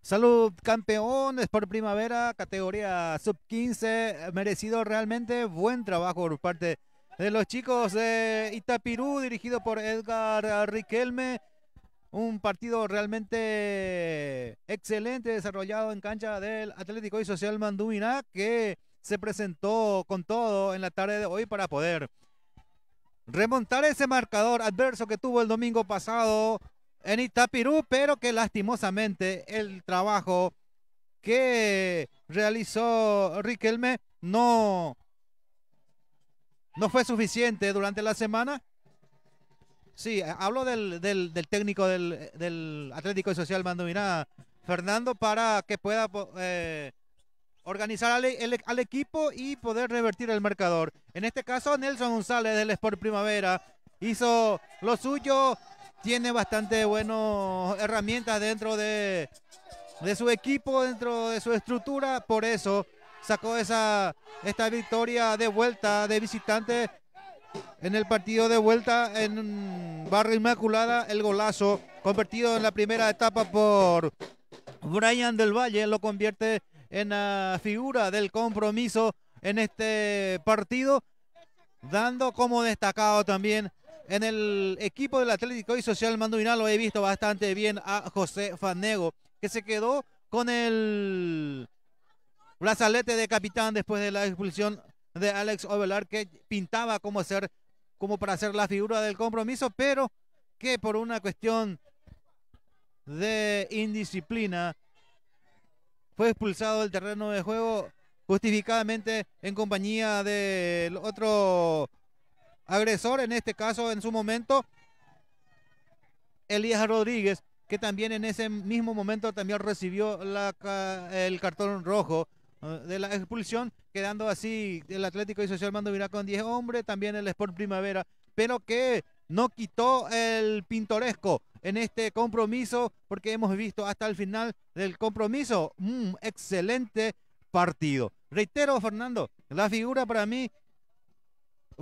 Salud campeón, por Primavera, categoría sub 15, merecido realmente buen trabajo por parte de los chicos de Itapirú, dirigido por Edgar Riquelme. Un partido realmente excelente desarrollado en cancha del Atlético y Social Mandumina que se presentó con todo en la tarde de hoy para poder remontar ese marcador adverso que tuvo el domingo pasado en Itapirú, pero que lastimosamente el trabajo que realizó Riquelme no, no fue suficiente durante la semana. Sí, eh, hablo del, del, técnico del, del, Atlético Social Mirá, Fernando, para que pueda eh, organizar al, al equipo y poder revertir el marcador. En este caso, Nelson González del Sport Primavera hizo lo suyo, tiene bastante buenas herramientas dentro de, su equipo, dentro de su estructura. Por eso sacó esa, esta victoria de vuelta de visitante en el partido de vuelta en Barrio Inmaculada. El golazo convertido en la primera etapa por Brian del Valle lo convierte en la figura del compromiso en este partido, dando como destacado también en el equipo del Atlético y Social Manduvina lo he visto bastante bien a José Fanego, que se quedó con el brazalete de capitán después de la expulsión de Alex Ovelar, que pintaba como como para ser la figura del compromiso, pero que por una cuestión de indisciplina fue expulsado del terreno de juego justificadamente en compañía del otro agresor, en este caso en su momento, Elías Rodríguez, que también en ese mismo momento también recibió la, el cartón rojo eh, de la expulsión, quedando así el Atlético y Social Mando con 10 hombres, también el Sport Primavera, pero que no quitó el pintoresco en este compromiso, porque hemos visto hasta el final del compromiso un excelente partido. Reitero, Fernando, la figura para mí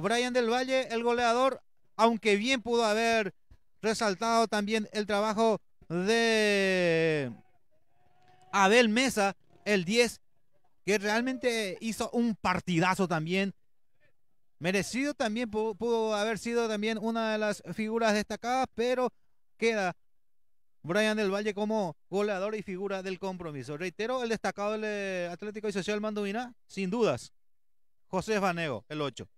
Brian del Valle, el goleador, aunque bien pudo haber resaltado también el trabajo de Abel Mesa, el 10, que realmente hizo un partidazo también. Merecido también pudo, haber sido también una de las figuras destacadas, pero queda Brian del Valle como goleador y figura del compromiso. Reitero, el destacado del eh, Atlético y Social Mandovina, sin dudas, José Vanego, el 8.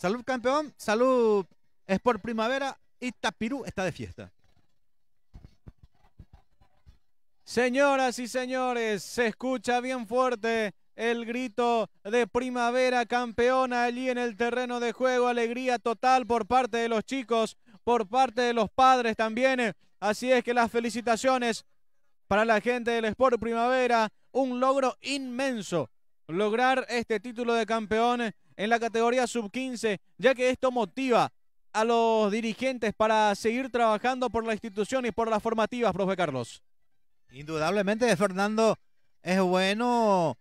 Salud, campeón. Salud, Sport primavera. Y Tapirú está de fiesta. Señoras y señores, se escucha bien fuerte el grito de primavera campeona allí en el terreno de juego. Alegría total por parte de los chicos, por parte de los padres también. Así es que las felicitaciones para la gente del Sport Primavera. Un logro inmenso lograr este título de campeón en la categoría sub-15, ya que esto motiva a los dirigentes para seguir trabajando por la institución y por las formativas, profe Carlos? Indudablemente, Fernando, es bueno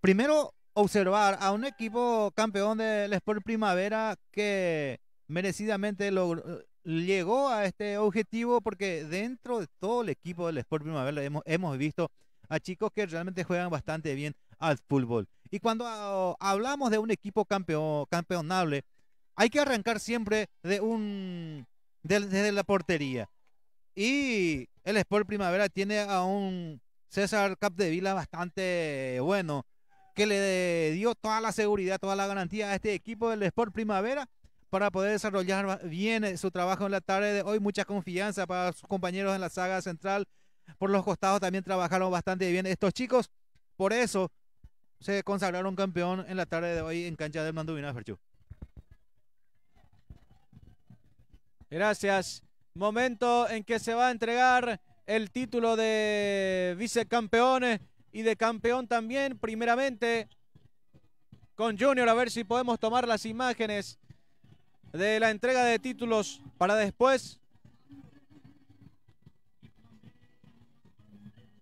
primero observar a un equipo campeón del Sport Primavera que merecidamente llegó a este objetivo porque dentro de todo el equipo del Sport Primavera hemos visto a chicos que realmente juegan bastante bien al fútbol. Y cuando ah, hablamos de un equipo campeón, campeonable, hay que arrancar siempre de un desde la portería. Y el Sport Primavera tiene a un César Capdevila bastante bueno, que le dio toda la seguridad, toda la garantía a este equipo del Sport Primavera para poder desarrollar bien eh, su trabajo en la tarde de hoy. Mucha confianza para sus compañeros en la saga central. Por los costados también trabajaron bastante bien estos chicos. Por eso se consagraron campeón en la tarde de hoy en cancha de Mandubina, Ferchú. Gracias. Momento en que se va a entregar el título de vicecampeones y de campeón también, primeramente con Junior, a ver si podemos tomar las imágenes de la entrega de títulos para después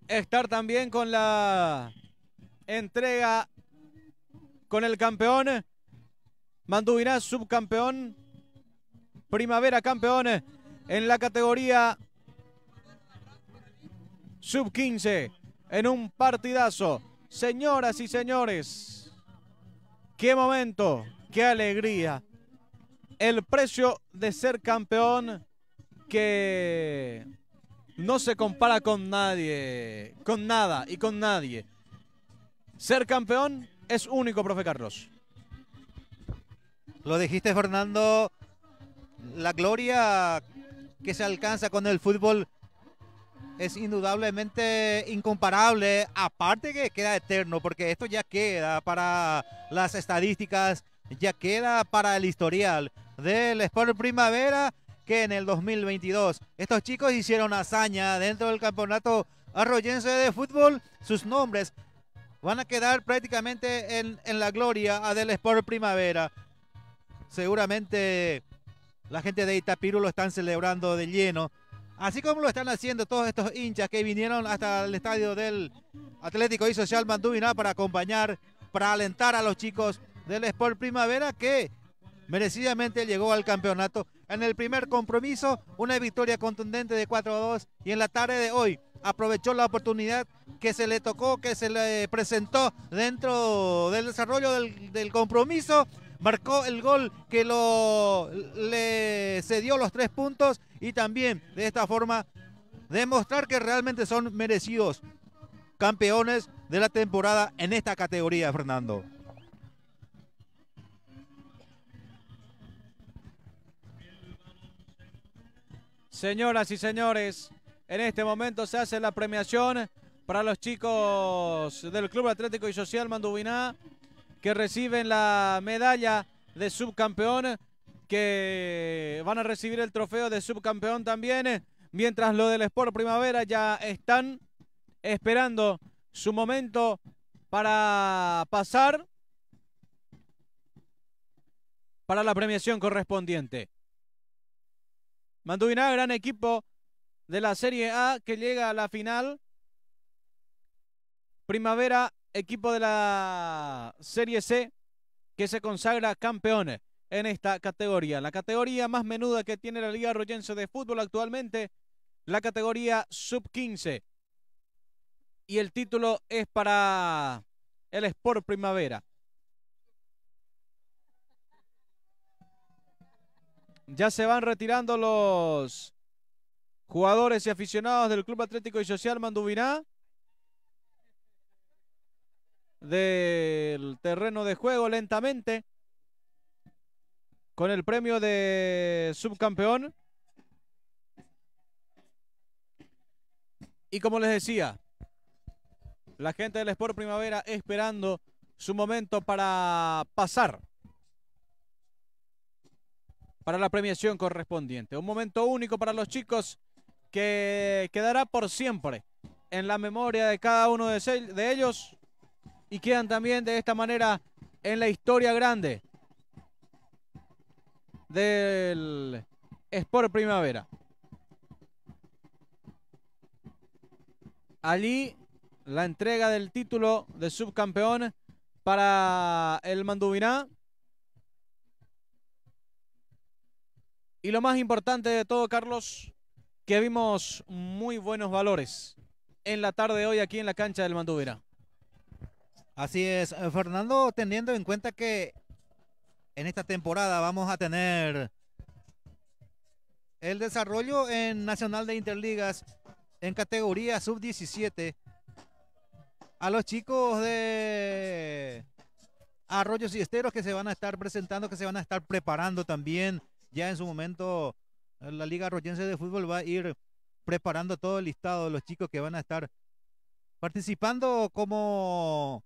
estar también con la entrega con el campeón. Mandubiná subcampeón. Primavera campeón en la categoría sub 15 en un partidazo. Señoras y señores, qué momento, qué alegría. El precio de ser campeón que no se compara con nadie, con nada y con nadie. Ser campeón es único, profe Carlos. Lo dijiste, Fernando. La gloria que se alcanza con el fútbol es indudablemente incomparable, aparte que queda eterno, porque esto ya queda para las estadísticas, ya queda para el historial del Sport Primavera, que en el 2022 estos chicos hicieron hazaña dentro del campeonato arroyense de fútbol, sus nombres van a quedar prácticamente en, la gloria a del Sport Primavera. Seguramente la gente de Itapiru lo están celebrando de lleno. Así como lo están haciendo todos estos hinchas que vinieron hasta el estadio del Atlético y Social Mandubina para acompañar, para alentar a los chicos del Sport Primavera que merecidamente llegó al campeonato. En el primer compromiso, una victoria contundente de 4 a 2 y en la tarde de hoy aprovechó la oportunidad que se le tocó, que se le presentó dentro del desarrollo del, compromiso marcó el gol que le cedió los tres puntos y también de esta forma demostrar que realmente son merecidos campeones de la temporada en esta categoría, Fernando. Señoras y señores, en este momento se hace la premiación para los chicos del Club Atlético y Social Mandubiná que reciben la medalla de subcampeón, que van a recibir el trofeo de subcampeón también, mientras lo del Sport Primavera ya están esperando su momento para pasar para la premiación correspondiente. Mandubiná, gran equipo de la Serie A que llega a la final. Primavera, equipo de la Serie C que se consagra campeón en esta categoría. La categoría más menuda que tiene la Liga Royense de Fútbol actualmente, la categoría sub-15. Y el título es para el Sport Primavera. Ya se van retirando los Jugadores y aficionados del Club Atlético y Social Mandubiná. Del terreno de juego lentamente. Con el premio de subcampeón. Y como les decía, la gente del Sport Primavera esperando su momento para pasar para la premiación correspondiente. Un momento único para los chicos que quedará por siempre en la memoria de cada uno de ellos y quedan también de esta manera en la historia grande del Sport Primavera. Allí la entrega del título de subcampeón para el Mandubiná. Y lo más importante de todo, Carlos, que vimos muy buenos valores en la tarde de hoy aquí en la cancha del Manduvira. Así es, eh, Fernando, teniendo en cuenta que en esta temporada vamos a tener el desarrollo en Nacional de Interligas en categoría sub-17 a los chicos de Arroyos y Esteros que se van a estar presentando, que se van a estar preparando también ya en su momento la Liga Arroyense de Fútbol va a ir preparando todo el listado de los chicos que van a estar participando como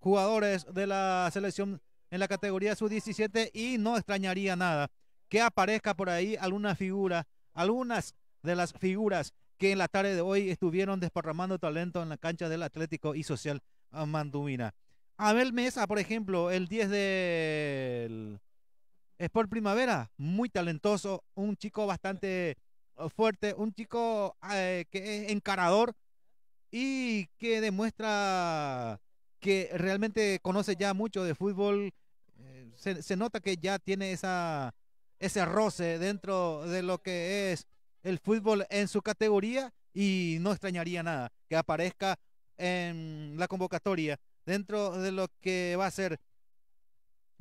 jugadores de la selección en la categoría sub-17 y no extrañaría nada que aparezca por ahí alguna figura, algunas de las figuras que en la tarde de hoy estuvieron desparramando talento en la cancha del Atlético y Social Mandumina. Abel Mesa, por ejemplo, el 10 del Sport Primavera, muy talentoso, un chico bastante eh, fuerte, un chico eh, que es encarador y que demuestra que realmente conoce ya mucho de fútbol. Eh, se, nota que ya tiene esa, ese roce dentro de lo que es el fútbol en su categoría y no extrañaría nada que aparezca en la convocatoria dentro de lo que va a ser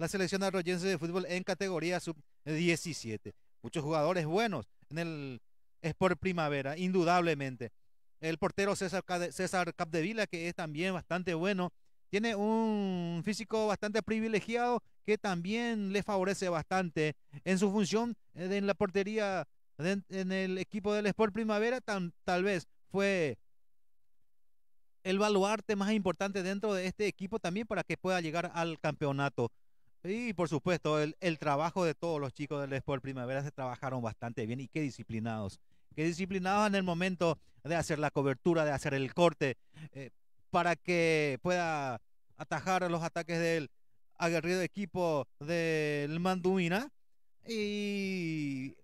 la selección arroyense de fútbol en categoría sub-17. Muchos jugadores buenos en el Sport Primavera, indudablemente. El portero César, César Capdevila, que es también bastante bueno, tiene un físico bastante privilegiado que también le favorece bastante en su función eh, en la portería en el equipo del Sport Primavera tal vez fue el baluarte más importante dentro de este equipo también para que pueda llegar al campeonato y por supuesto, el, el, trabajo de todos los chicos del Sport Primavera se trabajaron bastante bien y qué disciplinados. Qué disciplinados en el momento de hacer la cobertura, de hacer el corte, eh, para que pueda atajar los ataques del aguerrido equipo del Manduina. Y,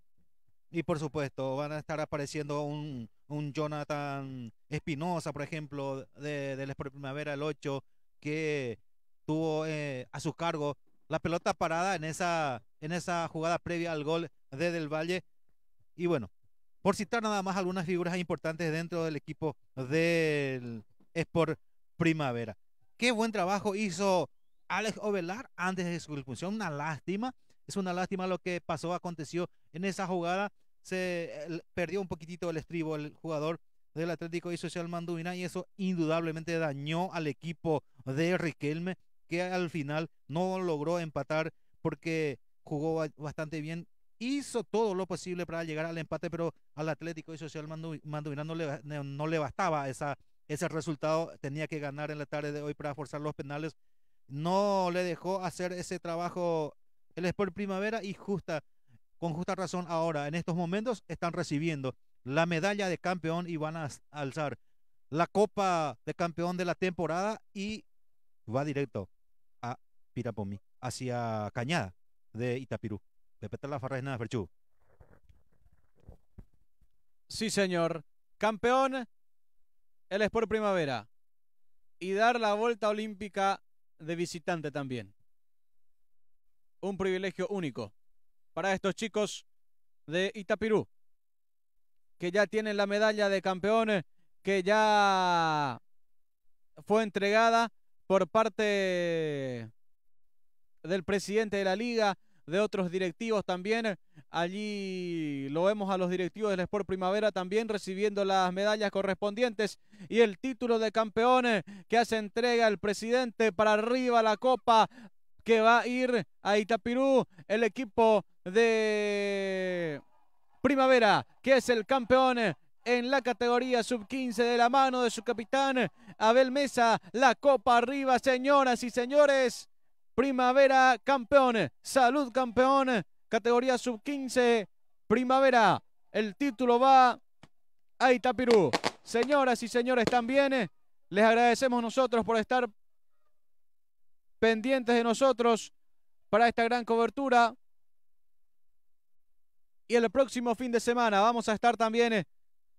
por supuesto, van a estar apareciendo un, un Jonathan Espinosa, por ejemplo, del de Primavera, el 8, que tuvo eh, a su cargo la pelota parada en esa, en esa jugada previa al gol de Del Valle. Y bueno, por citar nada más algunas figuras importantes dentro del equipo del Sport Primavera. Qué buen trabajo hizo Alex Ovelar antes de su expulsión. Una lástima. Es una lástima lo que pasó, aconteció en esa jugada. Se perdió un poquitito el estribo el jugador del Atlético y Social manduina y eso indudablemente dañó al equipo de Riquelme que al final no logró empatar porque jugó bastante bien. Hizo todo lo posible para llegar al empate, pero al Atlético y Social Manduvina no le, no le bastaba esa, ese resultado. Tenía que ganar en la tarde de hoy para forzar los penales. No le dejó hacer ese trabajo el Sport Primavera y justa, con justa razón ahora, en estos momentos, están recibiendo la medalla de campeón y van a alzar la copa de campeón de la temporada y va directo Pirapomi, hacia Cañada de Itapirú. Despetar la nada perchú Sí, señor. Campeón, el Sport Primavera. Y dar la vuelta olímpica de visitante también. Un privilegio único para estos chicos de Itapirú, que ya tienen la medalla de campeón, que ya fue entregada por parte del presidente de la liga, de otros directivos también. Allí lo vemos a los directivos del Sport Primavera también recibiendo las medallas correspondientes y el título de campeones eh, que hace entrega el presidente para arriba la copa que va a ir a Itapirú, el equipo de Primavera, que es el campeón eh, en la categoría sub-15 de la mano de su capitán Abel Mesa, la copa arriba, señoras y señores. Primavera campeón, salud campeón, categoría sub 15, primavera. El título va a Itapirú. Señoras y señores, también les agradecemos nosotros por estar pendientes de nosotros para esta gran cobertura. Y el próximo fin de semana vamos a estar también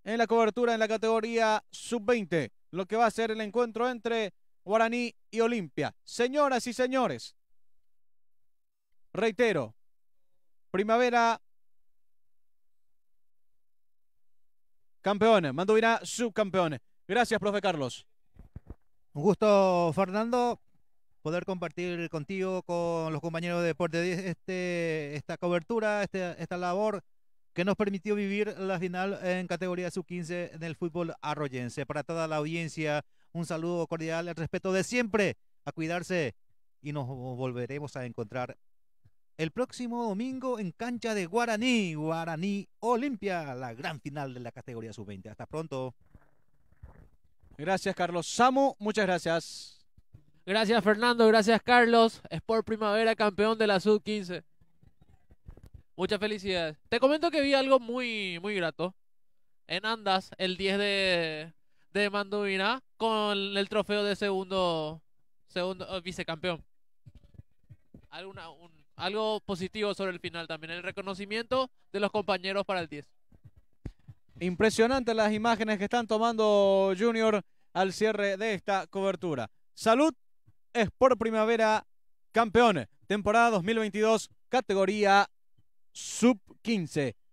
en la cobertura en la categoría sub-20, lo que va a ser el encuentro entre Guaraní y Olimpia. Señoras y señores, reitero, Primavera campeón, Manduvina subcampeones. Gracias, profe Carlos. Un gusto, Fernando, poder compartir contigo, con los compañeros de Deporte este, esta cobertura, este, esta labor que nos permitió vivir la final en categoría sub-15 del fútbol arroyense. Para toda la audiencia un saludo cordial, el respeto de siempre, a cuidarse y nos volveremos a encontrar el próximo domingo en cancha de Guaraní, Guaraní Olimpia, la gran final de la categoría sub-20. Hasta pronto. Gracias Carlos. Samu, muchas gracias. Gracias Fernando, gracias Carlos. Sport Primavera, campeón de la sub-15. Muchas felicidades. Te comento que vi algo muy, muy grato. En Andas, el 10 de, de Manduvina con el trofeo de segundo, segundo oh, vicecampeón. algo positivo sobre el final también, el reconocimiento de los compañeros para el 10. Impresionantes las imágenes que están tomando Junior al cierre de esta cobertura. Salud es por Primavera Campeones. temporada 2022, categoría sub 15.